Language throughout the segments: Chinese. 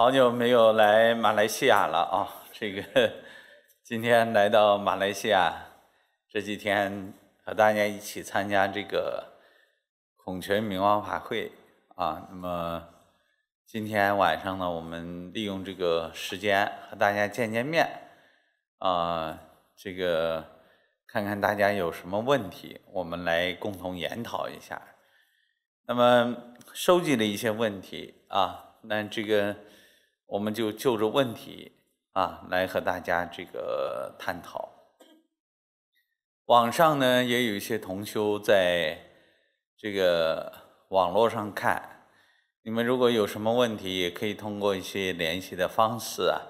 好久没有来马来西亚了啊！这个 今天来到马来西亚，这几天和大家一起参加这个孔雀明王法会啊。那么今天晚上呢，我们利用这个时间和大家见见面啊，这个看看大家有什么问题，我们来共同研讨一下。那么收集了一些问题啊，那这个。我们就就着问题啊，来和大家这个探讨。网上呢也有一些同修在这个网络上看，你们如果有什么问题，也可以通过一些联系的方式啊，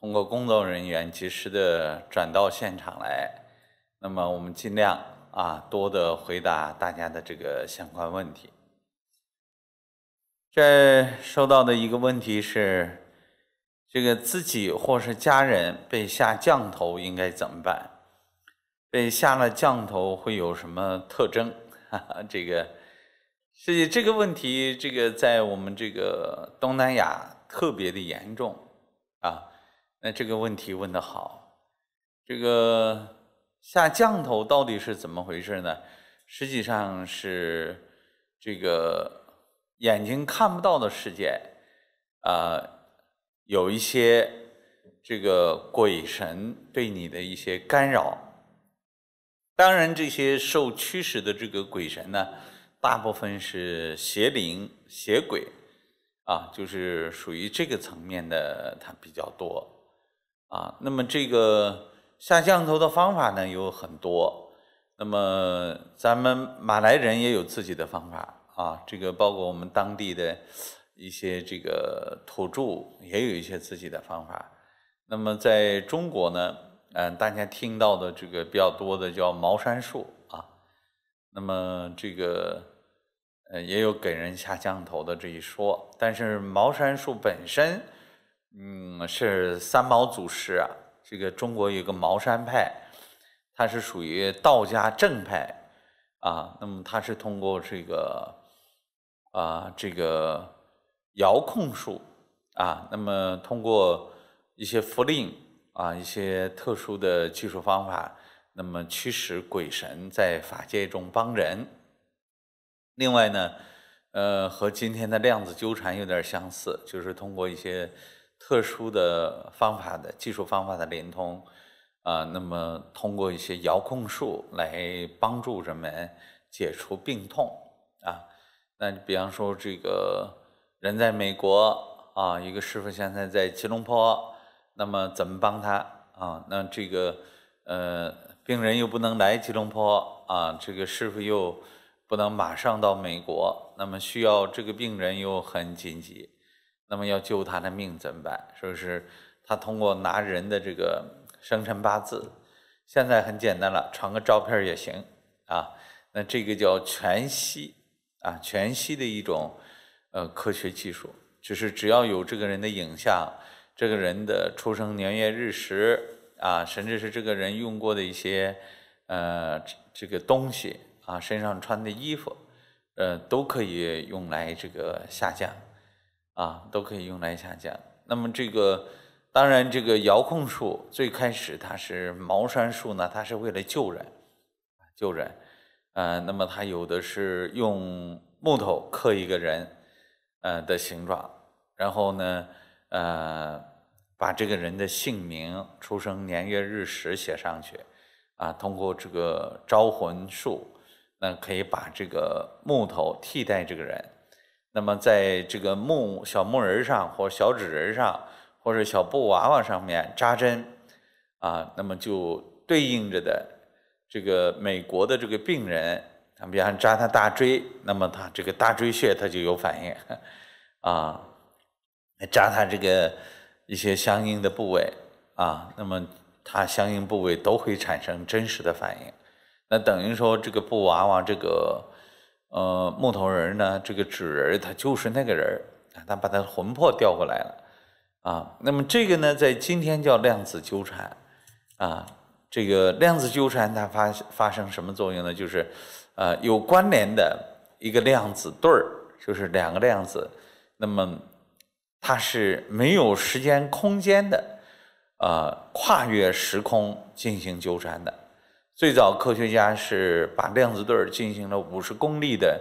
通过工作人员及时的转到现场来。那么我们尽量啊多的回答大家的这个相关问题。这收到的一个问题是。这个自己或是家人被下降头应该怎么办？被下了降头会有什么特征？这个，实际这个问题，这个在我们这个东南亚特别的严重，啊，那这个问题问得好。这个下降头到底是怎么回事呢？实际上是这个眼睛看不到的世界，啊。有一些这个鬼神对你的一些干扰，当然这些受驱使的这个鬼神呢，大部分是邪灵、邪鬼啊，就是属于这个层面的，它比较多啊。那么这个下降头的方法呢有很多，那么咱们马来人也有自己的方法啊，这个包括我们当地的。一些这个土著也有一些自己的方法，那么在中国呢，嗯，大家听到的这个比较多的叫茅山术啊，那么这个呃也有给人下降头的这一说，但是茅山术本身，嗯，是三毛祖师啊，这个中国有个茅山派，它是属于道家正派啊，那么它是通过这个啊这个。遥控术啊，那么通过一些符令啊，一些特殊的技术方法，那么驱使鬼神在法界中帮人。另外呢，呃，和今天的量子纠缠有点相似，就是通过一些特殊的方法的技术方法的连通啊，那么通过一些遥控术来帮助人们解除病痛啊。那比方说这个。人在美国啊，一个师傅现在在吉隆坡，那么怎么帮他啊？那这个呃，病人又不能来吉隆坡啊，这个师傅又不能马上到美国，那么需要这个病人又很紧急，那么要救他的命怎么办？说是他通过拿人的这个生辰八字，现在很简单了，传个照片也行啊。那这个叫全息啊，全息的一种。呃，科学技术就是只要有这个人的影像，这个人的出生年月日时啊，甚至是这个人用过的一些呃这个东西啊，身上穿的衣服，呃，都可以用来这个下降，啊，都可以用来下降。那么这个当然这个遥控术最开始它是茅山术呢，它是为了救人，救人，呃，那么它有的是用木头刻一个人。呃的形状，然后呢，呃，把这个人的姓名、出生年月日时写上去，啊，通过这个招魂术，那可以把这个木头替代这个人，那么在这个木小木人上或小纸人上或者小布娃娃上面扎针，啊，那么就对应着的这个美国的这个病人。比方扎他大椎，那么他这个大椎穴他就有反应，啊，扎他这个一些相应的部位啊，那么他相应部位都会产生真实的反应。那等于说这个布娃娃、这个呃木头人呢，这个纸人，他就是那个人啊，他把他魂魄调过来了啊。那么这个呢，在今天叫量子纠缠啊，这个量子纠缠它发发生什么作用呢？就是。呃，有关联的一个量子对儿，就是两个量子，那么它是没有时间空间的，呃，跨越时空进行纠缠的。最早科学家是把量子对儿进行了五十公里的，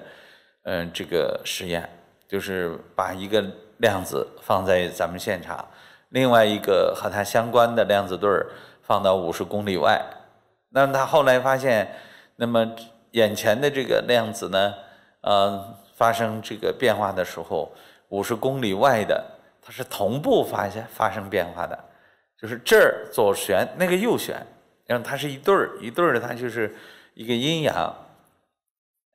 嗯，这个实验，就是把一个量子放在咱们现场，另外一个和它相关的量子对儿放到五十公里外，那么他后来发现，那么。眼前的这个量子呢，呃，发生这个变化的时候，五十公里外的它是同步发现发生变化的，就是这儿左旋，那个右旋，然后它是一对儿一对儿的，它就是一个阴阳，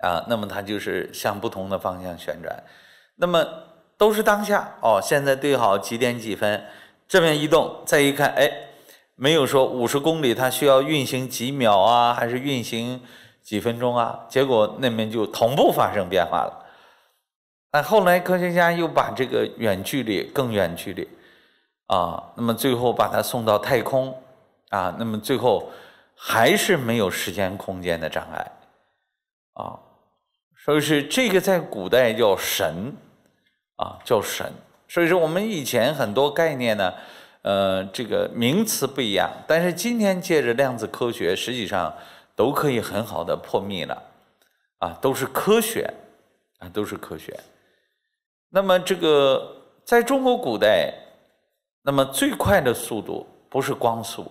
啊，那么它就是向不同的方向旋转，那么都是当下哦，现在对好几点几分，这边移动，再一看，哎，没有说五十公里它需要运行几秒啊，还是运行。几分钟啊，结果那边就同步发生变化了。那后来科学家又把这个远距离、更远距离，啊，那么最后把它送到太空，啊，那么最后还是没有时间、空间的障碍，啊，所以是这个在古代叫神，啊，叫神。所以说我们以前很多概念呢，呃，这个名词不一样，但是今天借着量子科学，实际上。都可以很好的破灭了，啊，都是科学，啊，都是科学。那么这个在中国古代，那么最快的速度不是光速，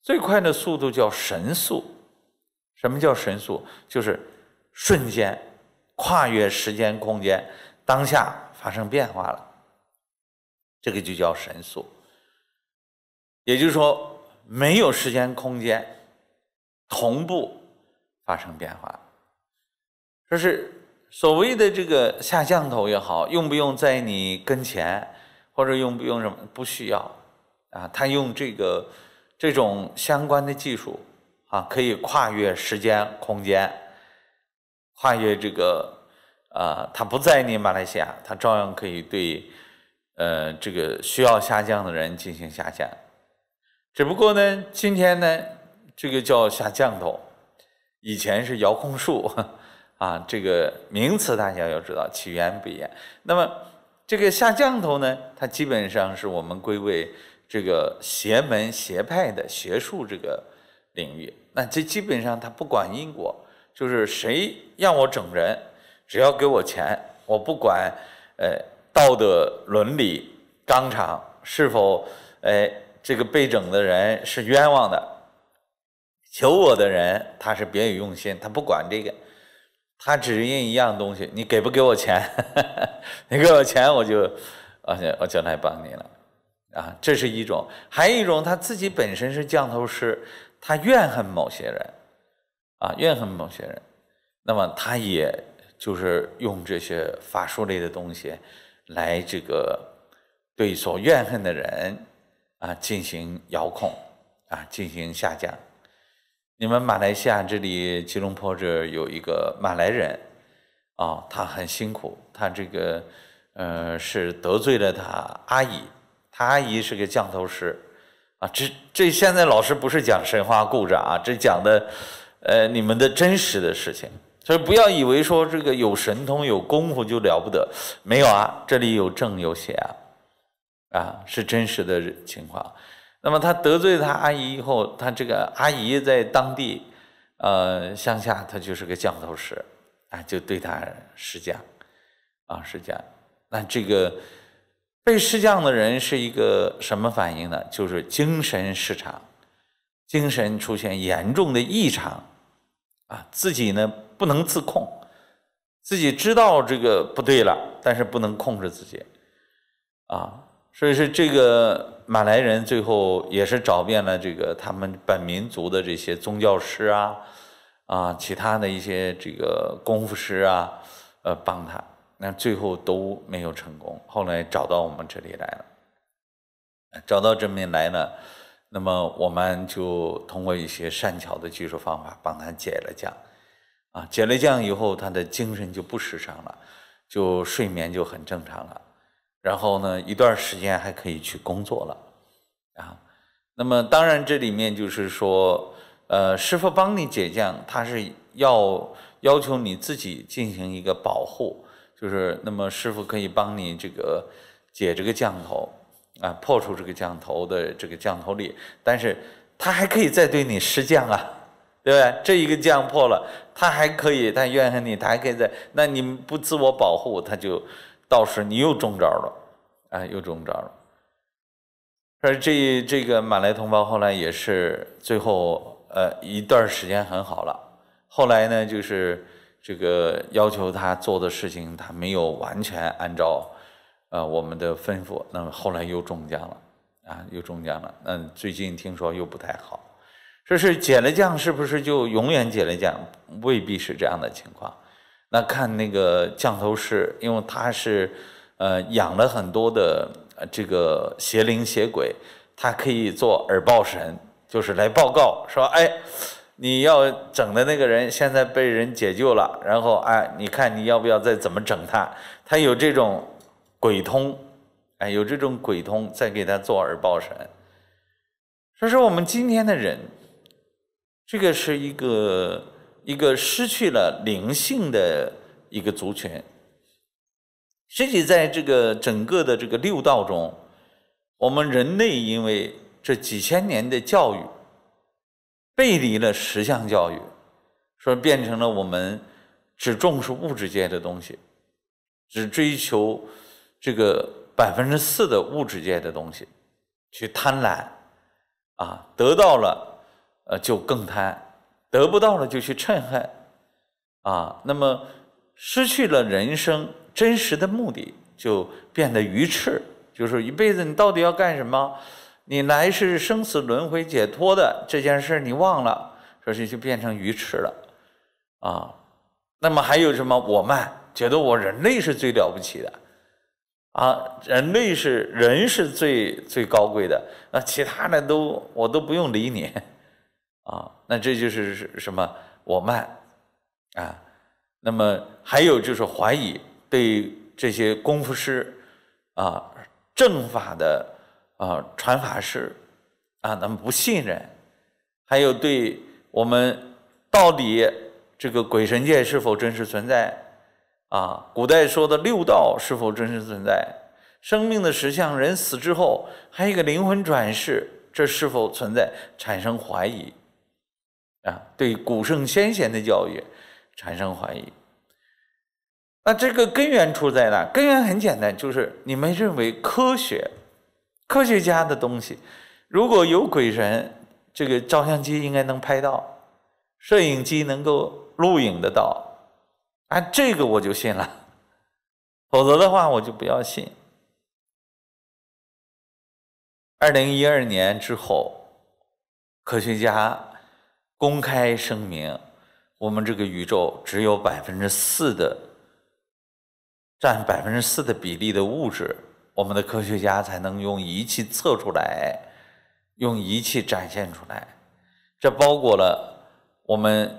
最快的速度叫神速。什么叫神速？就是瞬间跨越时间空间，当下发生变化了，这个就叫神速。也就是说，没有时间空间。同步发生变化，就是所谓的这个下降头也好，用不用在你跟前，或者用不用什么不需要啊？他用这个这种相关的技术啊，可以跨越时间、空间，跨越这个啊，他不在你马来西亚，他照样可以对呃这个需要下降的人进行下降。只不过呢，今天呢。这个叫下降头，以前是遥控术，啊，这个名词大家要知道起源不一样。那么这个下降头呢，它基本上是我们归为这个邪门邪派的学术这个领域。那这基本上它不管因果，就是谁让我整人，只要给我钱，我不管，呃，道德伦理纲常是否，哎，这个被整的人是冤枉的。求我的人，他是别有用心，他不管这个，他只认一样东西：你给不给我钱？你给我钱，我就，我就我就来帮你了，啊，这是一种；还有一种，他自己本身是降头师，他怨恨某些人，啊，怨恨某些人，那么他也就是用这些法术类的东西来这个对所怨恨的人啊进行遥控，啊，进行下降。你们马来西亚这里吉隆坡这有一个马来人，哦，他很辛苦，他这个，呃，是得罪了他阿姨，他阿姨是个降头师，啊，这这现在老师不是讲神话故事啊，这讲的，呃，你们的真实的事情，所以不要以为说这个有神通有功夫就了不得，没有啊，这里有正有邪啊，啊，是真实的情况。那么他得罪他阿姨以后，他这个阿姨在当地，呃，乡下他就是个降头师，啊，就对他施降，啊，施降。那这个被施降的人是一个什么反应呢？就是精神失常，精神出现严重的异常，啊，自己呢不能自控，自己知道这个不对了，但是不能控制自己，啊，所以说这个。马来人最后也是找遍了这个他们本民族的这些宗教师啊，啊，其他的一些这个功夫师啊，呃，帮他，那最后都没有成功。后来找到我们这里来了，找到这边来了，那么我们就通过一些善巧的技术方法帮他解了降，啊，解了降以后，他的精神就不失常了，就睡眠就很正常了。然后呢，一段时间还可以去工作了，啊，那么当然这里面就是说，呃，师傅帮你解降，他是要要求你自己进行一个保护，就是那么师傅可以帮你这个解这个降头啊，破除这个降头的这个降头力，但是他还可以再对你施降啊，对不对？这一个降破了，他还可以，他怨恨你，他还可以再，那你不自我保护，他就。到时你又中招了，哎，又中招了。而这这个马来同胞后来也是最后呃一段时间很好了，后来呢就是这个要求他做的事情他没有完全按照呃我们的吩咐，那么后来又中将了啊又中将了。那最近听说又不太好，说是解了将是不是就永远解了将？未必是这样的情况。那看那个降头师，因为他是，呃，养了很多的这个邪灵邪鬼，他可以做耳报神，就是来报告说，哎，你要整的那个人现在被人解救了，然后哎，你看你要不要再怎么整他？他有这种鬼通，哎，有这种鬼通在给他做耳报神，所以说我们今天的人，这个是一个。一个失去了灵性的一个族群，实际在这个整个的这个六道中，我们人类因为这几千年的教育，背离了实相教育，说变成了我们只重视物质界的东西，只追求这个百分之四的物质界的东西，去贪婪，啊，得到了，呃，就更贪。得不到了就去嗔恨啊，那么失去了人生真实的目的，就变得愚痴，就是一辈子你到底要干什么？你来是生死轮回解脱的这件事你忘了，说是就变成愚痴了啊。那么还有什么我慢？觉得我人类是最了不起的啊，人类是人是最最高贵的啊，其他的都我都不用理你。啊，那这就是是什么？我慢啊。那么还有就是怀疑对这些功夫师啊、正法的啊传法师啊，那么不信任。还有对我们到底这个鬼神界是否真实存在啊？古代说的六道是否真实存在？生命的实相，人死之后还有一个灵魂转世，这是否存在？产生怀疑。啊，对古圣先贤的教育产生怀疑，那这个根源出在哪根源很简单，就是你们认为科学、科学家的东西，如果有鬼神，这个照相机应该能拍到，摄影机能够录影的到，啊，这个我就信了，否则的话我就不要信。二零一二年之后，科学家。公开声明：我们这个宇宙只有百分之四的，占百分之四的比例的物质，我们的科学家才能用仪器测出来，用仪器展现出来。这包括了我们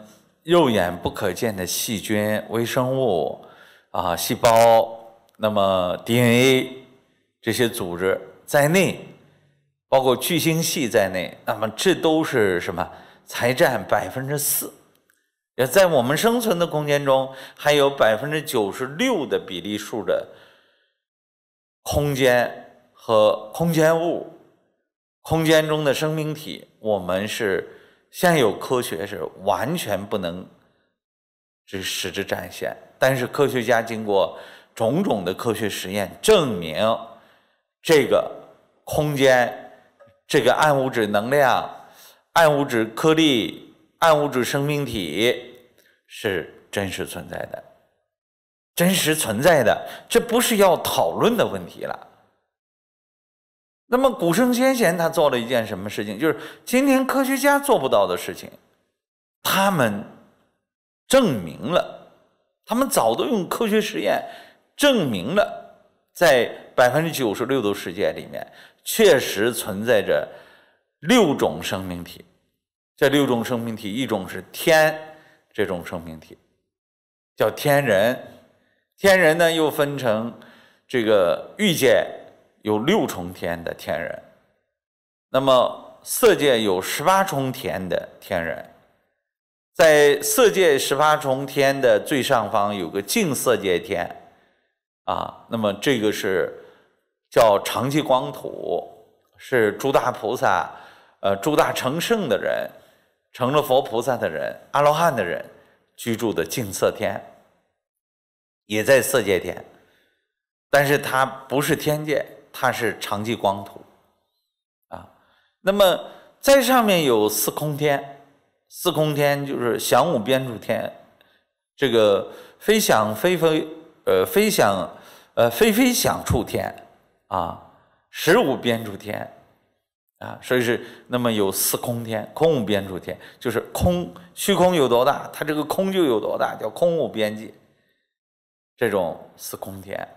肉眼不可见的细菌、微生物啊、细胞，那么 DNA 这些组织在内，包括巨星系在内。那么这都是什么？才占百分之四，也在我们生存的空间中，还有百分之九十六的比例数的，空间和空间物，空间中的生命体，我们是现有科学是完全不能，只实质展现。但是科学家经过种种的科学实验证明，这个空间，这个暗物质能量。暗物质颗粒、暗物质生命体是真实存在的，真实存在的，这不是要讨论的问题了。那么，古圣先贤他做了一件什么事情？就是今天科学家做不到的事情，他们证明了，他们早都用科学实验证明了，在百分之九十六的世界里面，确实存在着。六种生命体，这六种生命体，一种是天，这种生命体叫天人，天人呢又分成这个欲界有六重天的天人，那么色界有十八重天的天人，在色界十八重天的最上方有个净色界天，啊，那么这个是叫长寂光土，是诸大菩萨。呃，诸大成圣的人，成了佛菩萨的人、阿罗汉的人，居住的净色天，也在色界天，但是它不是天界，它是常寂光土，啊，那么在上面有四空天，四空天就是想五边处天，这个非想非非呃非想呃非非想处天，啊，十五边处天。啊，所以是那么有四空天，空无边处天，就是空虚空有多大，它这个空就有多大，叫空无边际。这种四空天，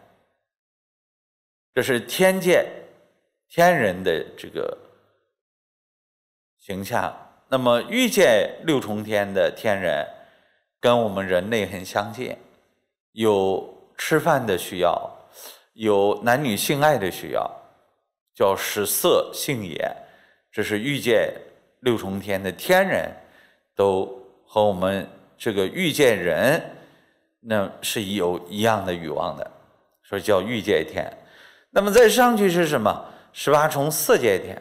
这是天界天人的这个形象。那么欲界六重天的天人，跟我们人类很相近，有吃饭的需要，有男女性爱的需要。叫食色性也，这是欲界六重天的天人，都和我们这个欲界人那是有一样的欲望的，所以叫欲界天。那么再上去是什么？十八重色界天。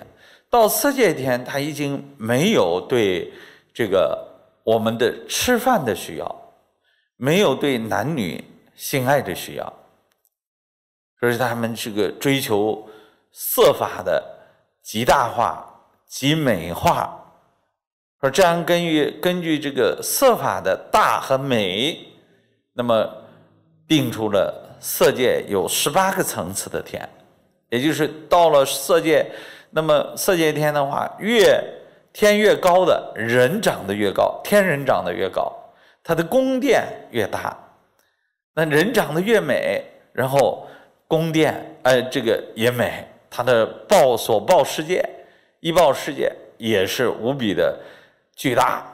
到色界天，他已经没有对这个我们的吃饭的需要，没有对男女性爱的需要，可是他们这个追求。色法的极大化极美化，说这样根据根据这个色法的大和美，那么定出了色界有十八个层次的天，也就是到了色界，那么色界天的话，越天越高的人长得越高，天人长得越高，它的宫殿越大，那人长得越美，然后宫殿哎这个也美。他的报所报世界，一报世界也是无比的巨大，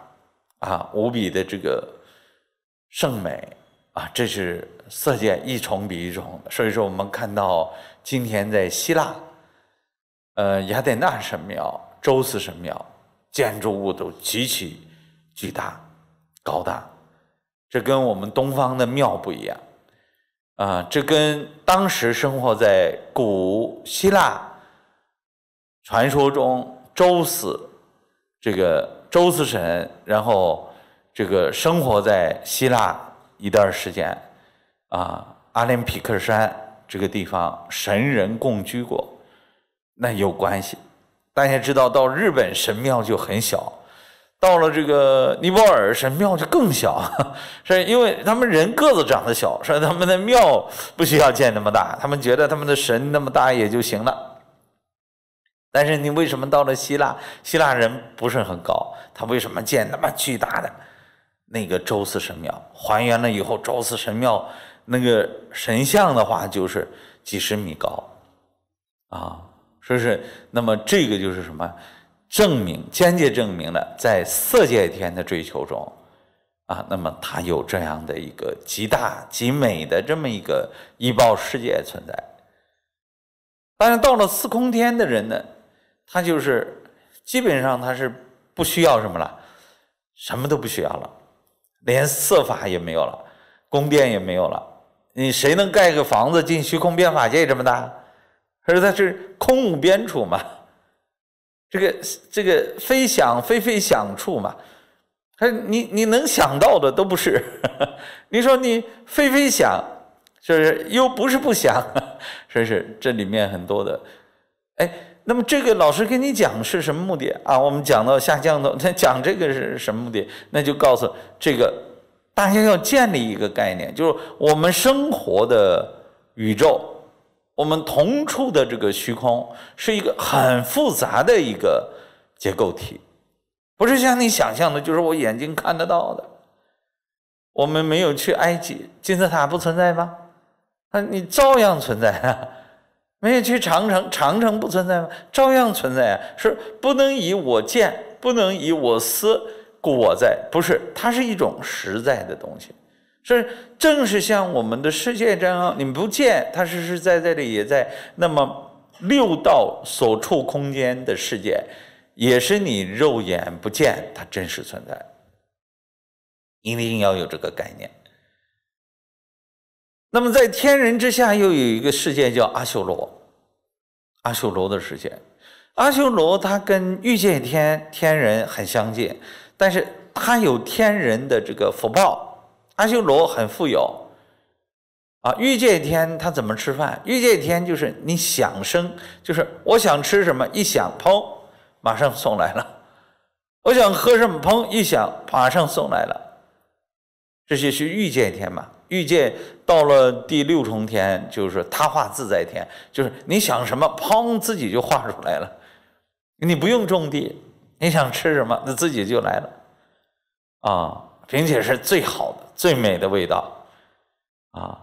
啊，无比的这个圣美，啊，这是色界一重比一重所以说，我们看到今天在希腊，呃，雅典娜神庙、宙斯神庙建筑物都极其巨大、高大，这跟我们东方的庙不一样。啊，这跟当时生活在古希腊传说中宙斯这个宙斯神，然后这个生活在希腊一段时间啊，奥林匹克山这个地方神人共居过，那有关系。大家知道，到日本神庙就很小。到了这个尼泊尔神庙就更小，是因为他们人个子长得小，所以他们的庙不需要建那么大。他们觉得他们的神那么大也就行了。但是你为什么到了希腊？希腊人不是很高，他为什么建那么巨大的那个宙斯神庙？还原了以后，宙斯神庙那个神像的话就是几十米高，啊，说是那么这个就是什么？证明间接证明了，在色界天的追求中，啊，那么他有这样的一个极大极美的这么一个一报世界存在。但是到了四空天的人呢，他就是基本上他是不需要什么了，什么都不需要了，连色法也没有了，宫殿也没有了。你谁能盖个房子？进虚空变法界这么大？而他是空无边处嘛。这个这个非想非非想处嘛，他你你能想到的都不是，你说你非非想，是不是又不是不想，是不是这里面很多的？哎，那么这个老师跟你讲是什么目的啊？我们讲到下降的，他讲这个是什么目的？那就告诉这个大家要建立一个概念，就是我们生活的宇宙。我们同处的这个虚空是一个很复杂的一个结构体，不是像你想象的，就是我眼睛看得到的。我们没有去埃及金字塔不存在吗？啊，你照样存在啊。没有去长城，长城不存在吗？照样存在啊。是不能以我见，不能以我思，故我在。不是，它是一种实在的东西。是，正是像我们的世界这样，你不见它，实实在在的也在。那么六道所处空间的世界，也是你肉眼不见，它真实存在。一定要有这个概念。那么在天人之下，又有一个世界叫阿修罗，阿修罗的世界。阿修罗它跟欲界天天人很相近，但是它有天人的这个福报。阿修罗很富有啊，欲界天他怎么吃饭？欲界天就是你想生，就是我想吃什么，一想，砰，马上送来了；我想喝什么，砰，一想，马上送来了。这些是欲界天嘛？欲界到了第六重天，就是他化自在天，就是你想什么，砰，自己就画出来了。你不用种地，你想吃什么，那自己就来了啊。并且是最好的、最美的味道，啊！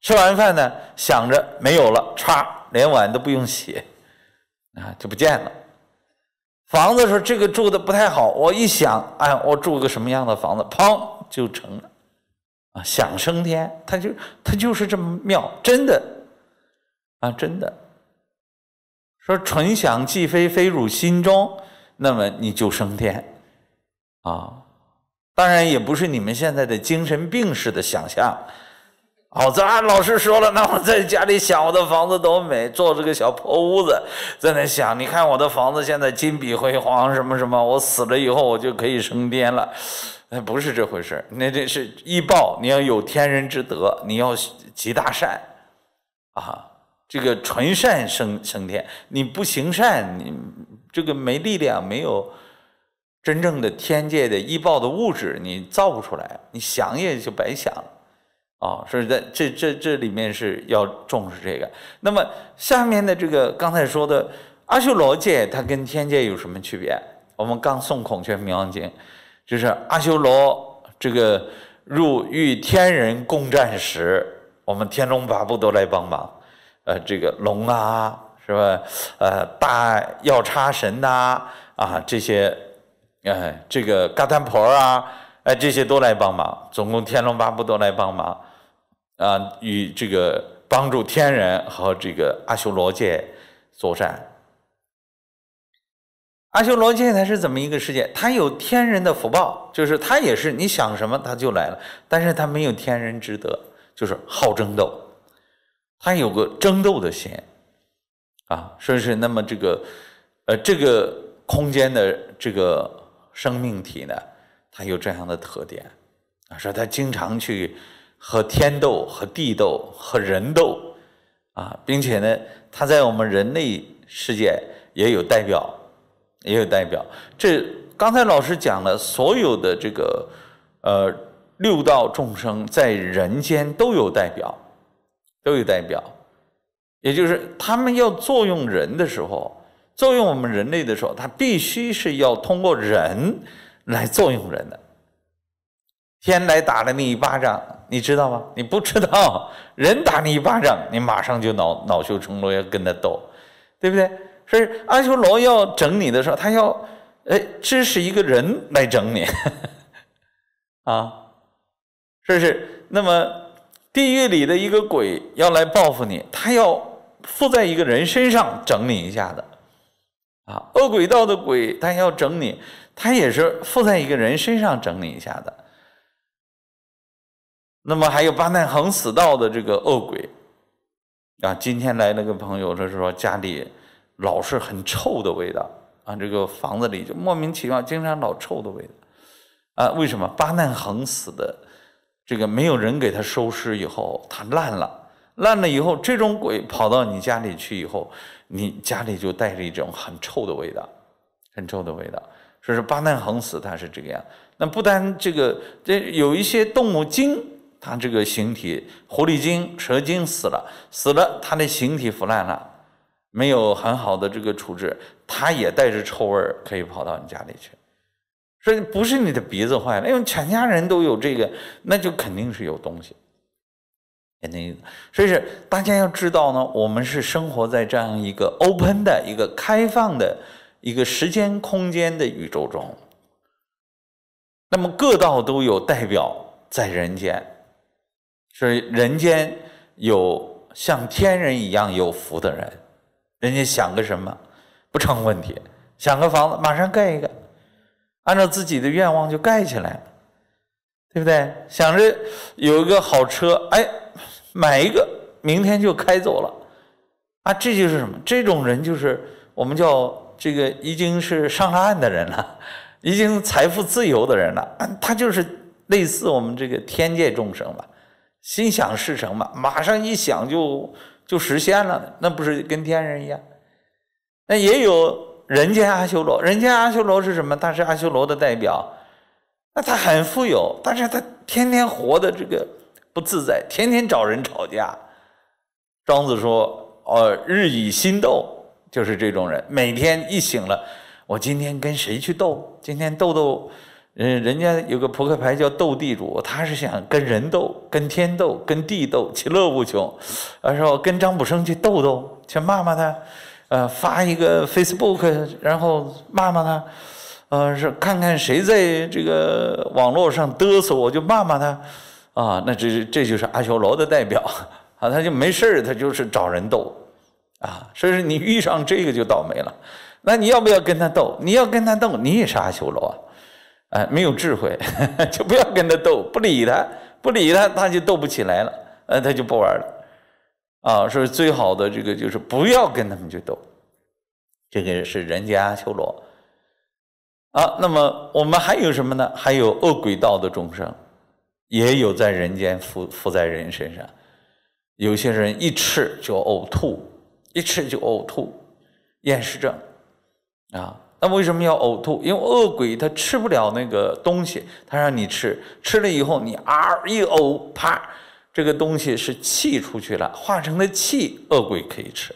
吃完饭呢，想着没有了，歘，连碗都不用洗，啊，就不见了。房子说这个住的不太好，我一想，哎，我住个什么样的房子，砰就成了。啊，想升天，他就他就是这么妙，真的，啊，真的。说纯想即飞，飞入心中，那么你就升天，啊。当然也不是你们现在的精神病似的想象。哦，咱老师说了，那我在家里想我的房子多美，做这个小破屋子，在那想，你看我的房子现在金碧辉煌，什么什么，我死了以后我就可以升天了。不是这回事那这是易报。你要有天人之德，你要积大善，啊，这个纯善升升天。你不行善，你这个没力量，没有。真正的天界的易爆的物质，你造不出来，你想也就白想了，哦，所以在这这这里面是要重视这个。那么下面的这个刚才说的阿修罗界，它跟天界有什么区别？我们刚诵《孔雀明王经》，就是阿修罗这个入与天人共战时，我们天龙八部都来帮忙，呃，这个龙啊，是吧？呃，大要叉神呐，啊，这些。哎，这个嘎丹婆啊，哎，这些都来帮忙，总共天龙八部都来帮忙，啊，与这个帮助天人和这个阿修罗界作战。阿修罗界它是怎么一个世界？它有天人的福报，就是它也是你想什么它就来了，但是它没有天人之德，就是好争斗，它有个争斗的心，啊，所以那么这个，呃，这个空间的这个。生命体呢，它有这样的特点，啊，说它经常去和天斗、和地斗、和人斗，啊，并且呢，它在我们人类世界也有代表，也有代表。这刚才老师讲了，所有的这个，呃，六道众生在人间都有代表，都有代表，也就是他们要作用人的时候。作用我们人类的时候，他必须是要通过人来作用人的。天来打了你一巴掌，你知道吗？你不知道。人打你一巴掌，你马上就恼恼羞成怒要跟他斗，对不对？所以阿修罗要整你的时候，他要哎支持一个人来整你，啊，是不是？那么地狱里的一个鬼要来报复你，他要附在一个人身上整你一下子。啊，恶鬼道的鬼，他要整你，他也是附在一个人身上整你一下的。那么还有八难横死道的这个恶鬼，啊，今天来了个朋友，他说家里老是很臭的味道，啊，这个房子里就莫名其妙，经常老臭的味道，啊，为什么？八难横死的，这个没有人给他收尸以后，他烂了，烂了以后，这种鬼跑到你家里去以后。你家里就带着一种很臭的味道，很臭的味道。说是巴奈横死，它是这个样。那不单这个，这有一些动物精，它这个形体，狐狸精、蛇精死了，死了它的形体腐烂了，没有很好的这个处置，它也带着臭味儿可以跑到你家里去。所以不是你的鼻子坏了，因为全家人都有这个，那就肯定是有东西。所以是大家要知道呢，我们是生活在这样一个 open 的一个开放的一个时间空间的宇宙中。那么各道都有代表在人间，所以人间有像天人一样有福的人，人家想个什么不成问题，想个房子马上盖一个，按照自己的愿望就盖起来了，对不对？想着有一个好车，哎。买一个，明天就开走了，啊，这就是什么？这种人就是我们叫这个已经是上了岸的人了，已经财富自由的人了。他就是类似我们这个天界众生嘛，心想事成嘛，马上一想就就实现了，那不是跟天人一样？那也有人间阿修罗，人间阿修罗是什么？他是阿修罗的代表，那他很富有，但是他天天活的这个。不自在，天天找人吵架。庄子说：“哦，日以心斗，就是这种人。每天一醒了，我今天跟谁去斗？今天斗斗，嗯，人家有个扑克牌叫斗地主，他是想跟人斗、跟天斗、跟地斗，其乐无穷。呃，说跟张普生去斗斗，去骂骂他，呃，发一个 Facebook，然后骂骂他，呃，是看看谁在这个网络上嘚瑟，我就骂骂他。”啊，那这这就是阿修罗的代表啊，他就没事他就是找人斗，啊，所以说你遇上这个就倒霉了。那你要不要跟他斗？你要跟他斗，你也是阿修罗，哎，没有智慧，就不要跟他斗，不理他，不理他，他就斗不起来了，呃，他就不玩了。啊，所以最好的这个就是不要跟他们去斗，这个是人间阿修罗。啊，那么我们还有什么呢？还有恶鬼道的众生。也有在人间附附在人身上，有些人一吃就呕吐，一吃就呕吐，厌食症，啊，那为什么要呕吐？因为恶鬼他吃不了那个东西，他让你吃，吃了以后你啊一呕，啪，这个东西是气出去了，化成了气，恶鬼可以吃，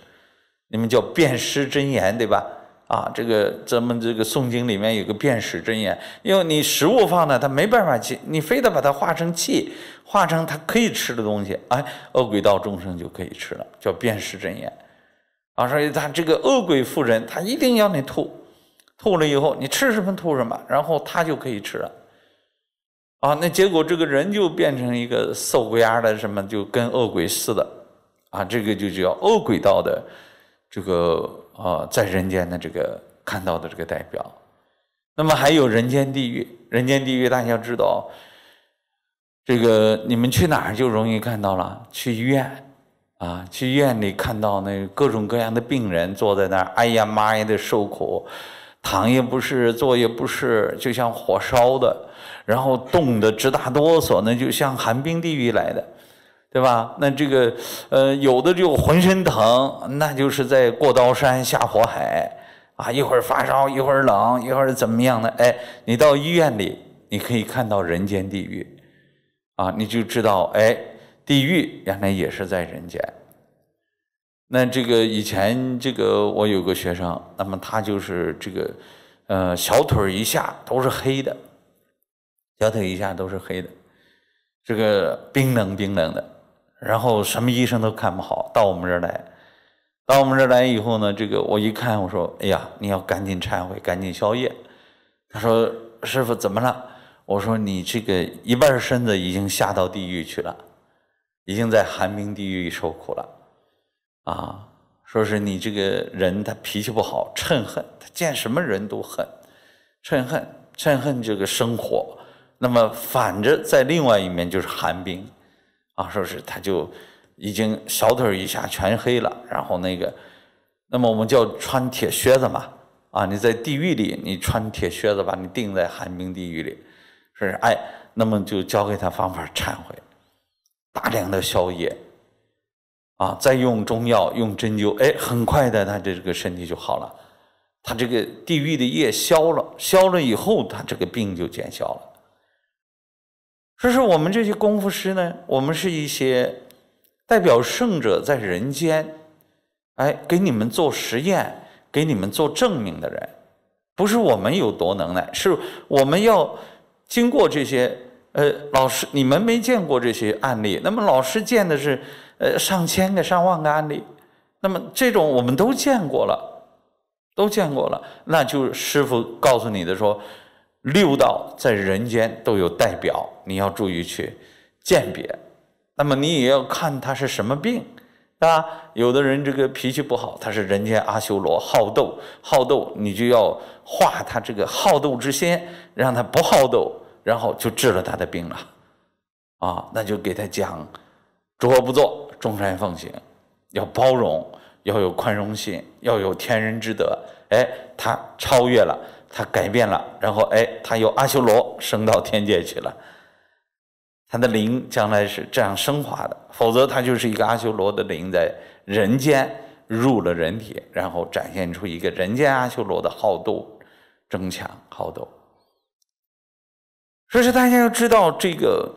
你们叫辨识真言，对吧？啊，这个咱们这个诵经里面有个辨识真言，因为你食物放那，它没办法去，你非得把它化成气，化成它可以吃的东西，哎，恶鬼道众生就可以吃了，叫辨识真言。啊，所以他这个恶鬼附人，他一定要你吐，吐了以后你吃什么吐什么，然后他就可以吃了。啊，那结果这个人就变成一个瘦骨丫的，什么就跟恶鬼似的，啊，这个就叫恶鬼道的。这个呃，在人间的这个看到的这个代表，那么还有人间地狱，人间地狱大家知道，这个你们去哪儿就容易看到了，去医院啊，去医院里看到那各种各样的病人坐在那儿，哎呀妈呀得受苦，躺也不是，坐也不是，就像火烧的，然后冻得直打哆嗦，那就像寒冰地狱来的。对吧？那这个，呃，有的就浑身疼，那就是在过刀山下火海，啊，一会儿发烧，一会儿冷，一会儿怎么样呢？哎，你到医院里，你可以看到人间地狱，啊，你就知道，哎，地狱原来也是在人间。那这个以前这个我有个学生，那么他就是这个，呃，小腿一下都是黑的，小腿一下都是黑的，这个冰冷冰冷的。然后什么医生都看不好，到我们这儿来，到我们这儿来以后呢，这个我一看，我说：“哎呀，你要赶紧忏悔，赶紧消业。”他说：“师傅，怎么了？”我说：“你这个一半身子已经下到地狱去了，已经在寒冰地狱受苦了。”啊，说是你这个人他脾气不好，嗔恨，他见什么人都恨，嗔恨，嗔恨这个生火，那么反着在另外一面就是寒冰。啊，说是他就已经小腿以一下全黑了，然后那个，那么我们叫穿铁靴子嘛，啊，你在地狱里，你穿铁靴子把你钉在寒冰地狱里，说是哎，那么就教给他方法忏悔，大量的消业，啊，再用中药用针灸，哎，很快的他这这个身体就好了，他这个地狱的业消了，消了以后他这个病就见效了。说是我们这些功夫师呢，我们是一些代表圣者在人间，哎，给你们做实验、给你们做证明的人。不是我们有多能耐，是我们要经过这些。呃，老师，你们没见过这些案例，那么老师见的是呃上千个、上万个案例，那么这种我们都见过了，都见过了，那就师傅告诉你的说。六道在人间都有代表，你要注意去鉴别。那么你也要看他是什么病，是吧？有的人这个脾气不好，他是人间阿修罗，好斗，好斗，你就要化他这个好斗之心，让他不好斗，然后就治了他的病了。啊，那就给他讲，诸恶不作，众善奉行，要包容，要有宽容心，要有天人之德。哎，他超越了。他改变了，然后哎，他由阿修罗升到天界去了。他的灵将来是这样升华的，否则他就是一个阿修罗的灵在人间入了人体，然后展现出一个人间阿修罗的好斗、争强好斗。所以说，大家要知道这个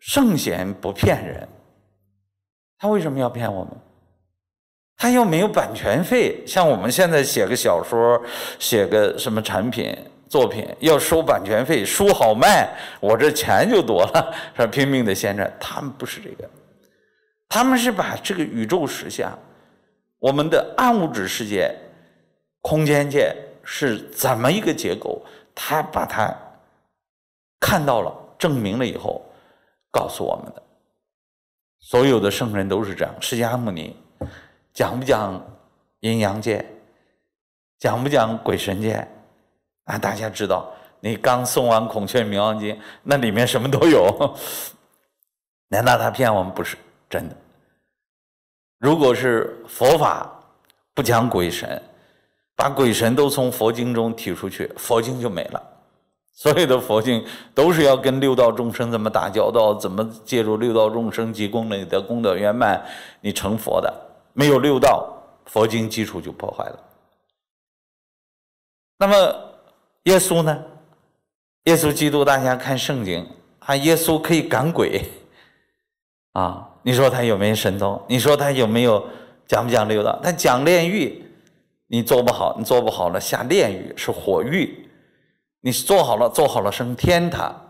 圣贤不骗人，他为什么要骗我们？他又没有版权费，像我们现在写个小说、写个什么产品作品，要收版权费，书好卖，我这钱就多了，是吧？拼命的宣传，他们不是这个，他们是把这个宇宙实相、我们的暗物质世界、空间界是怎么一个结构，他把它看到了、证明了以后告诉我们的。所有的圣人都是这样，释迦牟尼。讲不讲阴阳界？讲不讲鬼神界？啊，大家知道，你刚送完《孔雀明王经》，那里面什么都有。难道他骗我们不是真的？如果是佛法不讲鬼神，把鬼神都从佛经中提出去，佛经就没了。所有的佛经都是要跟六道众生怎么打交道，怎么借助六道众生积功德、功德圆满，你成佛的。没有六道，佛经基础就破坏了。那么耶稣呢？耶稣基督，大家看圣经啊，耶稣可以赶鬼 啊，你说他有没有神通？你说他有没有讲不讲六道？他讲炼狱，你做不好，你做不好了下炼狱是火狱，你做好了，做好了升天堂。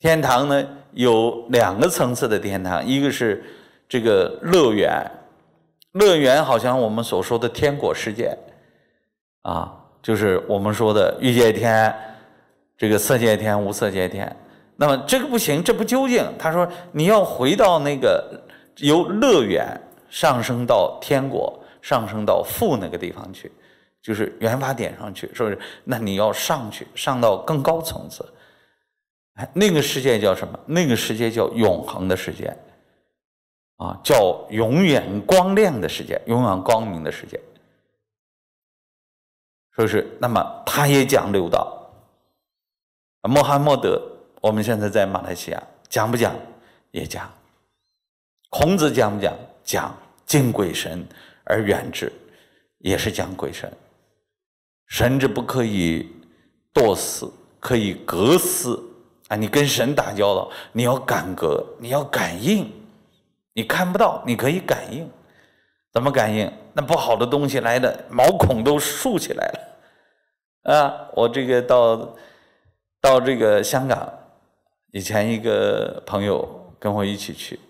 天堂呢有两个层次的天堂，一个是这个乐园。乐园好像我们所说的天果世界，啊，就是我们说的欲界天、这个色界天、无色界天。那么这个不行，这不究竟。他说你要回到那个由乐园上升到天国，上升到父那个地方去，就是原发点上去，是不是？那你要上去，上到更高层次。哎，那个世界叫什么？那个世界叫永恒的世界。啊，叫永远光亮的世界，永远光明的世界。说是，那么他也讲六道。穆罕默德，我们现在在马来西亚讲不讲？也讲。孔子讲不讲？讲敬鬼神而远之，也是讲鬼神。神之不可以堕死，可以格死啊！你跟神打交道，你要感格，你要感应。你看不到，你可以感应。怎么感应？那不好的东西来的，毛孔都竖起来了。啊，我这个到到这个香港，以前一个朋友跟我一起去，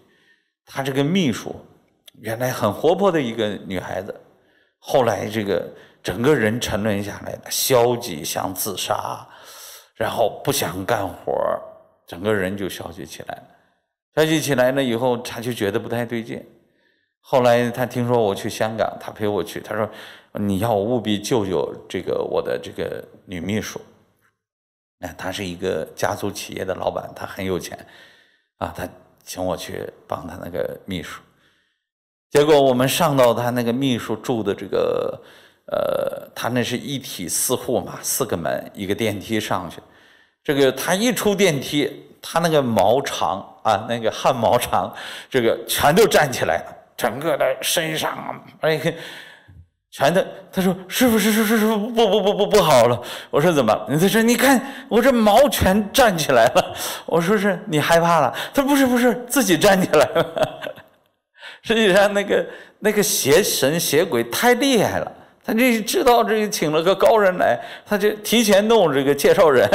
他这个秘书原来很活泼的一个女孩子，后来这个整个人沉沦下来了，消极，想自杀，然后不想干活整个人就消极起来了。在一起来了以后，他就觉得不太对劲。后来他听说我去香港，他陪我去。他说：“你要我务必救救这个我的这个女秘书。”那他是一个家族企业的老板，他很有钱，啊，他请我去帮他那个秘书。结果我们上到他那个秘书住的这个，呃，他那是一体四户嘛，四个门，一个电梯上去。这个他一出电梯。他那个毛长啊，那个汗毛长，这个全都站起来了，整个的身上哎，全都，他说：“师傅师傅，师傅，不不不不不好了。”我说：“怎么？”他说：“你看我这毛全站起来了。”我说：“是你害怕了？”他说：“不是不是，自己站起来了。”实际上那个那个邪神邪鬼太厉害了。他这知道这请了个高人来，他就提前弄这个介绍人，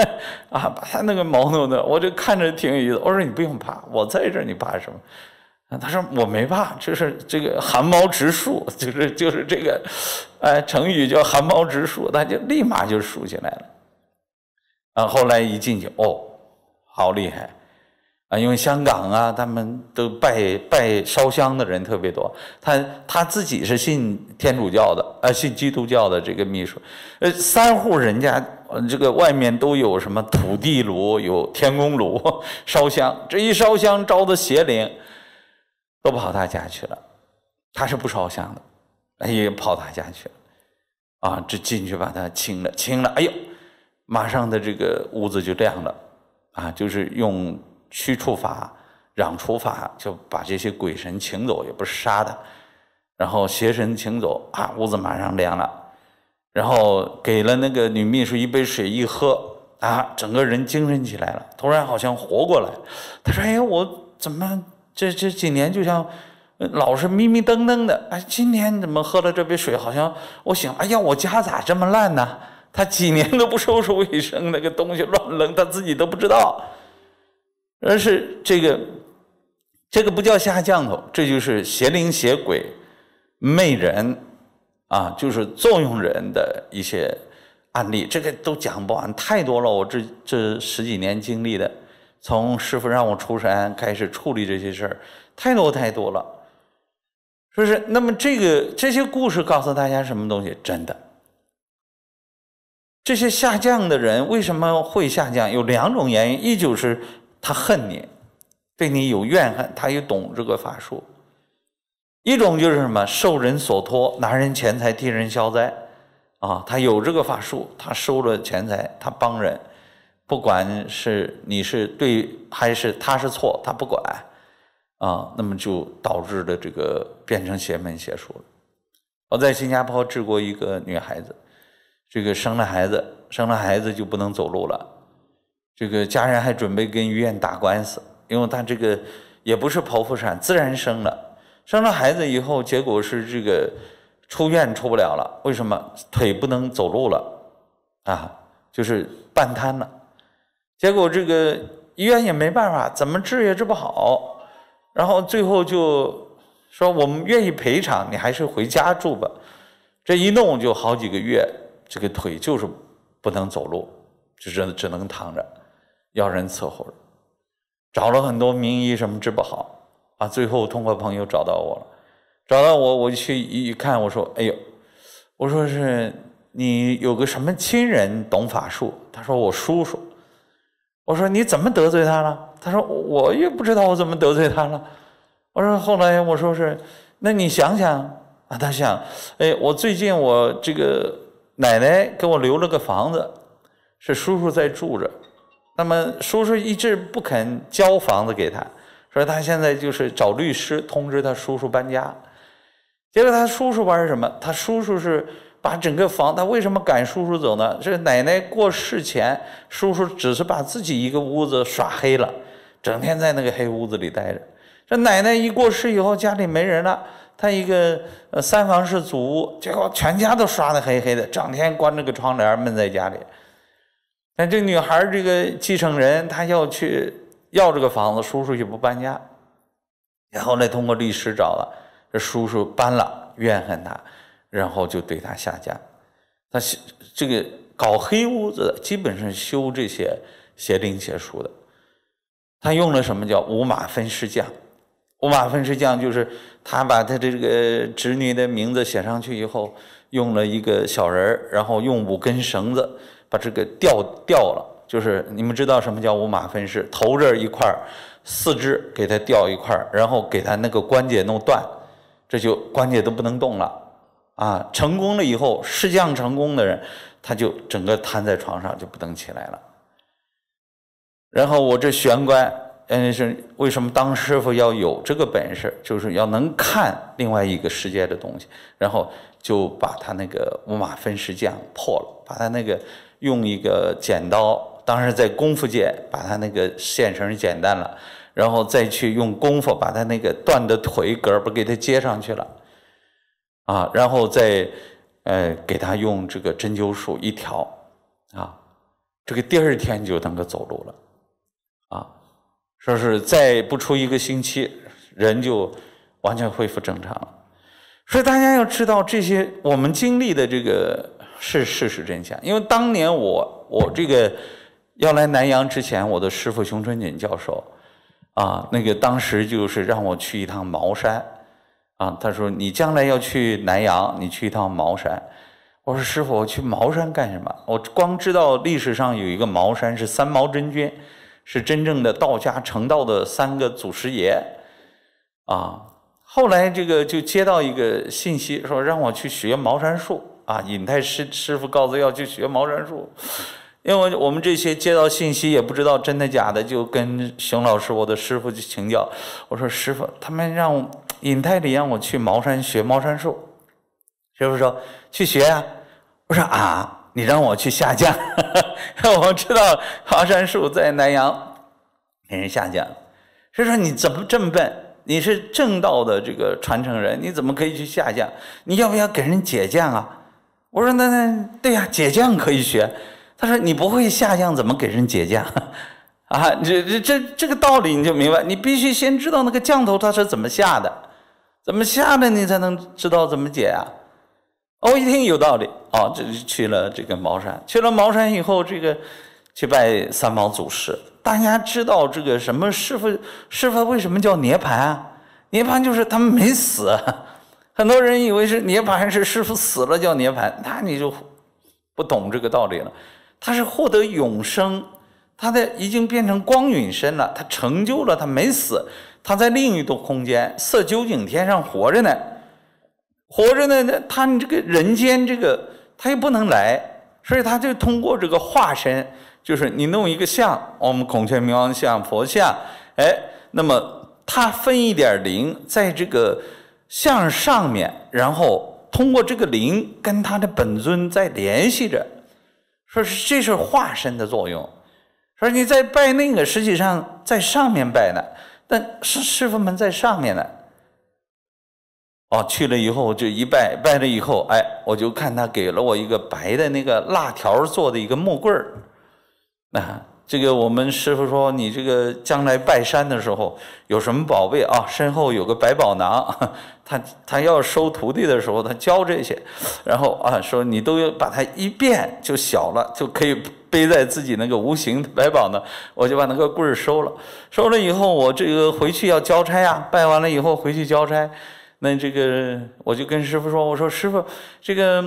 啊，把他那个毛弄的，我就看着挺有意思。我说你不用怕，我在这儿你怕什么？他说我没怕，就是这个寒毛直竖，就是就是这个，哎，成语叫寒毛直竖，他就立马就竖起来了。啊，后来一进去，哦，好厉害。啊，因为香港啊，他们都拜拜烧香的人特别多。他他自己是信天主教的，呃，信基督教的这个秘书，呃，三户人家，这个外面都有什么土地炉，有天宫炉烧香。这一烧香，招的邪灵都跑他家去了。他是不烧香的，也跑他家去了。啊，这进去把他清了，清了，哎呦，马上的这个屋子就亮了。啊，就是用。驱除法、攘除法，就把这些鬼神请走，也不是杀的。然后邪神请走啊，屋子马上凉了。然后给了那个女秘书一杯水，一喝啊，整个人精神起来了，突然好像活过来。他说：“哎，我怎么这这几年就像老是迷迷瞪瞪的？哎，今天怎么喝了这杯水，好像我醒哎呀，我家咋这么烂呢？他几年都不收拾卫生，那个东西乱扔，他自己都不知道。”而是这个这个不叫下降头，这就是邪灵邪鬼魅人啊，就是作用人的一些案例，这个都讲不完，太多了。我这这十几年经历的，从师傅让我出山开始处理这些事儿，太多太多了。说是那么这个这些故事告诉大家什么东西？真的，这些下降的人为什么会下降？有两种原因，一就是。他恨你，对你有怨恨，他也懂这个法术。一种就是什么，受人所托，拿人钱财替人消灾啊。他有这个法术，他收了钱财，他帮人，不管是你是对还是他是错，他不管啊。那么就导致的这个变成邪门邪术了。我在新加坡治过一个女孩子，这个生了孩子，生了孩子就不能走路了。这个家人还准备跟医院打官司，因为他这个也不是剖腹产，自然生了，生了孩子以后，结果是这个出院出不了了，为什么？腿不能走路了，啊，就是半瘫了。结果这个医院也没办法，怎么治也治不好，然后最后就说我们愿意赔偿，你还是回家住吧。这一弄就好几个月，这个腿就是不能走路，只只能躺着。要人伺候，找了很多名医什么治不好啊，最后通过朋友找到我了，找到我我就去一看，我说：“哎呦，我说是你有个什么亲人懂法术？”他说：“我叔叔。”我说：“你怎么得罪他了？”他说：“我也不知道我怎么得罪他了。”我说：“后来我说是，那你想想啊。”他想：“哎，我最近我这个奶奶给我留了个房子，是叔叔在住着。”那么叔叔一直不肯交房子给他，说他现在就是找律师通知他叔叔搬家。结果他叔叔玩是什么？他叔叔是把整个房，他为什么赶叔叔走呢？是奶奶过世前，叔叔只是把自己一个屋子耍黑了，整天在那个黑屋子里待着。这奶奶一过世以后，家里没人了，他一个三房式祖屋，结果全家都刷的黑黑的，整天关着个窗帘闷在家里。那这女孩这个继承人，她要去要这个房子，叔叔就不搬家。然后呢，通过律师找了，这叔叔搬了，怨恨他，然后就对他下架。他这个搞黑屋子的，基本上修这些邪灵邪术的，他用了什么叫五马分尸匠？五马分尸匠就是他把他这个侄女的名字写上去以后，用了一个小人然后用五根绳子。把这个掉掉了，就是你们知道什么叫五马分尸，头这一块四肢给他掉一块然后给他那个关节弄断，这就关节都不能动了啊！成功了以后，试降成功的人，他就整个瘫在床上，就不能起来了。然后我这玄关，嗯，是为什么当师傅要有这个本事，就是要能看另外一个世界的东西，然后就把他那个五马分尸降破了，把他那个。用一个剪刀，当时在功夫界把他那个线绳剪断了，然后再去用功夫把他那个断的腿根膊不给他接上去了，啊，然后再，呃，给他用这个针灸术一调，啊，这个第二天就能够走路了，啊，说是再不出一个星期，人就完全恢复正常了，所以大家要知道这些我们经历的这个。是事实真相，因为当年我我这个要来南阳之前，我的师傅熊春锦教授啊，那个当时就是让我去一趟茅山啊，他说你将来要去南阳，你去一趟茅山。我说师傅，我去茅山干什么？我光知道历史上有一个茅山是三毛真君，是真正的道家成道的三个祖师爷啊。后来这个就接到一个信息，说让我去学茅山术。啊！尹太师师傅告诉要去学茅山术，因为我们这些接到信息也不知道真的假的，就跟熊老师，我的师傅去请教。我说师傅，他们让尹太里让我去茅山学茅山术，师傅说去学啊。我说啊，你让我去下降，我知道茅山术在南阳给人下降。师傅说你怎么这么笨？你是正道的这个传承人，你怎么可以去下降？你要不要给人解降啊？我说那那对呀，解降可以学。他说你不会下降，怎么给人解降？啊，这这这这个道理你就明白。你必须先知道那个降头它是怎么下的，怎么下的你才能知道怎么解啊。我一听有道理，哦，这就去了这个茅山。去了茅山以后，这个去拜三毛祖师。大家知道这个什么师傅？师傅为什么叫涅槃啊？涅槃就是他们没死。很多人以为是涅槃，是师傅死了叫涅槃，那你就不懂这个道理了。他是获得永生，他的已经变成光陨身了，他成就了，他没死，他在另一度空间色究竟天上活着呢，活着呢。那他你这个人间这个他又不能来，所以他就通过这个化身，就是你弄一个像，我们孔雀明王像、佛像，哎，那么他分一点灵在这个。向上面，然后通过这个灵跟他的本尊在联系着，说是这是化身的作用。说你在拜那个，实际上在上面拜呢，但师师傅们在上面呢。哦，去了以后就一拜，拜了以后，哎，我就看他给了我一个白的那个辣条做的一个木棍儿，啊。这个我们师傅说，你这个将来拜山的时候有什么宝贝啊？身后有个百宝囊，他他要收徒弟的时候，他教这些，然后啊，说你都要把它一变就小了，就可以背在自己那个无形的百宝囊。我就把那个棍儿收了，收了以后，我这个回去要交差啊，拜完了以后回去交差。那这个我就跟师傅说，我说师傅，这个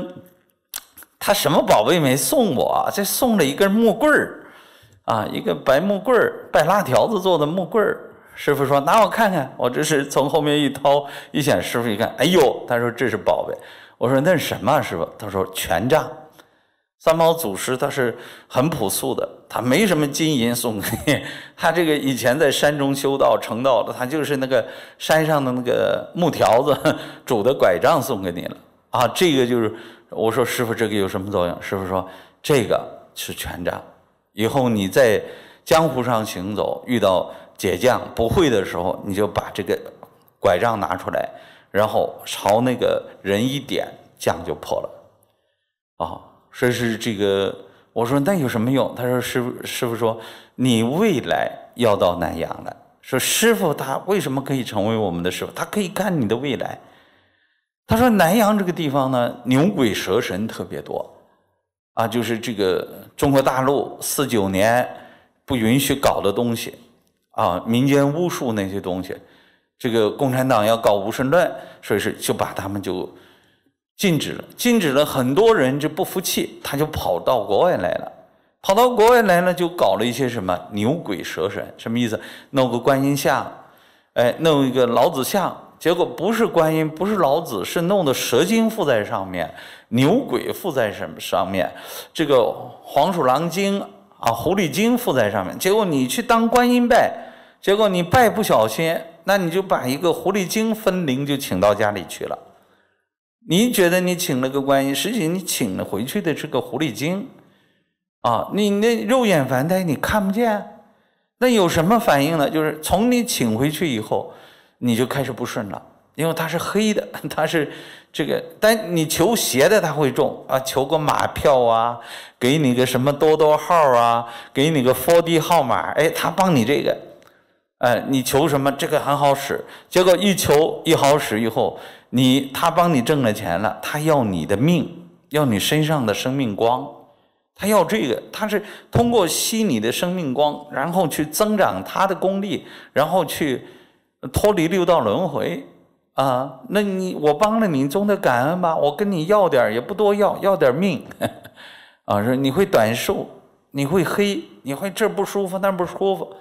他什么宝贝没送我，这送了一根木棍儿。啊，一个白木棍儿，白拉条子做的木棍儿。师傅说：“拿我看看。”我这是从后面一掏一想师傅一看，哎呦，他说这是宝贝。我说：“那是什么？”师傅他说：“权杖。”三毛祖师他是很朴素的，他没什么金银送给你。他这个以前在山中修道成道的，他就是那个山上的那个木条子煮的拐杖送给你了啊。这个就是我说师傅这个有什么作用？师傅说这个是权杖。以后你在江湖上行走，遇到解将不会的时候，你就把这个拐杖拿出来，然后朝那个人一点，将就破了。啊，说是这个，我说那有什么用？他说师傅，师傅说你未来要到南阳了。说师傅他为什么可以成为我们的师傅？他可以看你的未来。他说南阳这个地方呢，牛鬼蛇神特别多。啊，就是这个中国大陆四九年不允许搞的东西，啊，民间巫术那些东西，这个共产党要搞无神论，所以是就把他们就禁止了。禁止了，很多人就不服气，他就跑到国外来了，跑到国外来了就搞了一些什么牛鬼蛇神，什么意思？弄个观音像，哎，弄一个老子像。结果不是观音，不是老子，是弄的蛇精附在上面，牛鬼附在什么上面，这个黄鼠狼精啊，狐狸精附在上面。结果你去当观音拜，结果你拜不小心，那你就把一个狐狸精分灵就请到家里去了。你觉得你请了个观音，实际你请了回去的是个狐狸精，啊，你那肉眼凡胎你看不见，那有什么反应呢？就是从你请回去以后。你就开始不顺了，因为它是黑的，它是这个。但你求邪的，它会中啊！求个马票啊，给你个什么多多号啊，给你个 four D 号码，哎，他帮你这个，哎，你求什么？这个很好使。结果一求一好使以后，你他帮你挣了钱了，他要你的命，要你身上的生命光，他要这个，他是通过吸你的生命光，然后去增长他的功力，然后去。脱离六道轮回啊！那你我帮了你，总得感恩吧。我跟你要点也不多要，要点命 啊。说你会短寿，你会黑，你会这不舒服，那不舒服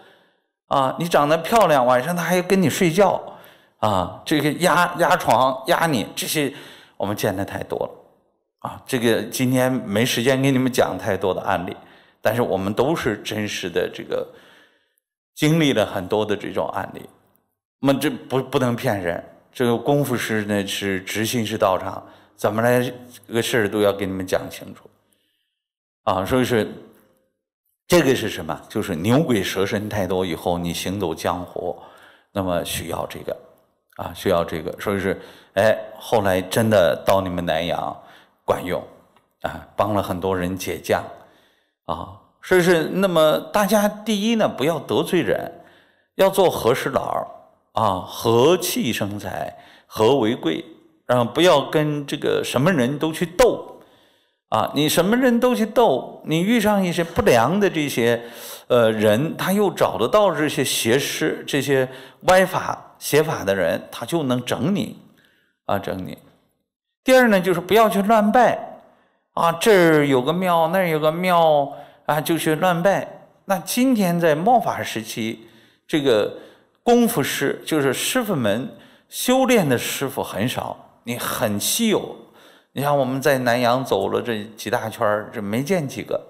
啊。你长得漂亮，晚上他还跟你睡觉啊。这个压压床压你，这些我们见的太多了啊。这个今天没时间给你们讲太多的案例，但是我们都是真实的，这个经历了很多的这种案例。那这不不能骗人，这个功夫师呢是直心是道场，怎么来这个事儿都要给你们讲清楚，啊，所以说这个是什么？就是牛鬼蛇神太多以后，你行走江湖，那么需要这个，啊，需要这个，所以说，哎，后来真的到你们南阳管用，啊，帮了很多人解降，啊，所以说，那么大家第一呢，不要得罪人，要做和事佬。啊，和气生财，和为贵，啊，不要跟这个什么人都去斗，啊，你什么人都去斗，你遇上一些不良的这些，呃，人，他又找得到这些邪师、这些歪法邪法的人，他就能整你，啊，整你。第二呢，就是不要去乱拜，啊，这儿有个庙，那儿有个庙，啊，就去乱拜。那今天在冒法时期，这个。功夫师就是师傅们修炼的师傅很少，你很稀有。你像我们在南阳走了这几大圈儿，这没见几个，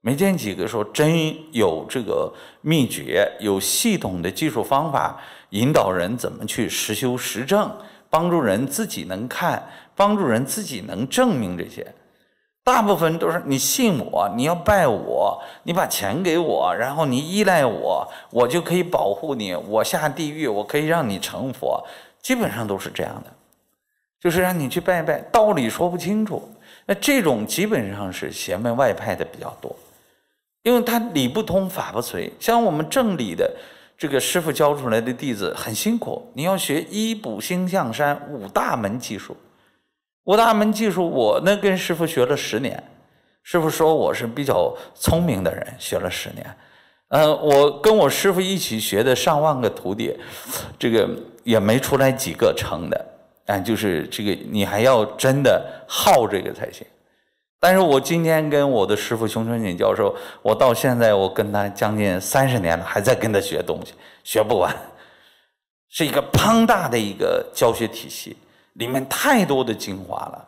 没见几个说真有这个秘诀，有系统的技术方法引导人怎么去实修实证，帮助人自己能看，帮助人自己能证明这些。大部分都是你信我，你要拜我，你把钱给我，然后你依赖我，我就可以保护你。我下地狱，我可以让你成佛。基本上都是这样的，就是让你去拜拜，道理说不清楚。那这种基本上是邪门外派的比较多，因为他理不通，法不随。像我们正理的这个师傅教出来的弟子很辛苦，你要学医卜星象山五大门技术。五大门技术，我呢跟师傅学了十年，师傅说我是比较聪明的人，学了十年，嗯，我跟我师傅一起学的上万个徒弟，这个也没出来几个成的，哎，就是这个你还要真的耗这个才行。但是我今天跟我的师傅熊春锦教授，我到现在我跟他将近三十年了，还在跟他学东西，学不完，是一个庞大的一个教学体系。里面太多的精华了，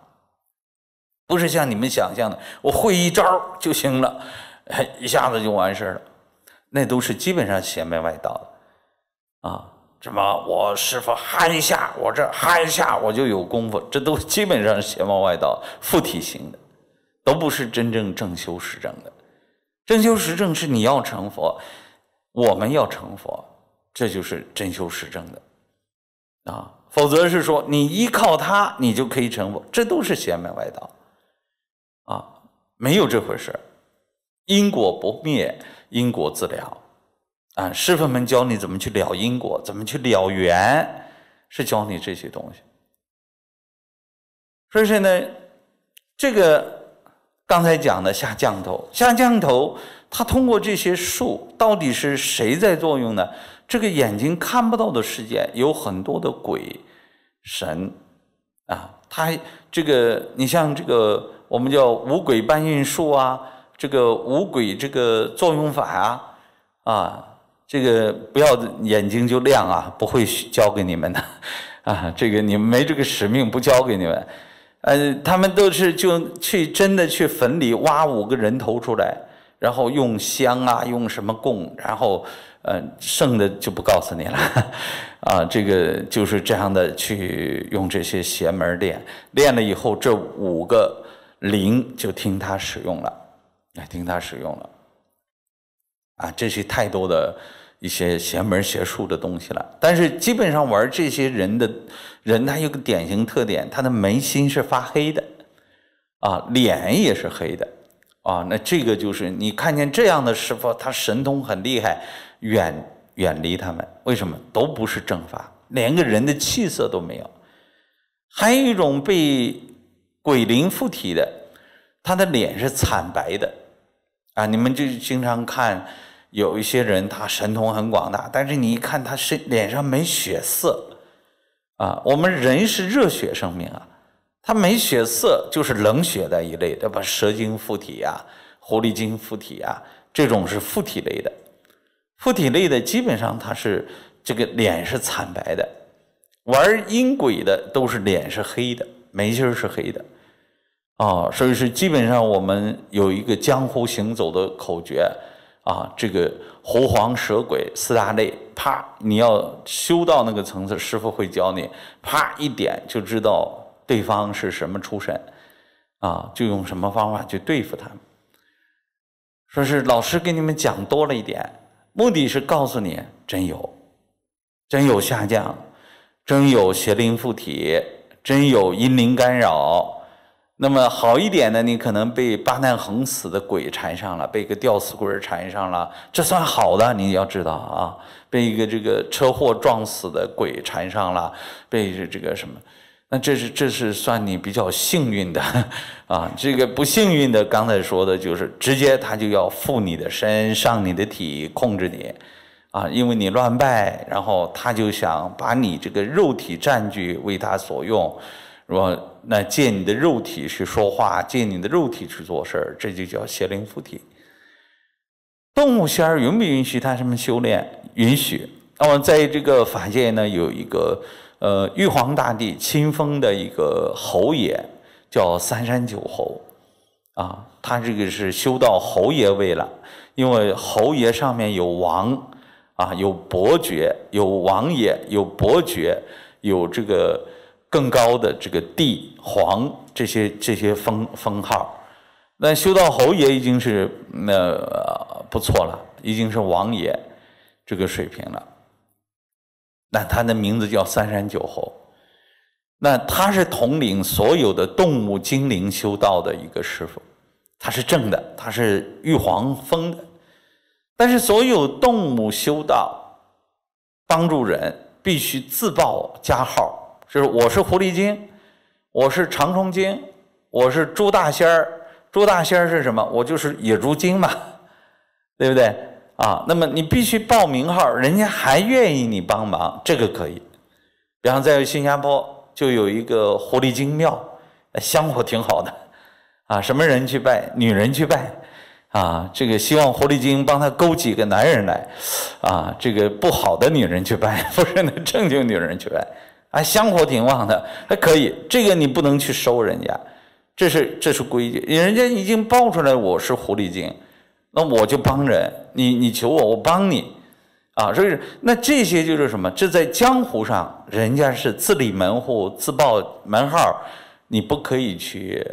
不是像你们想象的，我会一招就行了，一下子就完事了，那都是基本上邪门歪道的，啊，什么我师傅喊一下，我这喊一下我就有功夫，这都基本上邪门歪道附体型的，都不是真正正修实证的，正修实证是你要成佛，我们要成佛，这就是真修实证的，啊。否则是说你依靠它你就可以成佛，这都是邪门歪道，啊，没有这回事因果不灭，因果自了，啊，师傅们教你怎么去了因果，怎么去了缘，是教你这些东西。所以说呢，这个刚才讲的下降头，下降头，它通过这些术，到底是谁在作用呢？这个眼睛看不到的世界有很多的鬼神啊，他这个你像这个我们叫五鬼搬运术啊，这个五鬼这个作用法啊，啊，这个不要眼睛就亮啊，不会教给你们的 啊，这个你没这个使命不教给你们，呃，他们都是就去真的去坟里挖五个人头出来，然后用香啊，用什么供，然后。嗯，剩的就不告诉你了，啊，这个就是这样的，去用这些邪门练，练了以后，这五个灵就听他使用了，来听他使用了，啊，这些太多的一些邪门邪术的东西了。但是基本上玩这些人的人，他有个典型特点，他的眉心是发黑的，啊，脸也是黑的。啊，那这个就是你看见这样的师傅，他神通很厉害，远远离他们，为什么都不是正法，连个人的气色都没有。还有一种被鬼灵附体的，他的脸是惨白的，啊，你们就经常看有一些人，他神通很广大，但是你一看他身脸上没血色，啊，我们人是热血生命啊。他没血色，就是冷血的一类，对吧？蛇精附体呀，狐狸精附体呀，这种是附体类的。附体类的基本上他是这个脸是惨白的，玩阴鬼的都是脸是黑的，眉心是黑的。啊，所以说基本上我们有一个江湖行走的口诀啊，这个狐黄蛇鬼四大类，啪，你要修到那个层次，师傅会教你，啪一点就知道。对方是什么出身啊？就用什么方法去对付他们？说是老师给你们讲多了一点，目的是告诉你真有，真有下降，真有邪灵附体，真有阴灵干扰。那么好一点的，你可能被八难横死的鬼缠上了，被一个吊死鬼缠上了，这算好的。你要知道啊，被一个这个车祸撞死的鬼缠上了，被这个什么？那这是这是算你比较幸运的，啊，这个不幸运的，刚才说的就是直接他就要附你的身上你的体控制你，啊，因为你乱拜，然后他就想把你这个肉体占据为他所用，说那借你的肉体去说话，借你的肉体去做事儿，这就叫邪灵附体。动物仙儿允不允许他什么修炼？允许。那么在这个法界呢，有一个。呃，玉皇大帝亲封的一个侯爷叫三山九侯，啊，他这个是修到侯爷位了，因为侯爷上面有王，啊，有伯爵，有王爷，有伯爵，有这个更高的这个帝皇这些这些封封号，那修到侯爷已经是那不错了，已经是王爷这个水平了。那他的名字叫三山九猴，那他是统领所有的动物精灵修道的一个师傅，他是正的，他是玉皇封的，但是所有动物修道帮助人，必须自报家号，就是我是狐狸精，我是长虫精，我是猪大仙儿，猪大仙儿是什么？我就是野猪精嘛，对不对？啊，那么你必须报名号，人家还愿意你帮忙，这个可以。比方在新加坡就有一个狐狸精庙，香火挺好的，啊，什么人去拜？女人去拜，啊，这个希望狐狸精帮他勾几个男人来，啊，这个不好的女人去拜，不是那正经女人去拜，啊，香火挺旺的，还可以。这个你不能去收人家，这是这是规矩，人家已经报出来我是狐狸精。那我就帮人，你你求我，我帮你，啊，所以那这些就是什么？这在江湖上，人家是自立门户、自报门号，你不可以去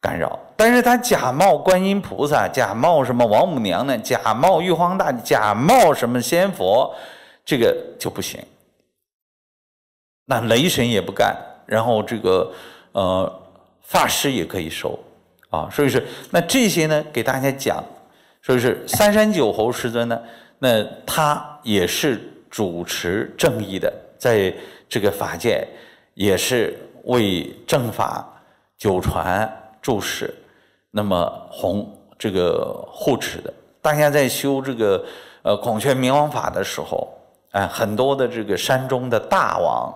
干扰。但是他假冒观音菩萨、假冒什么王母娘娘、假冒玉皇大、假冒什么仙佛，这个就不行。那雷神也不干，然后这个呃法师也可以收，啊，所以说那这些呢，给大家讲。所以是三山九侯师尊呢，那他也是主持正义的，在这个法界也是为正法九传注释，那么弘这个护持的。大家在修这个呃孔雀明王法的时候，哎，很多的这个山中的大王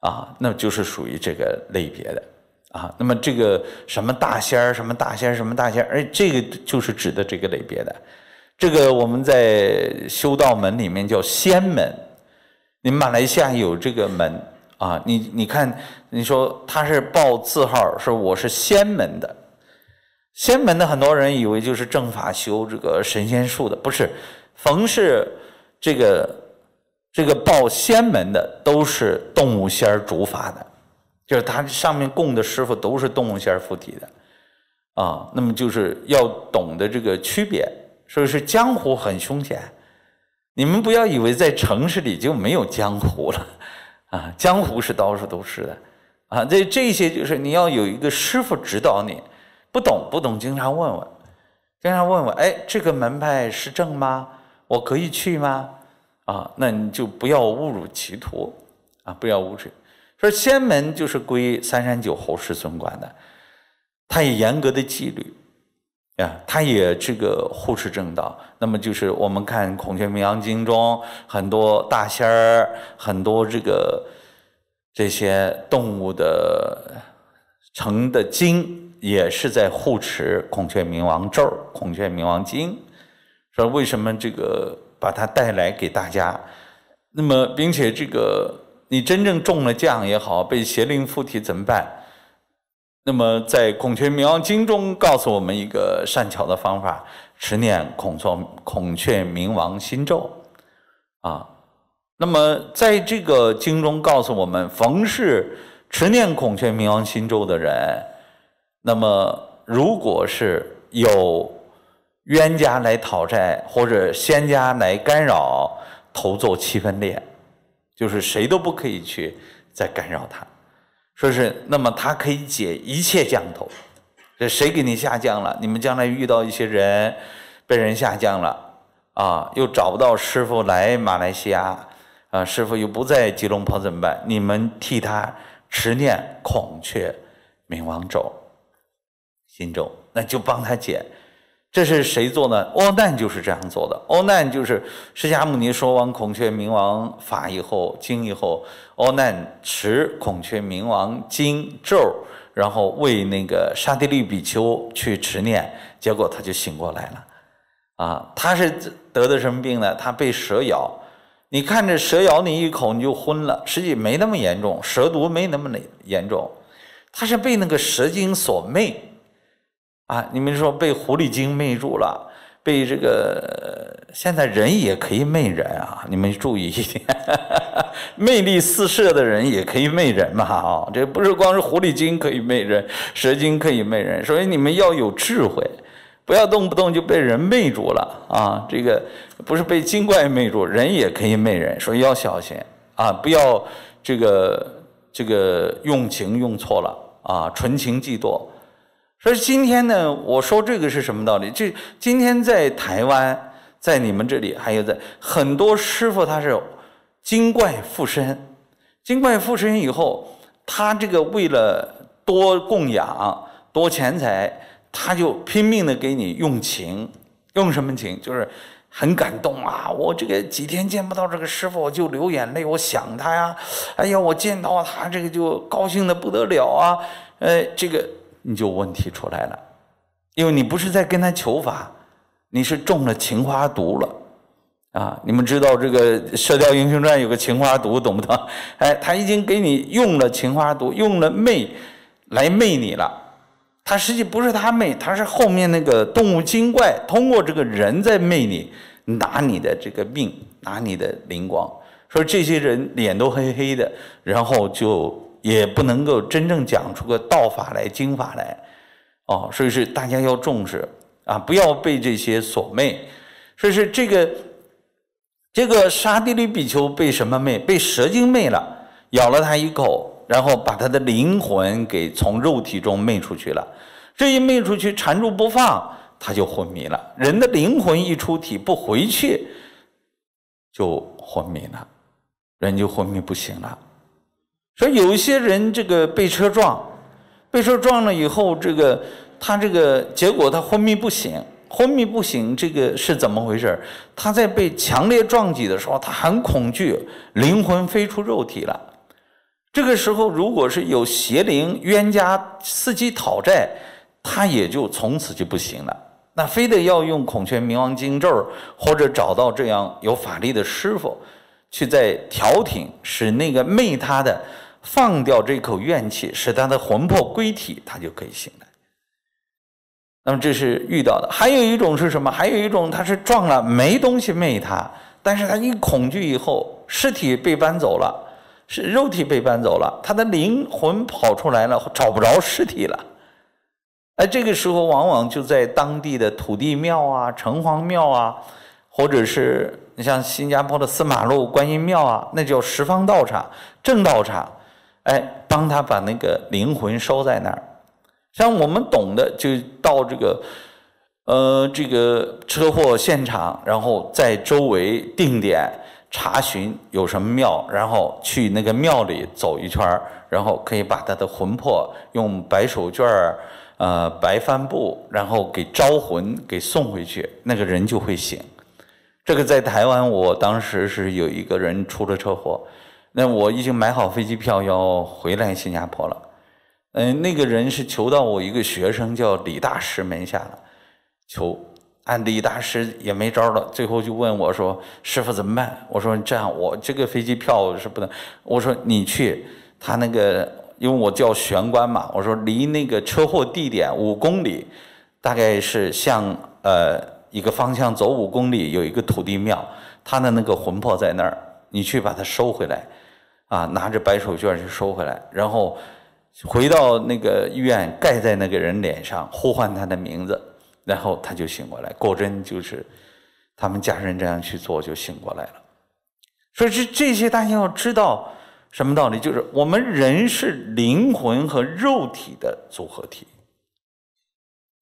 啊，那就是属于这个类别的。啊，那么这个什么大仙儿，什么大仙，什么大仙儿，哎，这个就是指的这个类别的。这个我们在修道门里面叫仙门，你马来西亚有这个门啊？你你看，你说他是报字号说我是仙门的，仙门的很多人以为就是正法修这个神仙术的，不是。逢是这个这个报仙门的，都是动物仙儿主法的。就是他上面供的师傅都是动物仙儿附体的，啊，那么就是要懂得这个区别，所以是江湖很凶险，你们不要以为在城市里就没有江湖了，啊，江湖是到处都是的，啊，这这些就是你要有一个师傅指导你，不懂不懂，经常问问，经常问问，哎，这个门派是正吗？我可以去吗？啊，那你就不要误入歧途，啊，不要误入。说仙门就是归三山九侯师尊管的，他也严格的纪律，啊，他也这个护持正道。那么就是我们看《孔雀明王经》中很多大仙儿，很多这个这些动物的成的精，也是在护持《孔雀明王咒》《孔雀明王经》。说为什么这个把它带来给大家？那么并且这个。你真正中了将也好，被邪灵附体怎么办？那么在《孔雀明王经》中告诉我们一个善巧的方法：持念孔雀孔雀明王心咒。啊，那么在这个经中告诉我们，逢是持念孔雀明王心咒的人，那么如果是有冤家来讨债或者仙家来干扰，头做七分裂。就是谁都不可以去再干扰他，说是那么他可以解一切降头，这谁给你下降了？你们将来遇到一些人被人下降了啊，又找不到师傅来马来西亚啊，师傅又不在吉隆坡怎么办？你们替他持念孔雀明王咒，心咒，那就帮他解。这是谁做呢？欧难就是这样做的。欧难就是释迦牟尼说完孔雀明王法以后经以后，欧难持孔雀明王经咒，然后为那个沙地利比丘去持念，结果他就醒过来了。啊，他是得的什么病呢？他被蛇咬。你看着蛇咬你一口你就昏了，实际没那么严重，蛇毒没那么严重。他是被那个蛇精所魅。啊，你们说被狐狸精魅住了，被这个现在人也可以魅人啊！你们注意一点，魅力四射的人也可以魅人嘛！啊，这不是光是狐狸精可以魅人，蛇精可以魅人，所以你们要有智慧，不要动不动就被人魅住了啊！这个不是被精怪魅住，人也可以魅人，所以要小心啊！不要这个这个用情用错了啊，纯情嫉妒。所以今天呢，我说这个是什么道理？这今天在台湾，在你们这里，还有在很多师傅，他是精怪附身。精怪附身以后，他这个为了多供养、多钱财，他就拼命的给你用情。用什么情？就是很感动啊！我这个几天见不到这个师傅，我就流眼泪，我想他呀。哎呀，我见到他这个就高兴的不得了啊！呃，这个。你就问题出来了，因为你不是在跟他求法，你是中了情花毒了，啊，你们知道这个《射雕英雄传》有个情花毒，懂不懂？哎，他已经给你用了情花毒，用了媚来媚你了。他实际不是他媚，他是后面那个动物精怪通过这个人在媚你，拿你的这个命，拿你的灵光，说这些人脸都黑黑的，然后就。也不能够真正讲出个道法来、经法来，哦，所以是大家要重视啊，不要被这些所魅。所以是这个这个沙地利比丘被什么魅？被蛇精魅了，咬了他一口，然后把他的灵魂给从肉体中魅出去了。这一魅出去，缠住不放，他就昏迷了。人的灵魂一出体不回去，就昏迷了，人就昏迷不行了。说有一些人这个被车撞，被车撞了以后，这个他这个结果他昏迷不醒，昏迷不醒，这个是怎么回事？他在被强烈撞击的时候，他很恐惧，灵魂飞出肉体了。这个时候，如果是有邪灵冤家伺机讨债，他也就从此就不行了。那非得要用孔雀明王经咒，或者找到这样有法力的师傅，去再调停，使那个媚他的。放掉这口怨气，使他的魂魄归体，他就可以醒来。那么这是遇到的，还有一种是什么？还有一种他是撞了没东西没他，但是他一恐惧以后，尸体被搬走了，是肉体被搬走了，他的灵魂跑出来了，找不着尸体了。哎，这个时候往往就在当地的土地庙啊、城隍庙啊，或者是你像新加坡的四马路观音庙啊，那叫十方道场、正道场。哎，帮他把那个灵魂收在那儿。像我们懂的，就到这个，呃，这个车祸现场，然后在周围定点查询有什么庙，然后去那个庙里走一圈然后可以把他的魂魄用白手绢儿、呃白帆布，然后给招魂，给送回去，那个人就会醒。这个在台湾，我当时是有一个人出了车祸。那我已经买好飞机票要回来新加坡了。嗯，那个人是求到我一个学生叫李大师门下了，求啊，李大师也没招了，最后就问我说：“师傅怎么办？”我说：“这样，我这个飞机票是不能……我说你去，他那个，因为我叫玄关嘛，我说离那个车祸地点五公里，大概是向呃一个方向走五公里有一个土地庙，他的那个魂魄在那儿，你去把它收回来。”啊，拿着白手绢就收回来，然后回到那个医院，盖在那个人脸上，呼唤他的名字，然后他就醒过来。果真就是，他们家人这样去做，就醒过来了。所以这这些大家要知道什么道理？就是我们人是灵魂和肉体的组合体，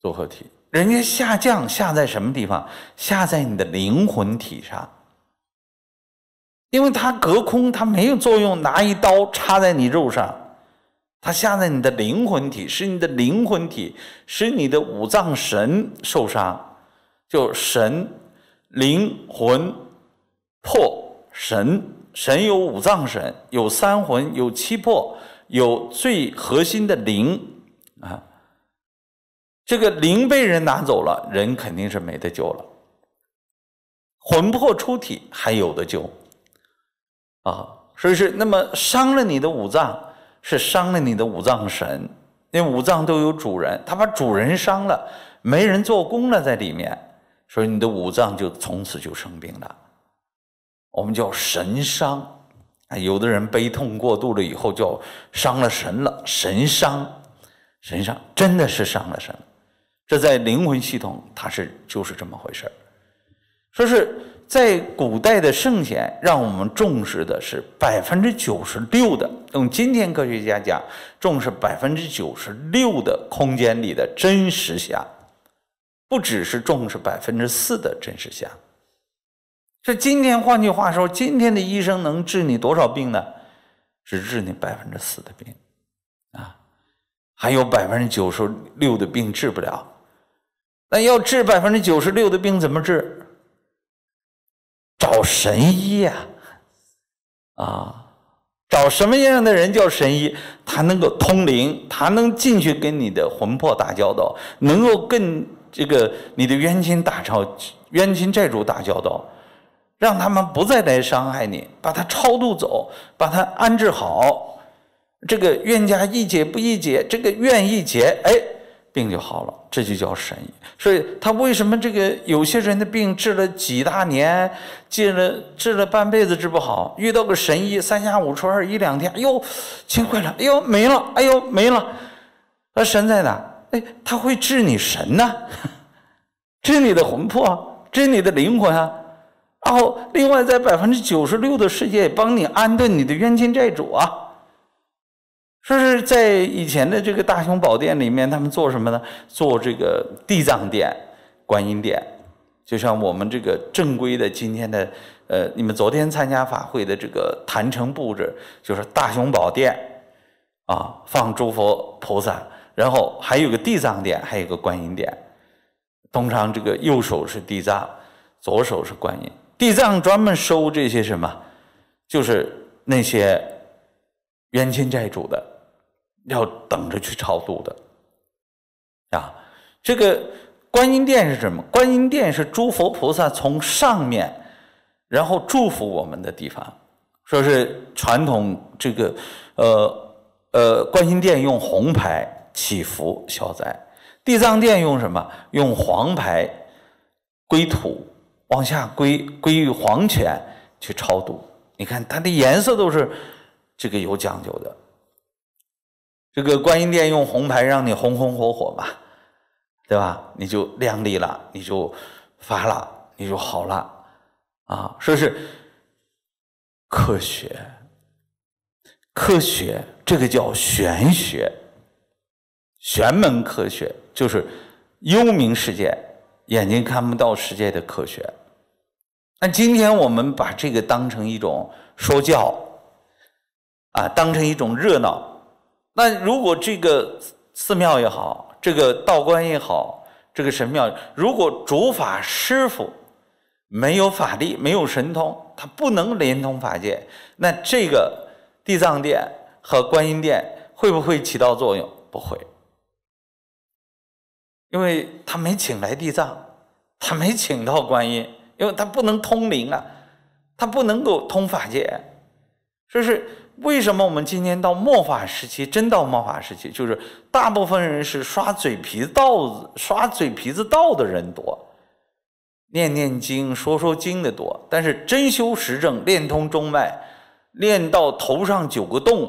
组合体。人家下降下在什么地方？下在你的灵魂体上。因为它隔空，它没有作用。拿一刀插在你肉上，它下在你的灵魂体，是你的灵魂体，是你的五脏神受伤，就神、灵魂、魄。神神有五脏神，有三魂，有七魄，有最核心的灵啊。这个灵被人拿走了，人肯定是没得救了。魂魄出体还有的救。啊，所以是那么伤了你的五脏，是伤了你的五脏神，因为五脏都有主人，他把主人伤了，没人做工了在里面，所以你的五脏就从此就生病了。我们叫神伤，啊，有的人悲痛过度了以后叫伤了神了，神伤，神伤，真的是伤了神，这在灵魂系统它是就是这么回事儿，说是。在古代的圣贤让我们重视的是百分之九十六的，用今天科学家讲，重视百分之九十六的空间里的真实相，不只是重视百分之四的真实相。这今天换句话说，今天的医生能治你多少病呢？只治你百分之四的病，啊，还有百分之九十六的病治不了。那要治百分之九十六的病怎么治？找神医呀，啊，找什么样的人叫神医？他能够通灵，他能进去跟你的魂魄打交道，能够跟这个你的冤亲打交冤亲债主打交道，让他们不再来伤害你，把他超度走，把他安置好。这个冤家易解不易解，这个怨易解，哎。病就好了，这就叫神医。所以他为什么这个有些人的病治了几大年，治了治了半辈子治不好，遇到个神医三下五除二一两天，哎呦，轻快了，哎呦没了，哎呦没了，那神在哪？哎，他会治你神呢，治你的魂魄，治你的灵魂啊。然后另外在百分之九十六的世界帮你安顿你的冤亲债主啊。说是在以前的这个大雄宝殿里面，他们做什么呢？做这个地藏殿、观音殿，就像我们这个正规的今天的，呃，你们昨天参加法会的这个坛城布置，就是大雄宝殿，啊，放诸佛菩萨，然后还有个地藏殿，还有个观音殿。通常这个右手是地藏，左手是观音。地藏专门收这些什么，就是那些。冤亲债主的要等着去超度的啊！这个观音殿是什么？观音殿是诸佛菩萨从上面，然后祝福我们的地方。说是传统这个，呃呃，观音殿用红牌祈福消灾，地藏殿用什么？用黄牌归土，往下归归于黄泉去超度。你看它的颜色都是。这个有讲究的，这个观音殿用红牌让你红红火火嘛，对吧？你就亮丽了，你就发了，你就好了啊！说是科学，科学这个叫玄学，玄门科学就是幽冥世界眼睛看不到世界的科学。那今天我们把这个当成一种说教。啊，当成一种热闹。那如果这个寺庙也好，这个道观也好，这个神庙，如果主法师傅没有法力、没有神通，他不能连通法界，那这个地藏殿和观音殿会不会起到作用？不会，因为他没请来地藏，他没请到观音，因为他不能通灵啊，他不能够通法界，就是。为什么我们今天到末法时期，真到末法时期，就是大部分人是刷嘴皮子道子，刷嘴皮子道的人多，念念经说说经的多，但是真修实证，练通中脉，练到头上九个洞，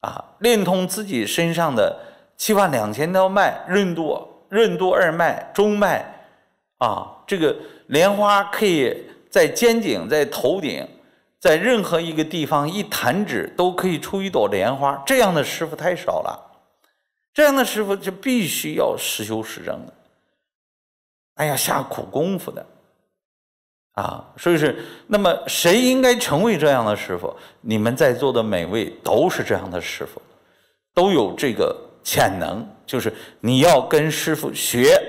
啊，练通自己身上的七万两千条脉，任督任督二脉中脉，啊，这个莲花可以在肩颈，在头顶。在任何一个地方一弹指都可以出一朵莲花，这样的师傅太少了。这样的师傅就必须要实修实证的，哎呀下苦功夫的，啊，所以是那么谁应该成为这样的师傅？你们在座的每位都是这样的师傅，都有这个潜能，就是你要跟师傅学，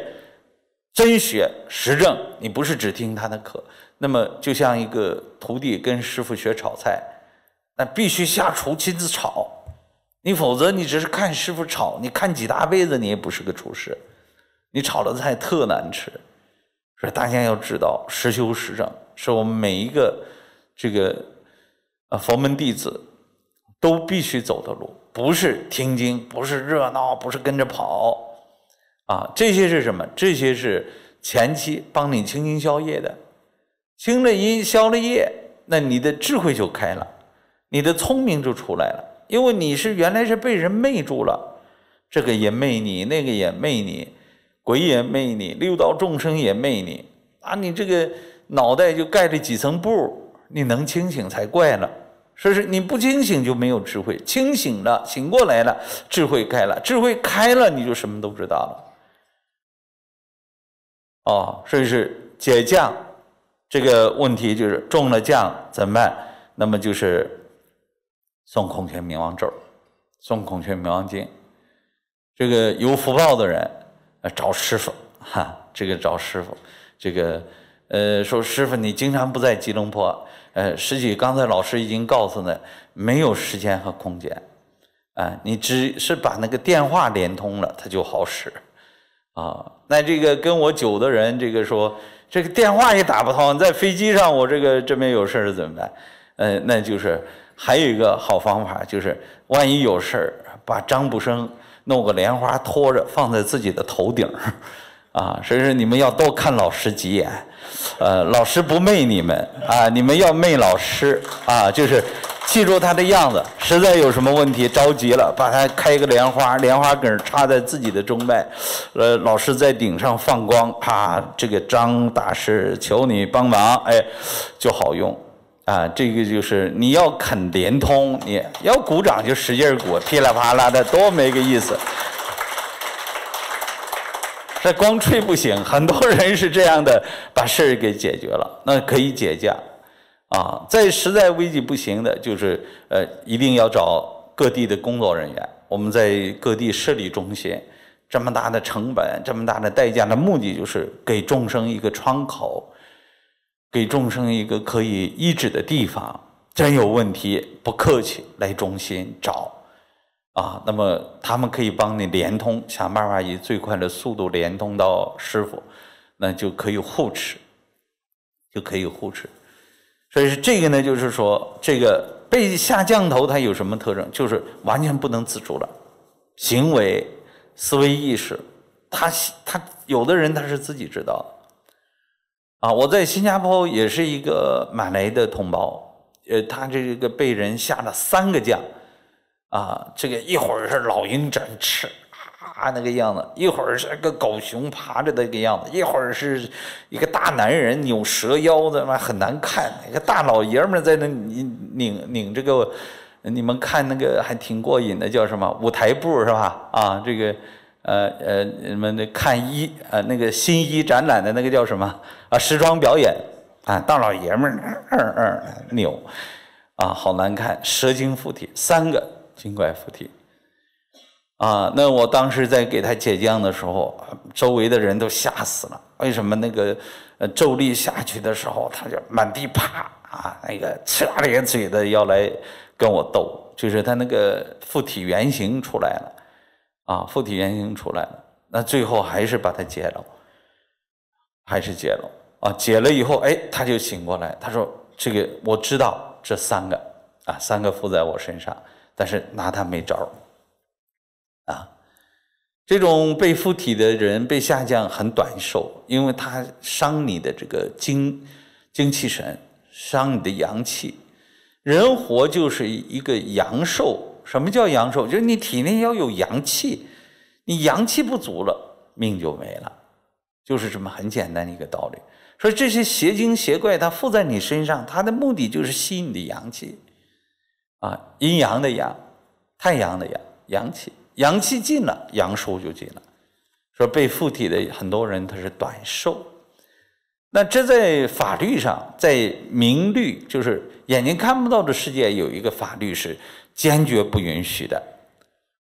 真学实证，你不是只听他的课。那么就像一个徒弟跟师傅学炒菜，那必须下厨亲自炒，你否则你只是看师傅炒，你看几大辈子你也不是个厨师，你炒的菜特难吃。所以大家要知道，实修实证是我们每一个这个啊佛门弟子都必须走的路，不是听经，不是热闹，不是跟着跑啊。这些是什么？这些是前期帮你清心消业的。清了音，消了业，那你的智慧就开了，你的聪明就出来了。因为你是原来是被人魅住了，这个也魅你，那个也魅你，鬼也魅你，六道众生也魅你啊！你这个脑袋就盖着几层布，你能清醒才怪呢。所以说你不清醒就没有智慧，清醒了，醒过来了，智慧开了，智慧开了，你就什么都知道了。哦，所以说解降。这个问题就是中了降怎么办？那么就是送孔雀明王咒，送孔雀明王经。这个有福报的人啊，找师傅哈，这个找师傅，这个呃，说师傅你经常不在吉隆坡，呃，实际刚才老师已经告诉你，没有时间和空间啊，你只是把那个电话连通了，它就好使啊。那这个跟我久的人，这个说。这个电话也打不通，在飞机上，我这个这边有事儿怎么办？嗯，那就是还有一个好方法，就是万一有事儿，把张步生弄个莲花托着，放在自己的头顶儿，啊，所以说你们要多看老师几眼，呃，老师不媚你们啊，你们要媚老师啊，就是。记住他的样子，实在有什么问题着急了，把他开一个莲花，莲花梗插在自己的中脉，呃，老师在顶上放光，啊，这个张大师求你帮忙，哎，就好用啊。这个就是你要肯连通，你要鼓掌就使劲鼓，噼里啪啦的多没个意思。这光吹不行，很多人是这样的把事儿给解决了，那可以解决。啊，再实在危急不行的，就是呃，一定要找各地的工作人员。我们在各地设立中心，这么大的成本，这么大的代价的目的，就是给众生一个窗口，给众生一个可以医治的地方。真有问题，不客气来中心找。啊，那么他们可以帮你连通，想办法以最快的速度连通到师傅，那就可以护持，就可以护持。所以这个呢，就是说，这个被下降头，它有什么特征？就是完全不能自主了，行为、思维、意识，他他有的人他是自己知道，啊，我在新加坡也是一个马来的同胞，呃，他这个被人下了三个降，啊，这个一会儿是老鹰展翅。啊，那个样子，一会儿是个狗熊爬着的那个样子，一会儿是一个大男人扭蛇腰子，妈很难看。一个大老爷们在那拧拧拧这个，你们看那个还挺过瘾的，叫什么舞台步是吧？啊，这个呃呃，你们那看一呃那个新衣展览的那个叫什么啊时装表演啊大老爷们儿二二扭啊好难看，蛇精附体，三个精怪附体。啊，那我当时在给他解僵的时候，周围的人都吓死了。为什么那个咒力下去的时候，他就满地啪啊，那个呲牙咧嘴的要来跟我斗，就是他那个附体原型出来了，啊，附体原型出来了。那最后还是把他解了，还是解了。啊，解了以后，哎，他就醒过来。他说：“这个我知道这三个啊，三个附在我身上，但是拿他没招。”这种被附体的人被下降很短寿，因为他伤你的这个精精气神，伤你的阳气。人活就是一个阳寿，什么叫阳寿？就是你体内要有阳气，你阳气不足了，命就没了，就是这么很简单的一个道理。说这些邪精邪怪，它附在你身上，它的目的就是吸你的阳气，啊，阴阳的阳，太阳的阳，阳气。阳气尽了，阳寿就尽了。说被附体的很多人，他是短寿。那这在法律上，在明律，就是眼睛看不到的世界，有一个法律是坚决不允许的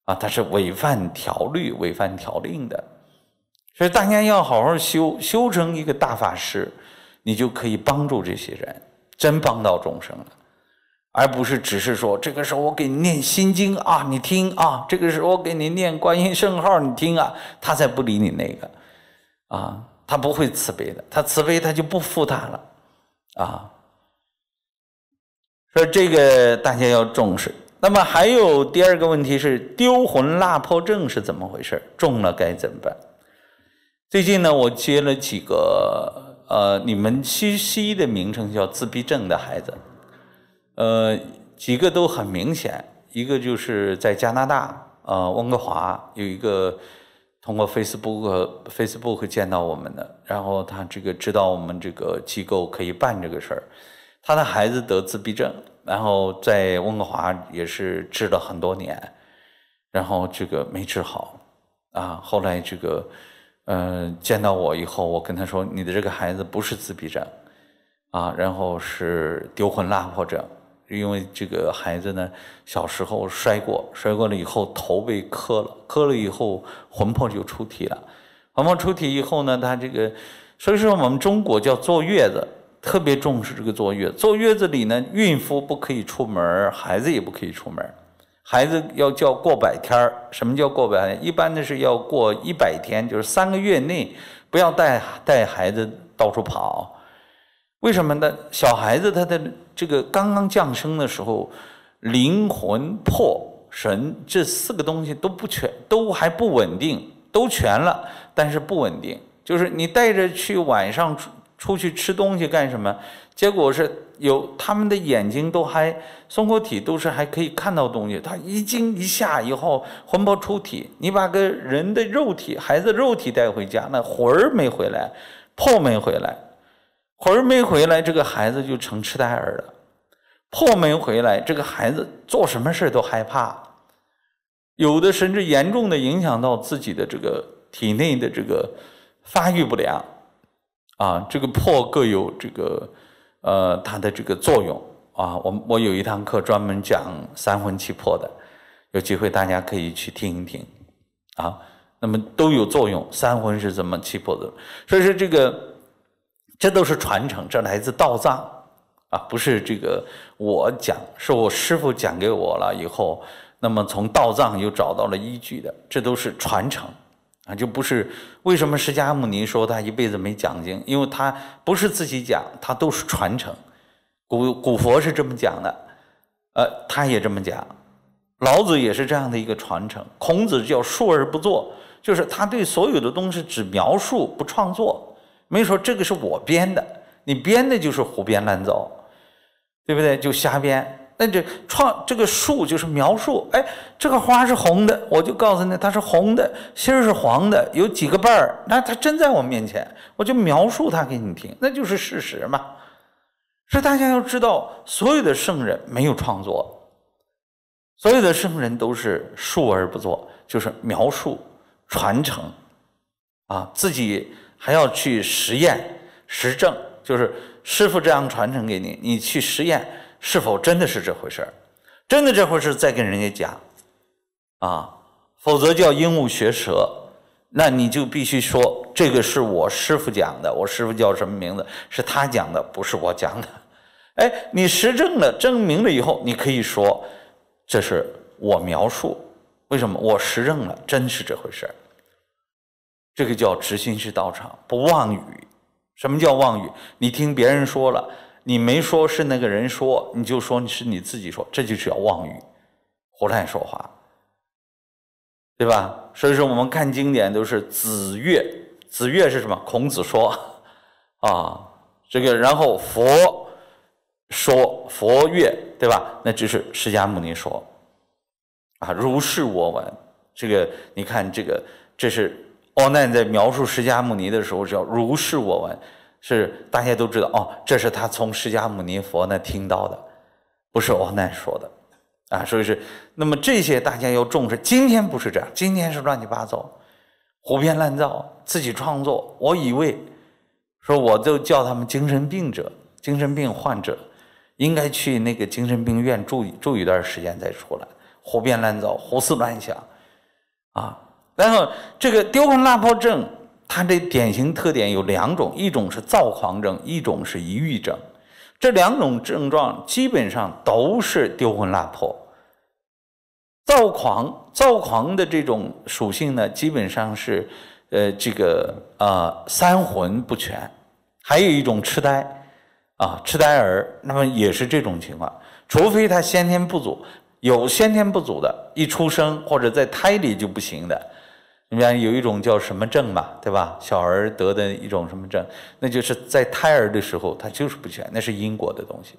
啊，它是违反条律、违反条令的。所以大家要好好修，修成一个大法师，你就可以帮助这些人，真帮到众生了。而不是只是说这个时候我给你念心经啊，你听啊；这个时候我给你念观音圣号，你听啊。他才不理你那个，啊，他不会慈悲的，他慈悲他就不负他了，啊。说这个大家要重视。那么还有第二个问题是，丢魂落魄症是怎么回事？中了该怎么办？最近呢，我接了几个，呃，你们西西医的名称叫自闭症的孩子。呃，几个都很明显。一个就是在加拿大，呃，温哥华有一个通过 Facebook Facebook 见到我们的，然后他这个知道我们这个机构可以办这个事儿，他的孩子得自闭症，然后在温哥华也是治了很多年，然后这个没治好，啊，后来这个嗯见到我以后，我跟他说你的这个孩子不是自闭症，啊，然后是丢魂落魄症。因为这个孩子呢，小时候摔过，摔过了以后头被磕了，磕了以后魂魄就出体了。魂魄出体以后呢，他这个，所以说我们中国叫坐月子，特别重视这个坐月。坐月子里呢，孕妇不可以出门，孩子也不可以出门。孩子要叫过百天儿，什么叫过百天？一般的是要过一百天，就是三个月内不要带带孩子到处跑。为什么呢？小孩子他的这个刚刚降生的时候，灵魂、魄、神这四个东西都不全，都还不稳定，都全了，但是不稳定。就是你带着去晚上出出去吃东西干什么？结果是有他们的眼睛都还松果体都是还可以看到东西，他一惊一吓以后魂魄出体，你把个人的肉体、孩子肉体带回家，那魂儿没回来，魄没回来。魂没回来，这个孩子就成痴呆儿了；魄没回来，这个孩子做什么事都害怕，有的甚至严重的影响到自己的这个体内的这个发育不良。啊，这个魄各有这个呃它的这个作用啊。我我有一堂课专门讲三魂七魄的，有机会大家可以去听一听啊。那么都有作用，三魂是怎么七魄的？所以说这个。这都是传承，这来自道藏，啊，不是这个我讲，是我师父讲给我了以后，那么从道藏又找到了依据的，这都是传承，啊，就不是为什么释迦牟尼说他一辈子没讲经，因为他不是自己讲，他都是传承，古古佛是这么讲的，呃，他也这么讲，老子也是这样的一个传承，孔子叫述而不作，就是他对所有的东西只描述不创作。没说这个是我编的，你编的就是胡编乱造，对不对？就瞎编。那这创这个树就是描述，哎，这个花是红的，我就告诉你它是红的，心儿是黄的，有几个瓣儿，那它真在我面前，我就描述它给你听，那就是事实嘛。是大家要知道，所有的圣人没有创作，所有的圣人都是述而不作，就是描述传承，啊，自己。还要去实验实证，就是师傅这样传承给你，你去实验是否真的是这回事真的这回事再跟人家讲，啊，否则叫鹦鹉学舌。那你就必须说，这个是我师傅讲的，我师傅叫什么名字？是他讲的，不是我讲的。哎，你实证了，证明了以后，你可以说，这是我描述，为什么？我实证了，真是这回事儿。这个叫执心是道场，不妄语。什么叫妄语？你听别人说了，你没说是那个人说，你就说你是你自己说，这就是叫妄语，胡乱说话，对吧？所以说我们看经典都是子曰，子曰是什么？孔子说啊，这个然后佛说佛曰，对吧？那就是释迦牟尼说啊，如是我闻。这个你看，这个这是。王难在描述释迦牟尼的时候叫“如是我闻”，是大家都知道。哦，这是他从释迦牟尼佛那听到的，不是王难说的啊。所以是，那么这些大家要重视。今天不是这样，今天是乱七八糟、胡编乱造、自己创作。我以为说，我就叫他们精神病者、精神病患者，应该去那个精神病院住住一段时间再出来，胡编乱造、胡思乱想啊。然后，这个丢魂落魄症，它的典型特点有两种：一种是躁狂症，一种是抑郁症。这两种症状基本上都是丢魂落魄。躁狂，躁狂的这种属性呢，基本上是，呃，这个啊，三魂不全。还有一种痴呆，啊，痴呆儿，那么也是这种情况。除非他先天不足，有先天不足的，一出生或者在胎里就不行的。你讲有一种叫什么症嘛，对吧？小儿得的一种什么症，那就是在胎儿的时候他就是不全，那是因果的东西。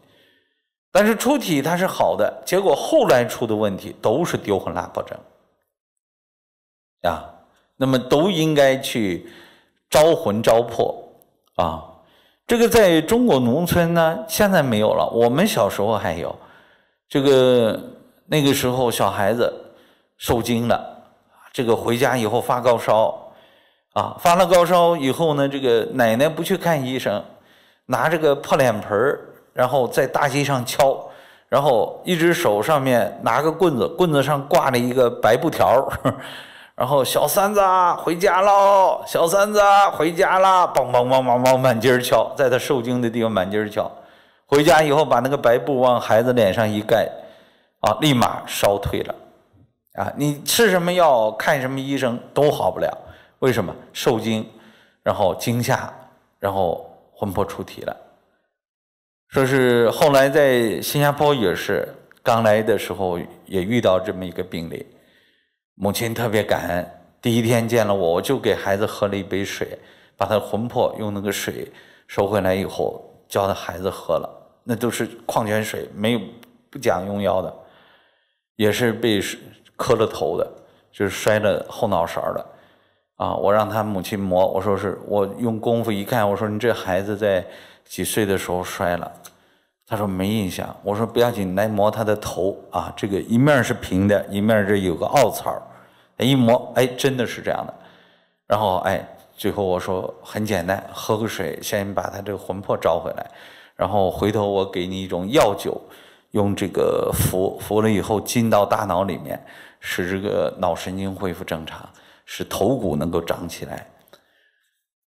但是出体它是好的，结果后来出的问题都是丢魂拉魄症，啊，那么都应该去招魂招魄啊。这个在中国农村呢，现在没有了，我们小时候还有。这个那个时候小孩子受惊了。这个回家以后发高烧，啊，发了高烧以后呢，这个奶奶不去看医生，拿着个破脸盆然后在大街上敲，然后一只手上面拿个棍子，棍子上挂了一个白布条 然后小三子回家喽，小三子回家啦，梆梆梆梆梆，满街敲，在他受惊的地方满街敲，回家以后把那个白布往孩子脸上一盖，啊，立马烧退了。啊，你吃什么药，看什么医生都好不了，为什么？受惊，然后惊吓，然后魂魄出体了。说是后来在新加坡也是，刚来的时候也遇到这么一个病例，母亲特别感恩。第一天见了我，我就给孩子喝了一杯水，把他的魂魄用那个水收回来以后，叫他孩子喝了，那都是矿泉水，没有不讲用药的，也是被。磕了头的，就是摔了后脑勺的，啊，我让他母亲磨，我说是我用功夫一看，我说你这孩子在几岁的时候摔了，他说没印象，我说不要紧，来磨他的头啊，这个一面是平的，一面这有个凹槽，一磨，哎，真的是这样的，然后哎，最后我说很简单，喝个水，先把他这个魂魄招回来，然后回头我给你一种药酒，用这个服，服了以后进到大脑里面。使这个脑神经恢复正常，使头骨能够长起来，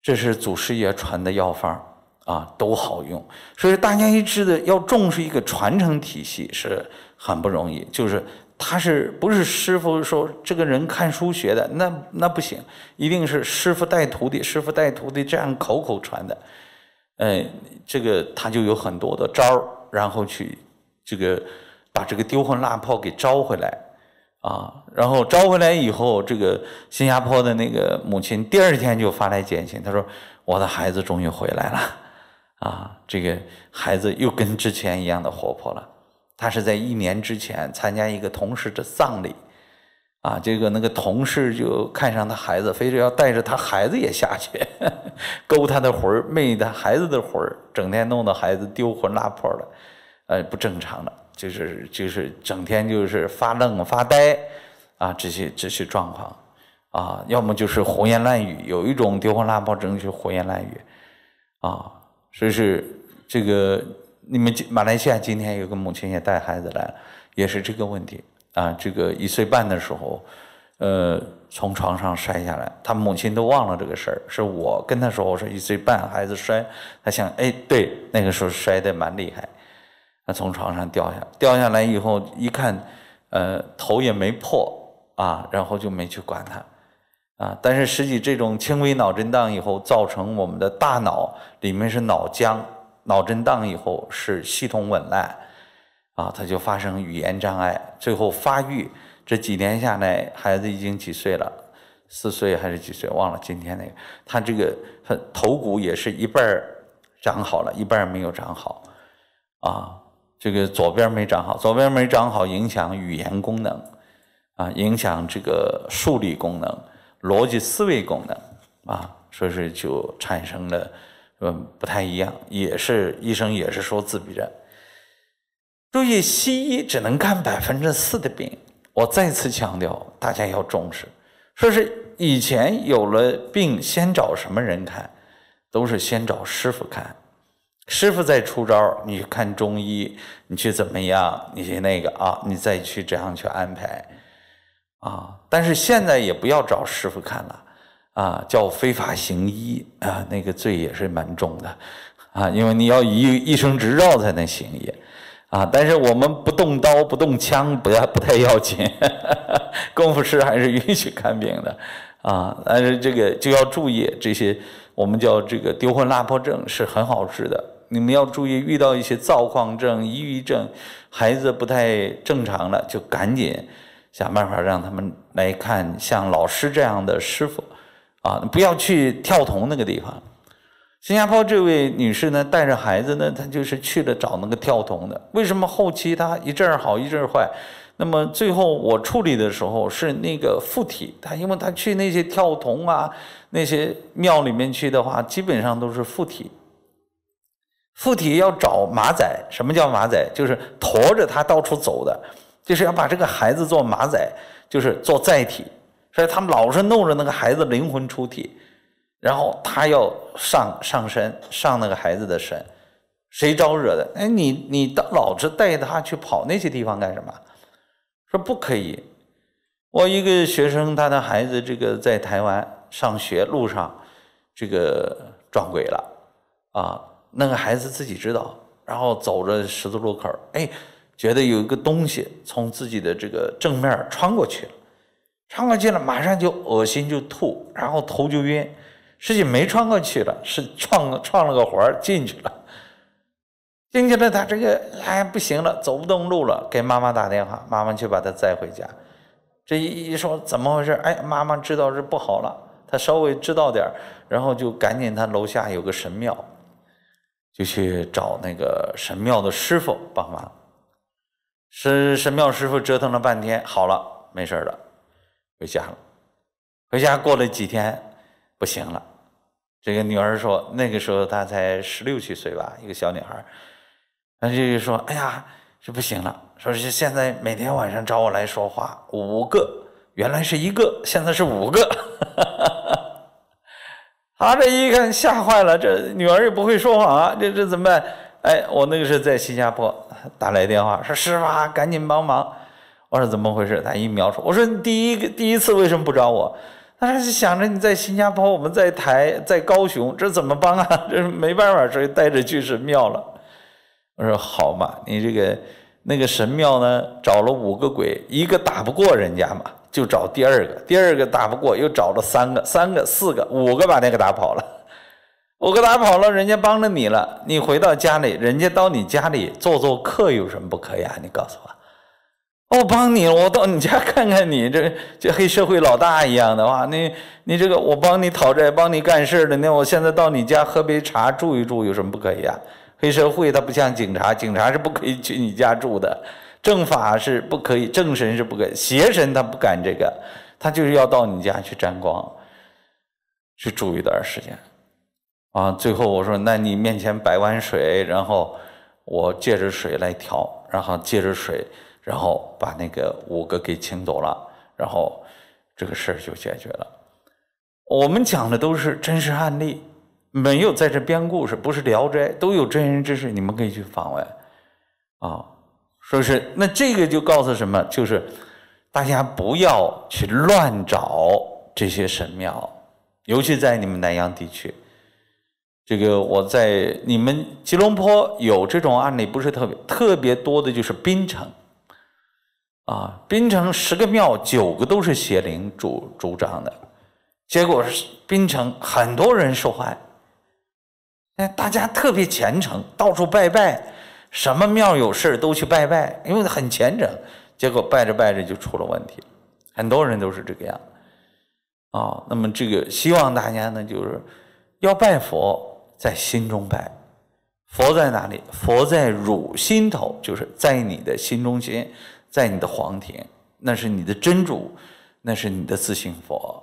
这是祖师爷传的药方啊，都好用。所以大家一致的要重视一个传承体系是很不容易。就是他是不是师傅说这个人看书学的那那不行，一定是师傅带徒弟，师傅带徒弟这样口口传的。哎，这个他就有很多的招然后去这个把这个丢魂落魄给招回来。啊，然后招回来以后，这个新加坡的那个母亲第二天就发来简讯，她说：“我的孩子终于回来了，啊，这个孩子又跟之前一样的活泼了。”他是在一年之前参加一个同事的葬礼，啊，结果那个同事就看上他孩子，非得要带着他孩子也下去，勾他的魂儿，昧他孩子的魂儿，整天弄得孩子丢魂拉魄的，呃，不正常了。就是就是整天就是发愣发呆啊，这些这些状况啊，要么就是胡言乱语，有一种丢魂乱魄症，就胡言乱语啊。所以是这个，你们马来西亚今天有个母亲也带孩子来了，也是这个问题啊。这个一岁半的时候，呃，从床上摔下来，他母亲都忘了这个事儿。是我跟他说，我说一岁半孩子摔，他想，哎，对，那个时候摔得蛮厉害。从床上掉下，掉下来以后一看，呃，头也没破啊，然后就没去管他，啊，但是实际这种轻微脑震荡以后，造成我们的大脑里面是脑浆，脑震荡以后是系统紊乱，啊，他就发生语言障碍，最后发育这几年下来，孩子已经几岁了，四岁还是几岁忘了？今天那个他这个头骨也是一半长好了，一半没有长好，啊。这个左边没长好，左边没长好，影响语言功能，啊，影响这个数理功能、逻辑思维功能，啊，说是就产生了，嗯，不太一样，也是医生也是说自闭症。注意，西医只能看百分之四的病。我再次强调，大家要重视。说是以前有了病先找什么人看，都是先找师傅看。师傅再出招你你看中医，你去怎么样？你去那个啊，你再去这样去安排，啊！但是现在也不要找师傅看了，啊，叫非法行医啊，那个罪也是蛮重的，啊，因为你要医医生执照才能行医，啊！但是我们不动刀不动枪，不要不太要紧，功夫师还是允许看病的，啊！但是这个就要注意这些，我们叫这个丢魂落魄症是很好治的。你们要注意，遇到一些躁狂症、抑郁症，孩子不太正常了，就赶紧想办法让他们来看像老师这样的师傅，啊，不要去跳童那个地方。新加坡这位女士呢，带着孩子呢，她就是去了找那个跳童的。为什么后期她一阵儿好一阵儿坏？那么最后我处理的时候是那个附体，她因为她去那些跳童啊那些庙里面去的话，基本上都是附体。附体要找马仔，什么叫马仔？就是驮着他到处走的，就是要把这个孩子做马仔，就是做载体。所以他们老是弄着那个孩子灵魂出体，然后他要上上身，上那个孩子的身。谁招惹的？哎，你你老是带他去跑那些地方干什么？说不可以。我一个学生，他的孩子这个在台湾上学路上，这个撞鬼了啊。那个孩子自己知道，然后走着十字路口哎，觉得有一个东西从自己的这个正面穿过去了，穿过去了，马上就恶心就吐，然后头就晕，实际没穿过去了，是创创了个环进去了，进去了他这个哎不行了，走不动路了，给妈妈打电话，妈妈去把他载回家，这一一说怎么回事？哎，妈妈知道是不好了，他稍微知道点然后就赶紧他楼下有个神庙。就去找那个神庙的师傅帮忙，神神庙师傅折腾了半天，好了，没事了，回家了。回家过了几天，不行了。这个女儿说，那个时候她才十六七岁吧，一个小女孩，那就就说，哎呀，是不行了。说是现在每天晚上找我来说话五个，原来是一个，现在是五个。他这一看吓坏了，这女儿也不会说谎啊，这这怎么办？哎，我那个时候在新加坡打来电话说：“师傅，赶紧帮忙！”我说：“怎么回事？”他一描述，我说：“你第一个第一次为什么不找我？”他说：“想着你在新加坡，我们在台，在高雄，这怎么帮啊？这没办法，所以带着去神庙了。”我说：“好嘛，你这个那个神庙呢，找了五个鬼，一个打不过人家嘛。”就找第二个，第二个打不过，又找了三个、三个、四个、五个把那个打跑了。五个打跑了，人家帮着你了。你回到家里，人家到你家里做做客有什么不可以啊？你告诉我，我帮你，我到你家看看你，这这黑社会老大一样的话，你你这个我帮你讨债、帮你干事的，那我现在到你家喝杯茶、住一住有什么不可以啊？黑社会他不像警察，警察是不可以去你家住的。正法是不可以，正神是不以，邪神他不干这个，他就是要到你家去沾光，去住一段时间。啊，最后我说，那你面前摆碗水，然后我借着水来调，然后借着水，然后把那个五个给请走了，然后这个事儿就解决了。我们讲的都是真实案例，没有在这编故事，不是聊斋，都有真人真事，你们可以去访问。啊。是不是那这个就告诉什么？就是大家不要去乱找这些神庙，尤其在你们南洋地区。这个我在你们吉隆坡有这种案例，不是特别特别多的，就是槟城啊，槟城十个庙九个都是邪灵主主张的，结果是槟城很多人受害。哎，大家特别虔诚，到处拜拜。什么庙有事都去拜拜，因为很虔诚，结果拜着拜着就出了问题很多人都是这个样，啊，那么这个希望大家呢，就是要拜佛在心中拜，佛在哪里？佛在汝心头，就是在你的心中心，在你的皇庭，那是你的真主，那是你的自信佛，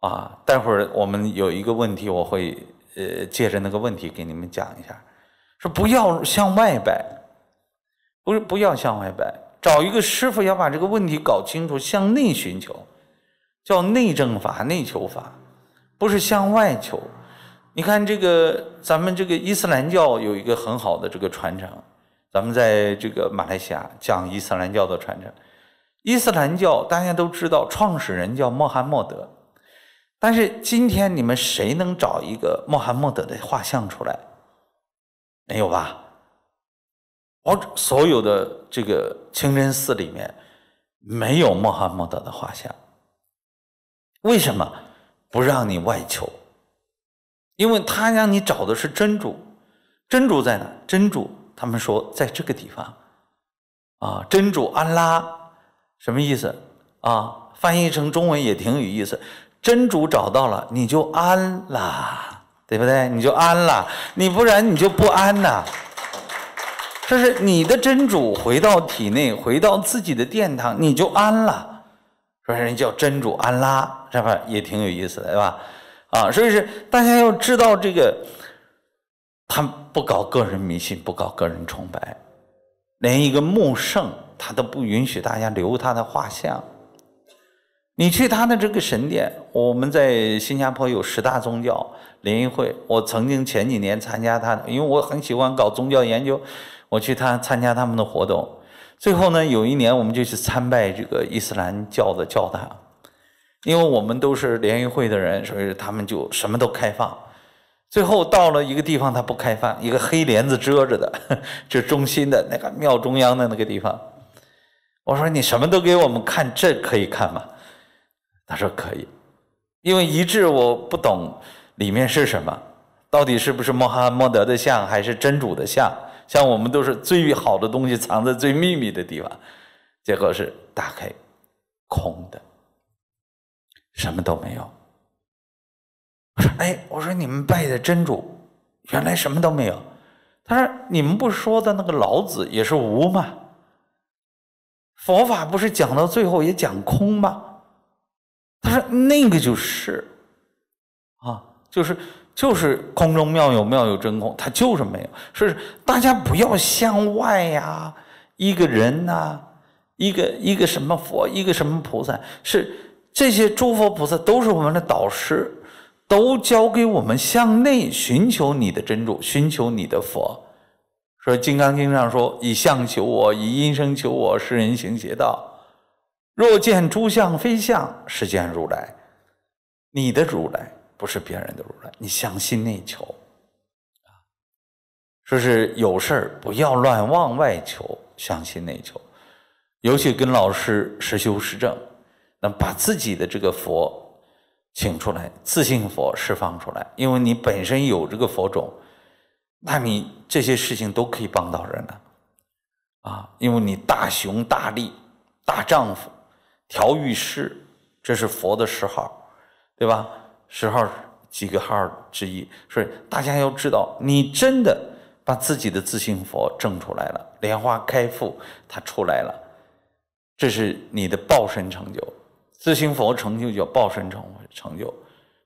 啊，待会儿我们有一个问题，我会呃借着那个问题给你们讲一下。说不要向外拜，不是不要向外拜，找一个师傅要把这个问题搞清楚，向内寻求，叫内证法、内求法，不是向外求。你看这个，咱们这个伊斯兰教有一个很好的这个传承，咱们在这个马来西亚讲伊斯兰教的传承。伊斯兰教大家都知道，创始人叫穆罕默德，但是今天你们谁能找一个穆罕默德的画像出来？没有吧？我所有的这个清真寺里面没有穆罕默德的画像。为什么不让你外求？因为他让你找的是真主。真主在哪？真主他们说在这个地方。啊，真主安拉，什么意思啊？翻译成中文也挺有意思。真主找到了，你就安啦。对不对？你就安了，你不然你就不安呐。这是你的真主回到体内，回到自己的殿堂，你就安了。说人叫真主安拉，是吧？也挺有意思的，对吧？啊，所以是大家要知道这个，他不搞个人迷信，不搞个人崇拜，连一个木圣他都不允许大家留他的画像。你去他的这个神殿，我们在新加坡有十大宗教。联谊会，我曾经前几年参加他，因为我很喜欢搞宗教研究，我去他参加他们的活动。最后呢，有一年我们就去参拜这个伊斯兰教的教堂，因为我们都是联谊会的人，所以他们就什么都开放。最后到了一个地方，他不开放，一个黑帘子遮着的，就中心的那个庙中央的那个地方。我说：“你什么都给我们看，这可以看吗？”他说：“可以，因为一致我不懂。”里面是什么？到底是不是穆罕默德的像，还是真主的像？像我们都是最好的东西藏在最秘密的地方，结果是打开，空的，什么都没有。我说：“哎，我说你们拜的真主，原来什么都没有。”他说：“你们不说的那个老子也是无吗？佛法不是讲到最后也讲空吗？”他说：“那个就是。”就是就是空中妙有妙有真空，它就是没有。所以大家不要向外呀，一个人呐，一个一个什么佛，一个什么菩萨，是这些诸佛菩萨都是我们的导师，都教给我们向内寻求你的真主，寻求你的佛。说《金刚经》上说：“以相求我，以音声求我，是人行邪道。若见诸相非相，是见如来。”你的如来。不是别人的如来，你相信内求啊！说是有事儿，不要乱往外求，相信内求。尤其跟老师实修实证，能把自己的这个佛请出来，自信佛释放出来，因为你本身有这个佛种，那你这些事情都可以帮到人了啊！因为你大雄大力大丈夫调御师，这是佛的谥号，对吧？十号几个号之一，所以大家要知道，你真的把自己的自信佛证出来了，莲花开富，它出来了，这是你的报身成就。自信佛成就叫报身成成就，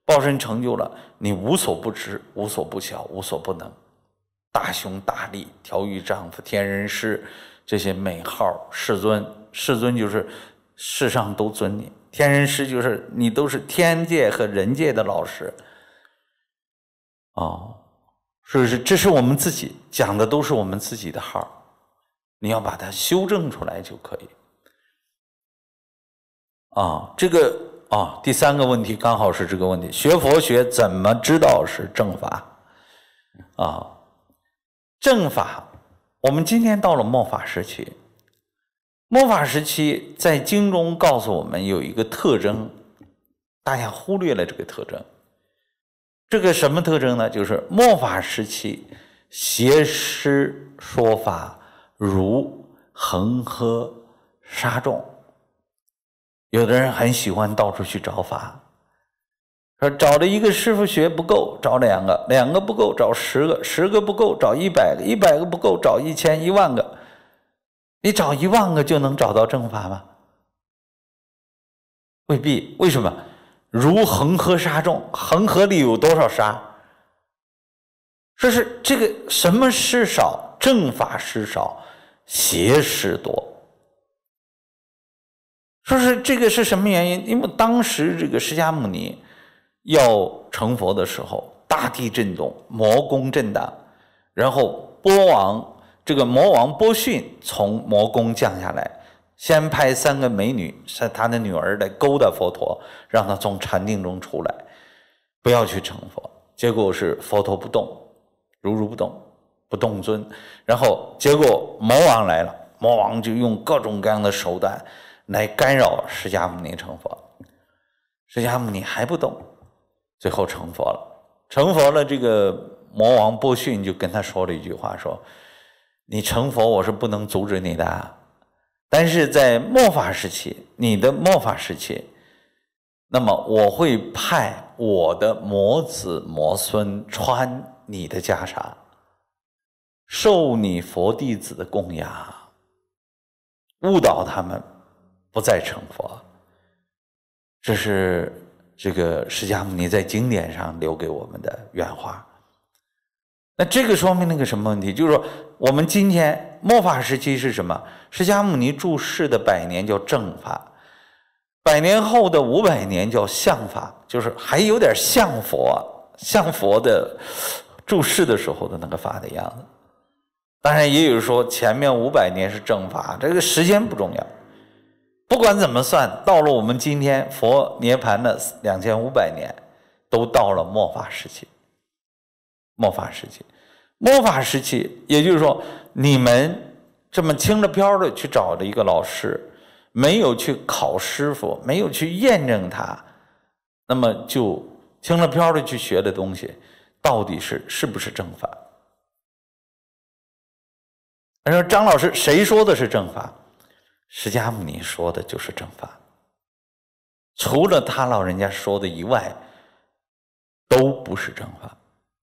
报身成就了，你无所不知，无所不晓，无所不能，大雄大力，调御丈夫，天人师，这些美号，世尊，世尊就是世上都尊你。天人师就是你，都是天界和人界的老师，哦，所以说，这是我们自己讲的，都是我们自己的号，你要把它修正出来就可以，啊，这个啊，第三个问题刚好是这个问题，学佛学怎么知道是正法？啊，正法，我们今天到了末法时期。末法时期，在经中告诉我们有一个特征，大家忽略了这个特征。这个什么特征呢？就是末法时期，邪师说法如恒河沙众。有的人很喜欢到处去找法，说找了一个师傅学不够，找两个，两个不够找十个，十个不够找一百个，一百个不够找一千一万个。你找一万个就能找到正法吗？未必。为什么？如恒河沙众，恒河里有多少沙？说是这个什么师少，正法师少，邪师多。说是这个是什么原因？因为当时这个释迦牟尼要成佛的时候，大地震动，魔宫震荡，然后波王。这个魔王波旬从魔宫降下来，先派三个美女是他的女儿来勾搭佛陀，让他从禅定中出来，不要去成佛。结果是佛陀不动，如如不动，不动尊。然后结果魔王来了，魔王就用各种各样的手段来干扰释迦牟尼成佛。释迦牟尼还不动，最后成佛了。成佛了，这个魔王波旬就跟他说了一句话说。你成佛，我是不能阻止你的。但是在末法时期，你的末法时期，那么我会派我的魔子魔孙穿你的袈裟，受你佛弟子的供养，误导他们不再成佛。这是这个释迦牟尼在经典上留给我们的原话。那这个说明了个什么问题？就是说，我们今天末法时期是什么？释迦牟尼住世的百年叫正法，百年后的五百年叫相法，就是还有点像佛，像佛的注释的时候的那个法的样子。当然，也有说前面五百年是正法，这个时间不重要。不管怎么算，到了我们今天佛涅盘的两千五百年，都到了末法时期。末法时期，末法时期，也就是说，你们这么轻着飘的去找的一个老师，没有去考师傅，没有去验证他，那么就轻着飘的去学的东西，到底是是不是正法？他说：“张老师，谁说的是正法？释迦牟尼说的就是正法，除了他老人家说的以外，都不是正法。”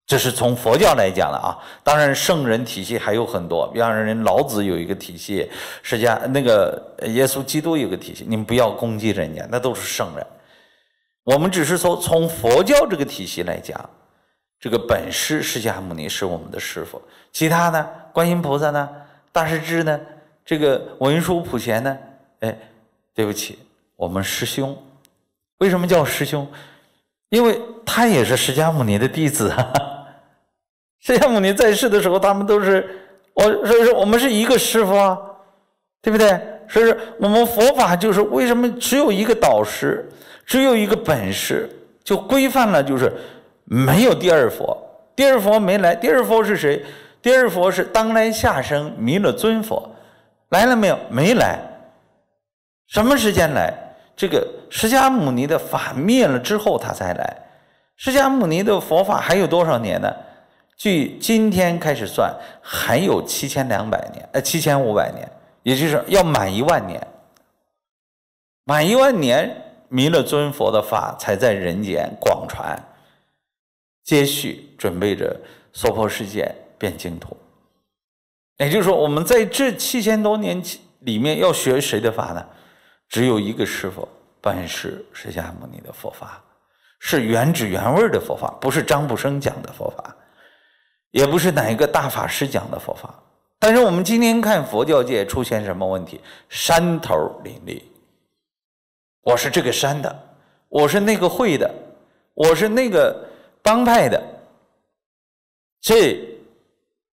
这是从佛教来讲的啊，当然圣人体系还有很多，比方说人老子有一个体系，释迦那个耶稣基督有个体系，你们不要攻击人家，那都是圣人。我们只是说从佛教这个体系来讲，这个本师释迦牟尼是我们的师傅，其他呢，观音菩萨呢，大势至呢，这个文殊普贤呢，哎，对不起，我们师兄，为什么叫师兄？因为他也是释迦牟尼的弟子啊。释迦牟尼在世的时候，他们都是我，所以说我们是一个师傅啊，对不对？所以说我们佛法就是为什么只有一个导师，只有一个本事，就规范了，就是没有第二佛。第二佛没来，第二佛是谁？第二佛是当来下生弥勒尊佛，来了没有？没来。什么时间来？这个释迦牟尼的法灭了之后，他才来。释迦牟尼的佛法还有多少年呢？据今天开始算，还有七千两百年，呃，七千五百年，也就是要满一万年。满一万年，弥勒尊佛的法才在人间广传，接续准备着娑婆世界变净土。也就是说，我们在这七千多年里面要学谁的法呢？只有一个师傅，本师释迦牟尼的佛法，是原汁原味的佛法，不是张不生讲的佛法。也不是哪一个大法师讲的佛法，但是我们今天看佛教界出现什么问题，山头林立，我是这个山的，我是那个会的，我是那个帮派的，这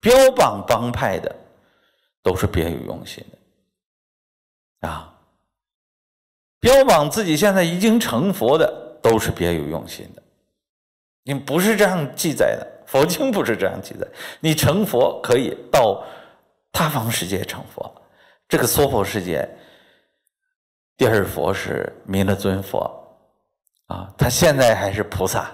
标榜帮派的都是别有用心的啊，标榜自己现在已经成佛的都是别有用心的，你不是这样记载的。佛经不是这样记载。你成佛可以到他方世界成佛，这个娑婆世界，第二佛是弥勒尊佛啊，他现在还是菩萨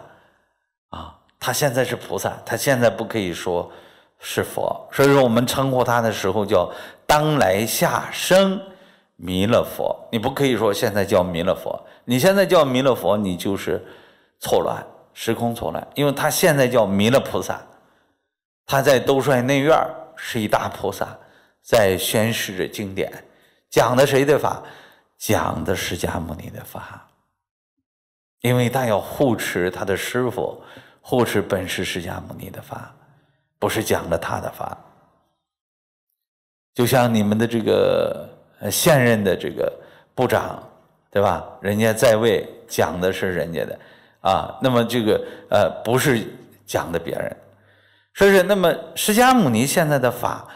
啊，他现在是菩萨，他现在不可以说是佛。所以说我们称呼他的时候叫当来下生弥勒佛，你不可以说现在叫弥勒佛，你现在叫弥勒佛你就是错乱。时空从来，因为他现在叫弥勒菩萨，他在兜率内院是一大菩萨，在宣示着经典，讲的谁的法？讲的释迦牟尼的法，因为他要护持他的师傅，护持本是释迦牟尼的法，不是讲了他的法。就像你们的这个现任的这个部长，对吧？人家在位讲的是人家的。啊，那么这个呃，不是讲的别人，说是那么释迦牟尼现在的法，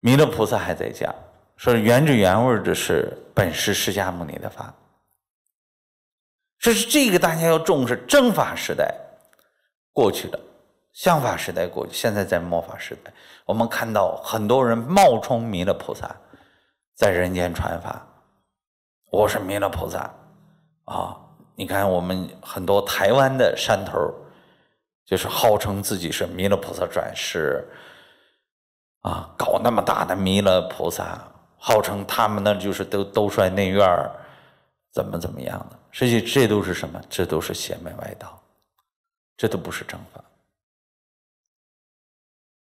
弥勒菩萨还在讲，说原汁原味的是本是释迦牟尼的法，这是这个大家要重视正法时代过去了，相法时代过去，现在在末法时代，我们看到很多人冒充弥勒菩萨在人间传法，我是弥勒菩萨啊。你看，我们很多台湾的山头，就是号称自己是弥勒菩萨转世，啊，搞那么大的弥勒菩萨，号称他们那就是都都摔内院怎么怎么样的？实际这都是什么？这都是邪门歪道，这都不是正法。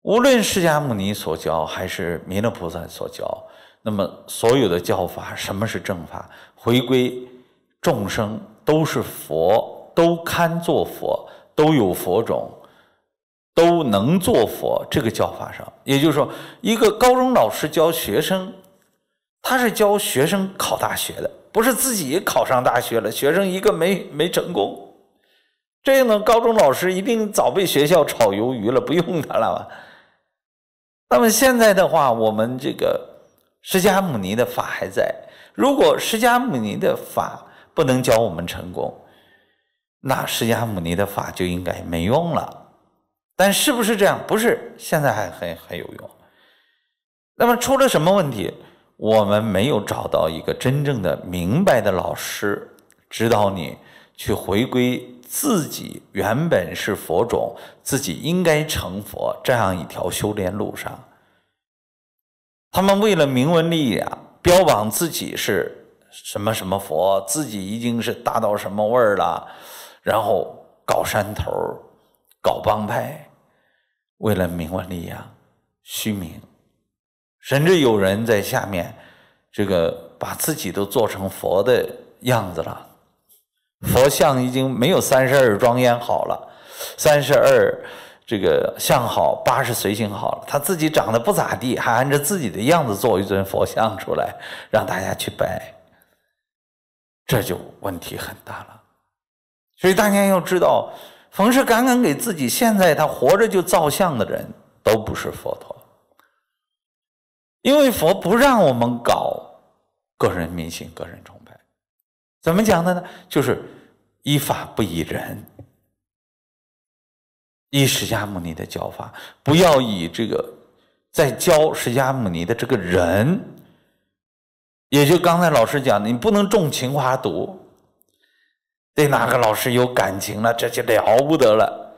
无论释迦牟尼所教，还是弥勒菩萨所教，那么所有的教法，什么是正法？回归众生。都是佛，都堪做佛，都有佛种，都能做佛。这个教法上，也就是说，一个高中老师教学生，他是教学生考大学的，不是自己考上大学了。学生一个没 没成功，这样的高中老师一定早被学校炒鱿鱼了，不用他了。吧？那么现在的话，我们这个释迦牟尼的法还在。如果释迦牟尼的法，不能教我们成功，那释迦牟尼的法就应该没用了。但是不是这样？不是，现在还很很有用。那么出了什么问题？我们没有找到一个真正的明白的老师，指导你去回归自己原本是佛种，自己应该成佛这样一条修炼路上。他们为了名文利益啊，标榜自己是。什么什么佛，自己已经是达到什么位儿了，然后搞山头，搞帮派，为了名闻利养、虚名，甚至有人在下面，这个把自己都做成佛的样子了，佛像已经没有三十二庄严好了，三十二这个相好、八十随行好了，他自己长得不咋地，还按照自己的样子做一尊佛像出来，让大家去拜。这就问题很大了，所以大家要知道，凡是敢敢给自己现在他活着就造像的人，都不是佛陀，因为佛不让我们搞个人迷信、个人崇拜。怎么讲的呢？就是依法不依人，依释迦牟尼的教法，不要以这个在教释迦牟尼的这个人。也就刚才老师讲的，你不能种情花毒，对哪个老师有感情了，这就了不得了，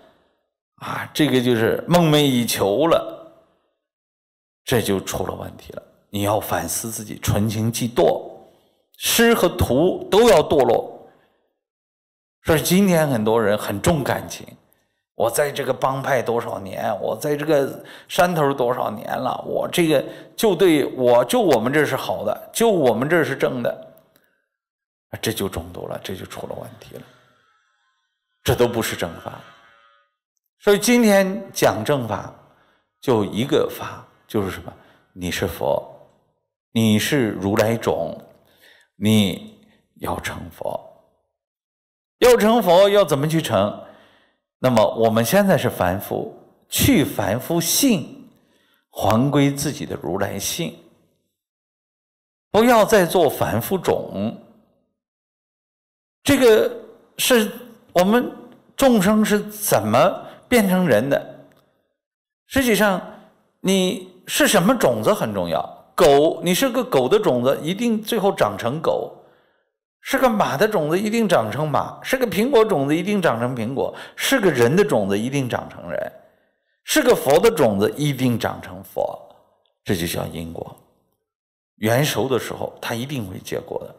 啊，这个就是梦寐以求了，这就出了问题了。你要反思自己，纯情即堕，诗和图都要堕落。所以今天很多人很重感情。我在这个帮派多少年？我在这个山头多少年了？我这个就对我就我们这是好的，就我们这是正的，这就中毒了，这就出了问题了，这都不是正法。所以今天讲正法，就一个法，就是什么？你是佛，你是如来种，你要成佛，要成佛要怎么去成？那么我们现在是凡夫，去凡夫性，还归自己的如来性，不要再做凡夫种。这个是我们众生是怎么变成人的？实际上，你是什么种子很重要。狗，你是个狗的种子，一定最后长成狗。是个马的种子一定长成马，是个苹果种子一定长成苹果，是个人的种子一定长成人，是个佛的种子一定长成佛，这就叫因果。元熟的时候，它一定会结果的。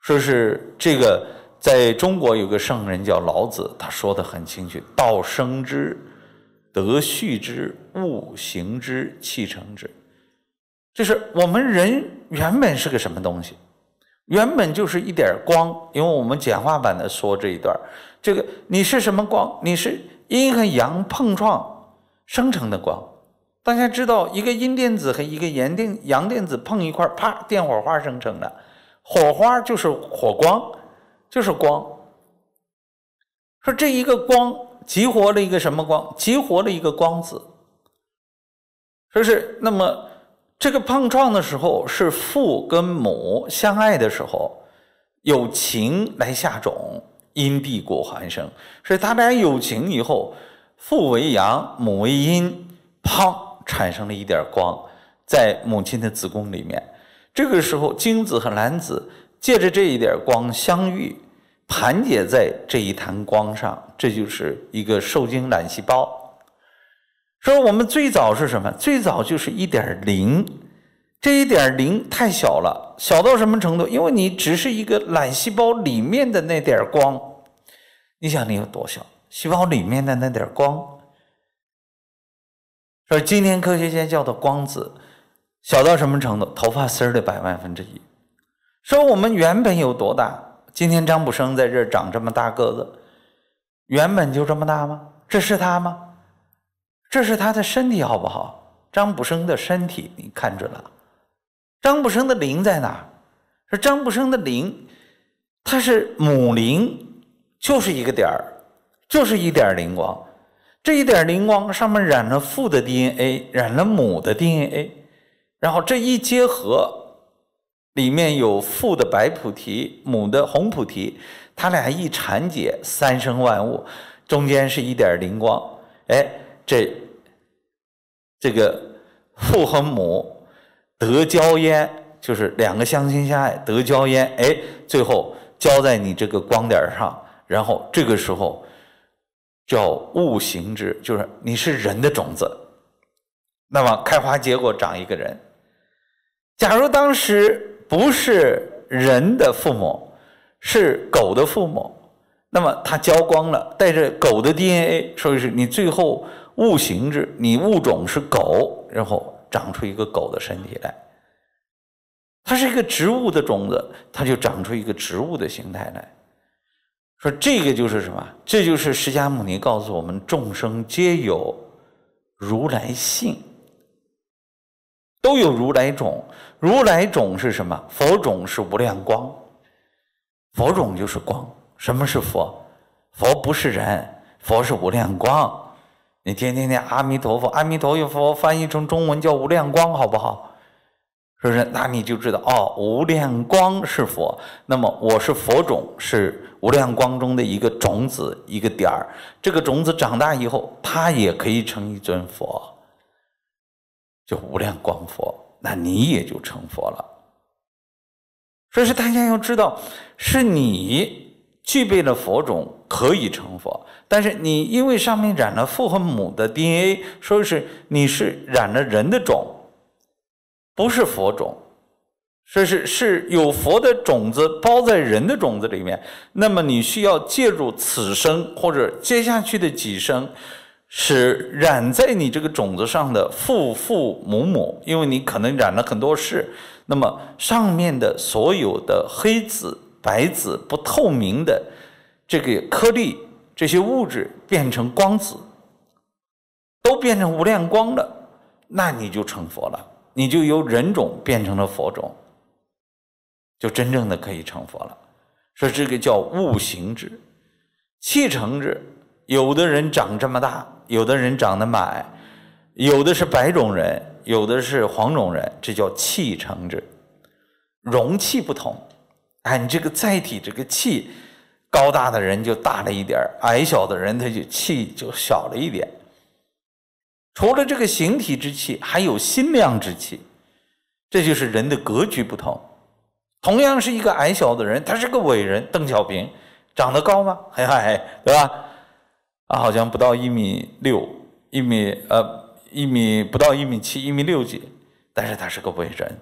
说是这个，在中国有个圣人叫老子，他说的很清楚：道生之，德续之，物行之，气成之。就是我们人原本是个什么东西？原本就是一点光，因为我们简化版的说这一段这个你是什么光？你是阴和阳碰撞生成的光。大家知道，一个阴电子和一个阳电阳电子碰一块啪，电火花生成的，火花就是火光，就是光。说这一个光激活了一个什么光？激活了一个光子。说是那么。这个碰撞的时候是父跟母相爱的时候，有情来下种，因地果还生，所以他俩有情以后，父为阳，母为阴，砰，产生了一点光，在母亲的子宫里面。这个时候，精子和卵子借着这一点光相遇，盘结在这一团光上，这就是一个受精卵细胞。说我们最早是什么？最早就是一点零，这一点零太小了，小到什么程度？因为你只是一个卵细胞里面的那点光，你想你有多小？细胞里面的那点光。说今天科学家叫的光子，小到什么程度？头发丝儿的百万分之一。说我们原本有多大？今天张卜生在这儿长这么大个子，原本就这么大吗？这是他吗？这是他的身体好不好？张卜生的身体，你看准了。张卜生的灵在哪？是张卜生的灵，它是母灵，就是一个点儿，就是一点灵光。这一点灵光上面染了父的 DNA，染了母的 DNA，然后这一结合，里面有父的白菩提，母的红菩提，他俩一产解，三生万物，中间是一点灵光，哎。这这个父和母得交焉，就是两个相亲相爱得交焉。哎，最后交在你这个光点上，然后这个时候叫物行之，就是你是人的种子，那么开花结果长一个人。假如当时不是人的父母，是狗的父母，那么它交光了，带着狗的 DNA，所以是你最后。物形之，你物种是狗，然后长出一个狗的身体来；它是一个植物的种子，它就长出一个植物的形态来。说这个就是什么？这就是释迦牟尼告诉我们：众生皆有如来性，都有如来种。如来种是什么？佛种是无量光，佛种就是光。什么是佛？佛不是人，佛是无量光。你天天念阿弥陀佛，阿弥陀佛，翻译成中文叫无量光，好不好？是不是？那你就知道哦，无量光是佛，那么我是佛种，是无量光中的一个种子，一个点儿。这个种子长大以后，它也可以成一尊佛，就无量光佛。那你也就成佛了。所以说，大家要知道，是你。具备了佛种可以成佛，但是你因为上面染了父和母的 DNA，说是你是染了人的种，不是佛种，说是是有佛的种子包在人的种子里面。那么你需要借助此生或者接下去的几生，使染在你这个种子上的父父母母，因为你可能染了很多事，那么上面的所有的黑子。白子不透明的这个颗粒，这些物质变成光子，都变成无量光了，那你就成佛了，你就由人种变成了佛种，就真正的可以成佛了。说这个叫物形质，气成质。有的人长这么大，有的人长得矮，有的是白种人，有的是黄种人，这叫气成质，容器不同。看你这个载体，这个气，高大的人就大了一点矮小的人他就气就小了一点。除了这个形体之气，还有心量之气，这就是人的格局不同。同样是一个矮小的人，他是个伟人，邓小平，长得高吗？很 矮，对吧？啊，好像不到一米六，一米呃一米不到一米七，一米六几，但是他是个伟人，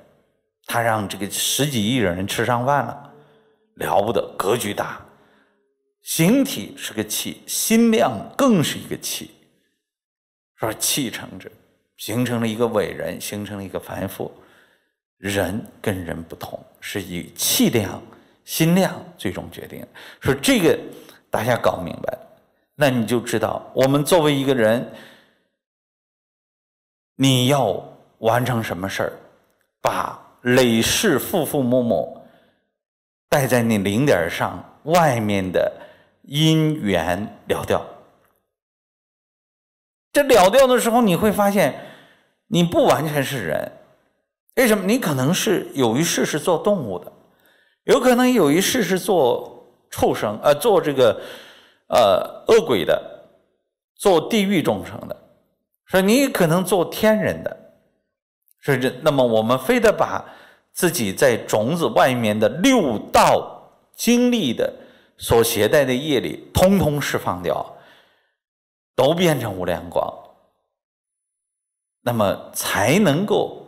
他让这个十几亿人吃上饭了。了不得，格局大，形体是个气，心量更是一个气，说气成者，形成了一个伟人，形成了一个凡夫。人跟人不同，是以气量、心量最终决定。说这个，大家搞明白了，那你就知道，我们作为一个人，你要完成什么事儿，把累世父父母母。带在那零点上，外面的因缘了掉。这了掉的时候，你会发现你不完全是人。为什么？你可能是有一世是做动物的，有可能有一世是做畜生，呃，做这个呃恶鬼的，做地狱众生的。说你可能做天人的，甚至那么我们非得把。自己在种子外面的六道经历的所携带的业力，通通释放掉，都变成无量光，那么才能够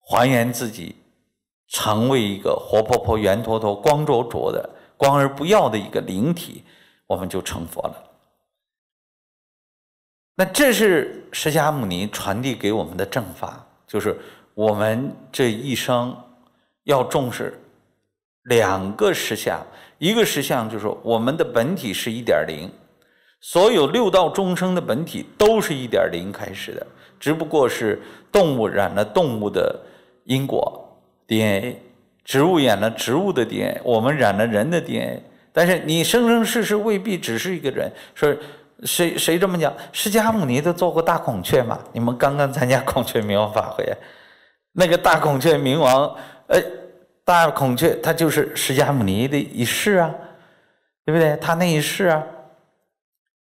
还原自己，成为一个活泼泼、圆坨坨、光灼灼的光而不要的一个灵体，我们就成佛了。那这是释迦牟尼传递给我们的正法，就是。我们这一生要重视两个实相，一个实相就是我们的本体是一点零，所有六道众生的本体都是一点零开始的，只不过是动物染了动物的因果 DNA，植物染了植物的 DNA，我们染了人的 DNA。但是你生生世世未必只是一个人，说谁谁这么讲？释迦牟尼都做过大孔雀嘛？你们刚刚参加孔雀明王法会。那个大孔雀明王，呃，大孔雀，他就是释迦牟尼的一世啊，对不对？他那一世啊，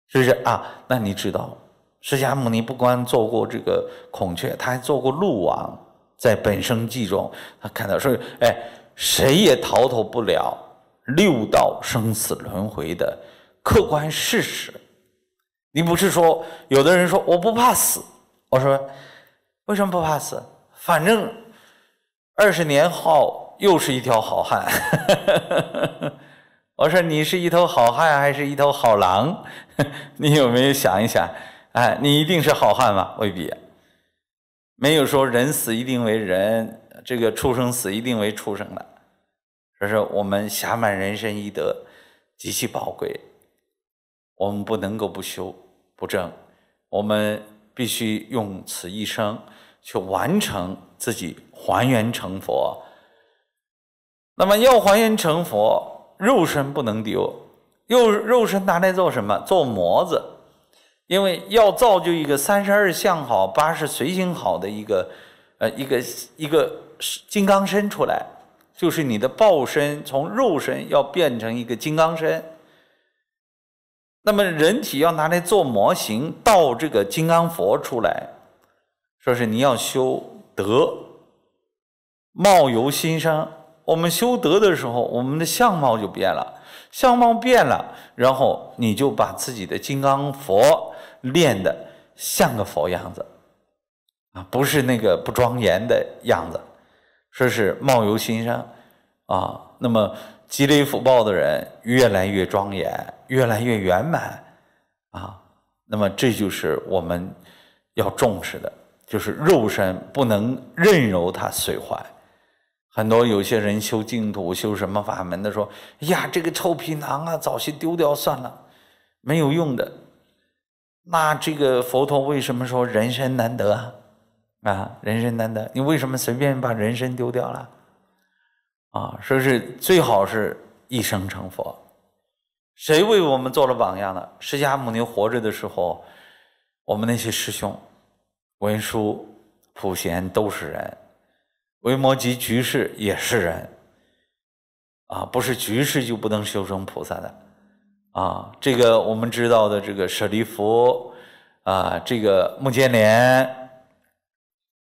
是不是啊？那你知道，释迦牟尼不光做过这个孔雀，他还做过鹿王，在本生记中，他看到说，哎，谁也逃脱不了六道生死轮回的客观事实。你不是说有的人说我不怕死？我说，为什么不怕死？反正二十年后又是一条好汉，我说你是一头好汉还是一头好狼？你有没有想一想？哎，你一定是好汉吗？未必，没有说人死一定为人，这个畜生死一定为畜生了。这是我们侠满人生一德极其宝贵，我们不能够不修不正，我们必须用此一生。去完成自己还原成佛，那么要还原成佛，肉身不能丢，又肉身拿来做什么？做模子，因为要造就一个三十二相好、八十随行好的一个，呃，一个一个金刚身出来，就是你的报身从肉身要变成一个金刚身，那么人体要拿来做模型，造这个金刚佛出来。说是你要修德，貌由心生。我们修德的时候，我们的相貌就变了，相貌变了，然后你就把自己的金刚佛练的像个佛样子，啊，不是那个不庄严的样子。说是貌由心生啊，那么积累福报的人越来越庄严，越来越圆满啊，那么这就是我们要重视的。就是肉身不能任由它损坏，很多有些人修净土、修什么法门的说：“呀，这个臭皮囊啊，早些丢掉算了，没有用的。”那这个佛陀为什么说人生难得啊？啊，人生难得，你为什么随便把人生丢掉了？啊，说是最好是一生成佛。谁为我们做了榜样了？释迦牟尼活着的时候，我们那些师兄。文殊、普贤都是人，维摩诘居士也是人，啊，不是居士就不能修成菩萨的，啊，这个我们知道的，这个舍利弗，啊，这个目犍连，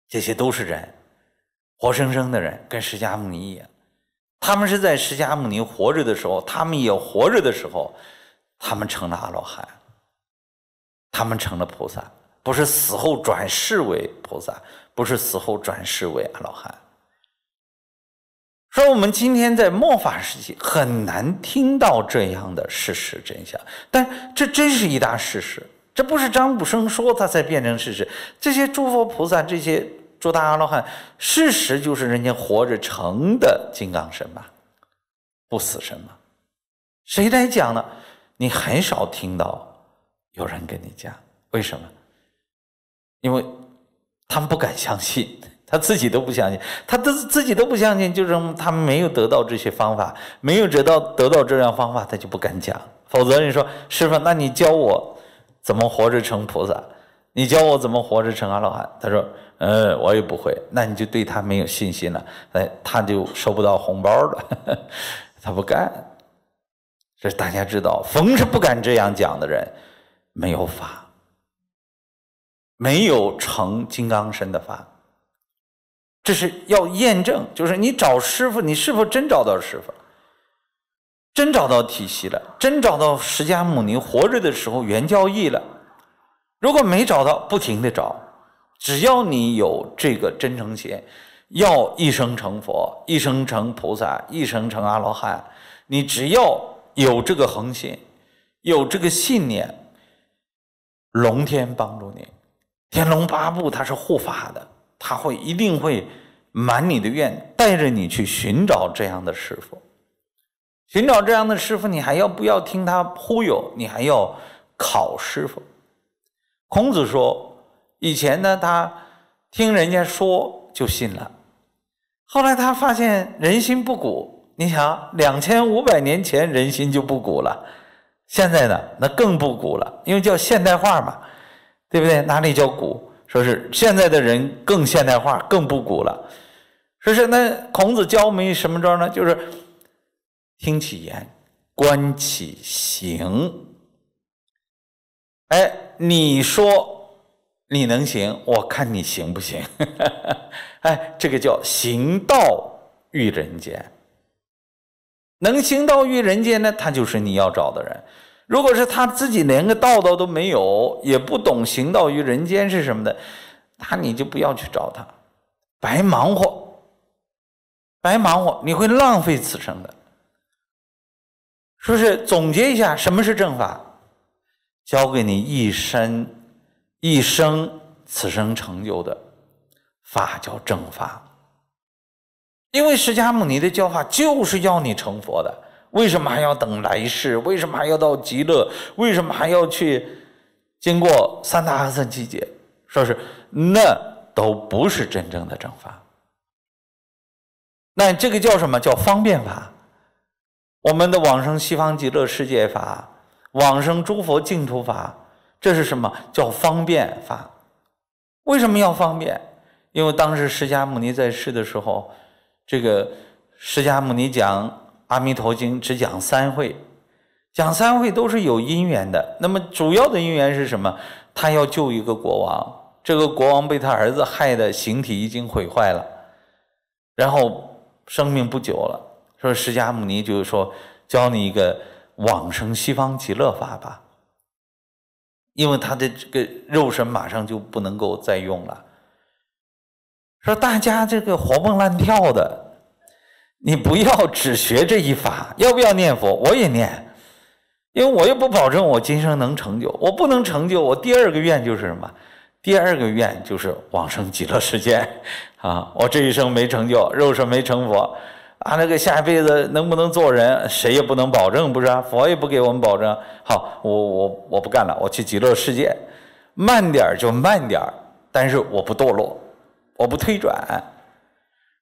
这些都是人，活生生的人，跟释迦牟尼一样，他们是在释迦牟尼活着的时候，他们也活着的时候，他们成了阿罗汉，他们成了菩萨。不是死后转世为菩萨，不是死后转世为阿罗汉。说我们今天在末法时期很难听到这样的事实真相，但这真是一大事实。这不是张卜生说他才变成事实，这些诸佛菩萨、这些诸大阿罗汉，事实就是人家活着成的金刚身嘛，不死身嘛。谁来讲呢？你很少听到有人跟你讲，为什么？因为他们不敢相信，他自己都不相信，他都自己都不相信，就是他们没有得到这些方法，没有得到得到这样方法，他就不敢讲。否则你说，师傅，那你教我怎么活着成菩萨？你教我怎么活着成阿罗汉？他说，嗯，我也不会。那你就对他没有信心了，哎，他就收不到红包了，他不干。这大家知道，逢是不敢这样讲的人，没有法。没有成金刚身的法，这是要验证，就是你找师傅，你是否真找到师傅，真找到体系了，真找到释迦牟尼活着的时候原教义了。如果没找到，不停的找，只要你有这个真诚心，要一生成佛，一生成菩萨，一生成阿罗汉，你只要有这个恒心，有这个信念，龙天帮助你。天龙八部，他是护法的，他会一定会满你的愿，带着你去寻找这样的师傅。寻找这样的师傅，你还要不要听他忽悠？你还要考师傅？孔子说，以前呢，他听人家说就信了，后来他发现人心不古。你想，两千五百年前人心就不古了，现在呢，那更不古了，因为叫现代化嘛。对不对？哪里叫古？说是现在的人更现代化，更不古了。说是那孔子教我们什么招呢？就是听其言，观其行。哎，你说你能行，我看你行不行？哎，这个叫行道育人间。能行道育人间呢，他就是你要找的人。如果是他自己连个道道都没有，也不懂行道于人间是什么的，那你就不要去找他，白忙活，白忙活，你会浪费此生的。说是？总结一下，什么是正法？教给你一生、一生、此生成就的法叫正法，因为释迦牟尼的教化就是要你成佛的。为什么还要等来世？为什么还要到极乐？为什么还要去经过三大阿僧祇劫？说是那都不是真正的正法。那这个叫什么叫方便法？我们的往生西方极乐世界法，往生诸佛净土法，这是什么叫方便法？为什么要方便？因为当时释迦牟尼在世的时候，这个释迦牟尼讲。《阿弥陀经》只讲三会，讲三会都是有因缘的。那么主要的因缘是什么？他要救一个国王，这个国王被他儿子害的形体已经毁坏了，然后生命不久了。说释迦牟尼就是说，教你一个往生西方极乐法吧，因为他的这个肉身马上就不能够再用了。说大家这个活蹦乱跳的。你不要只学这一法，要不要念佛？我也念，因为我又不保证我今生能成就，我不能成就，我第二个愿就是什么？第二个愿就是往生极乐世界 啊！我这一生没成就，肉身没成佛，啊，那个下一辈子能不能做人，谁也不能保证，不是？佛也不给我们保证。好，我我我不干了，我去极乐世界，慢点就慢点但是我不堕落，我不推转。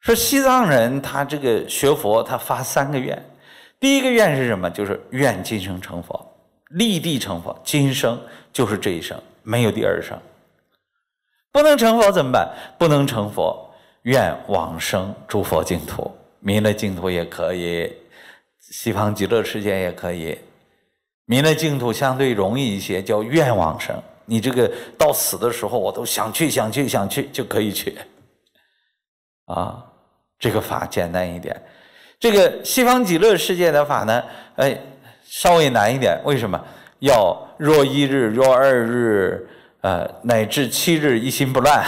说西藏人他这个学佛，他发三个愿。第一个愿是什么？就是愿今生成佛，立地成佛。今生就是这一生，没有第二生。不能成佛怎么办？不能成佛，愿往生诸佛净土，弥勒净土也可以，西方极乐世界也可以。弥勒净土相对容易一些，叫愿往生。你这个到死的时候，我都想去想去想去就可以去。啊，这个法简单一点，这个西方极乐世界的法呢，哎，稍微难一点。为什么？要若一日，若二日，呃，乃至七日，一心不乱，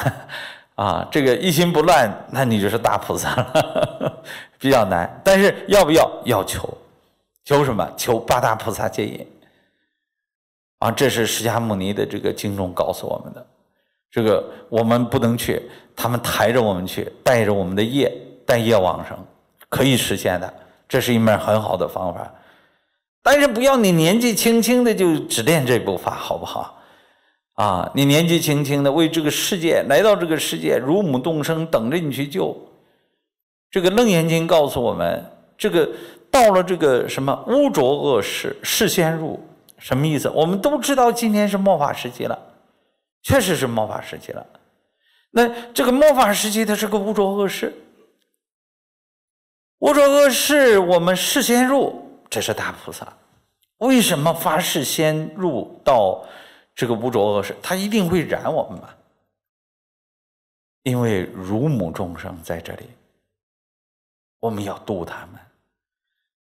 啊，这个一心不乱，那你就是大菩萨了，比较难。但是要不要？要求，求什么？求八大菩萨接引。啊，这是释迦牟尼的这个经中告诉我们的，这个我们不能去，他们抬着我们去，带着我们的业，带业往生，可以实现的。这是一门很好的方法，但是不要你年纪轻轻的就只练这部法，好不好？啊，你年纪轻轻的为这个世界，来到这个世界，乳母动生，等着你去救。这个《楞严经》告诉我们，这个到了这个什么污浊恶世，事先入什么意思？我们都知道，今天是末法时期了，确实是末法时期了。那这个末法时期，它是个污浊恶世，污浊恶世，我们事先入，这是大菩萨。为什么发誓先入到这个污浊恶世？他一定会染我们吧？因为乳母众生在这里，我们要度他们。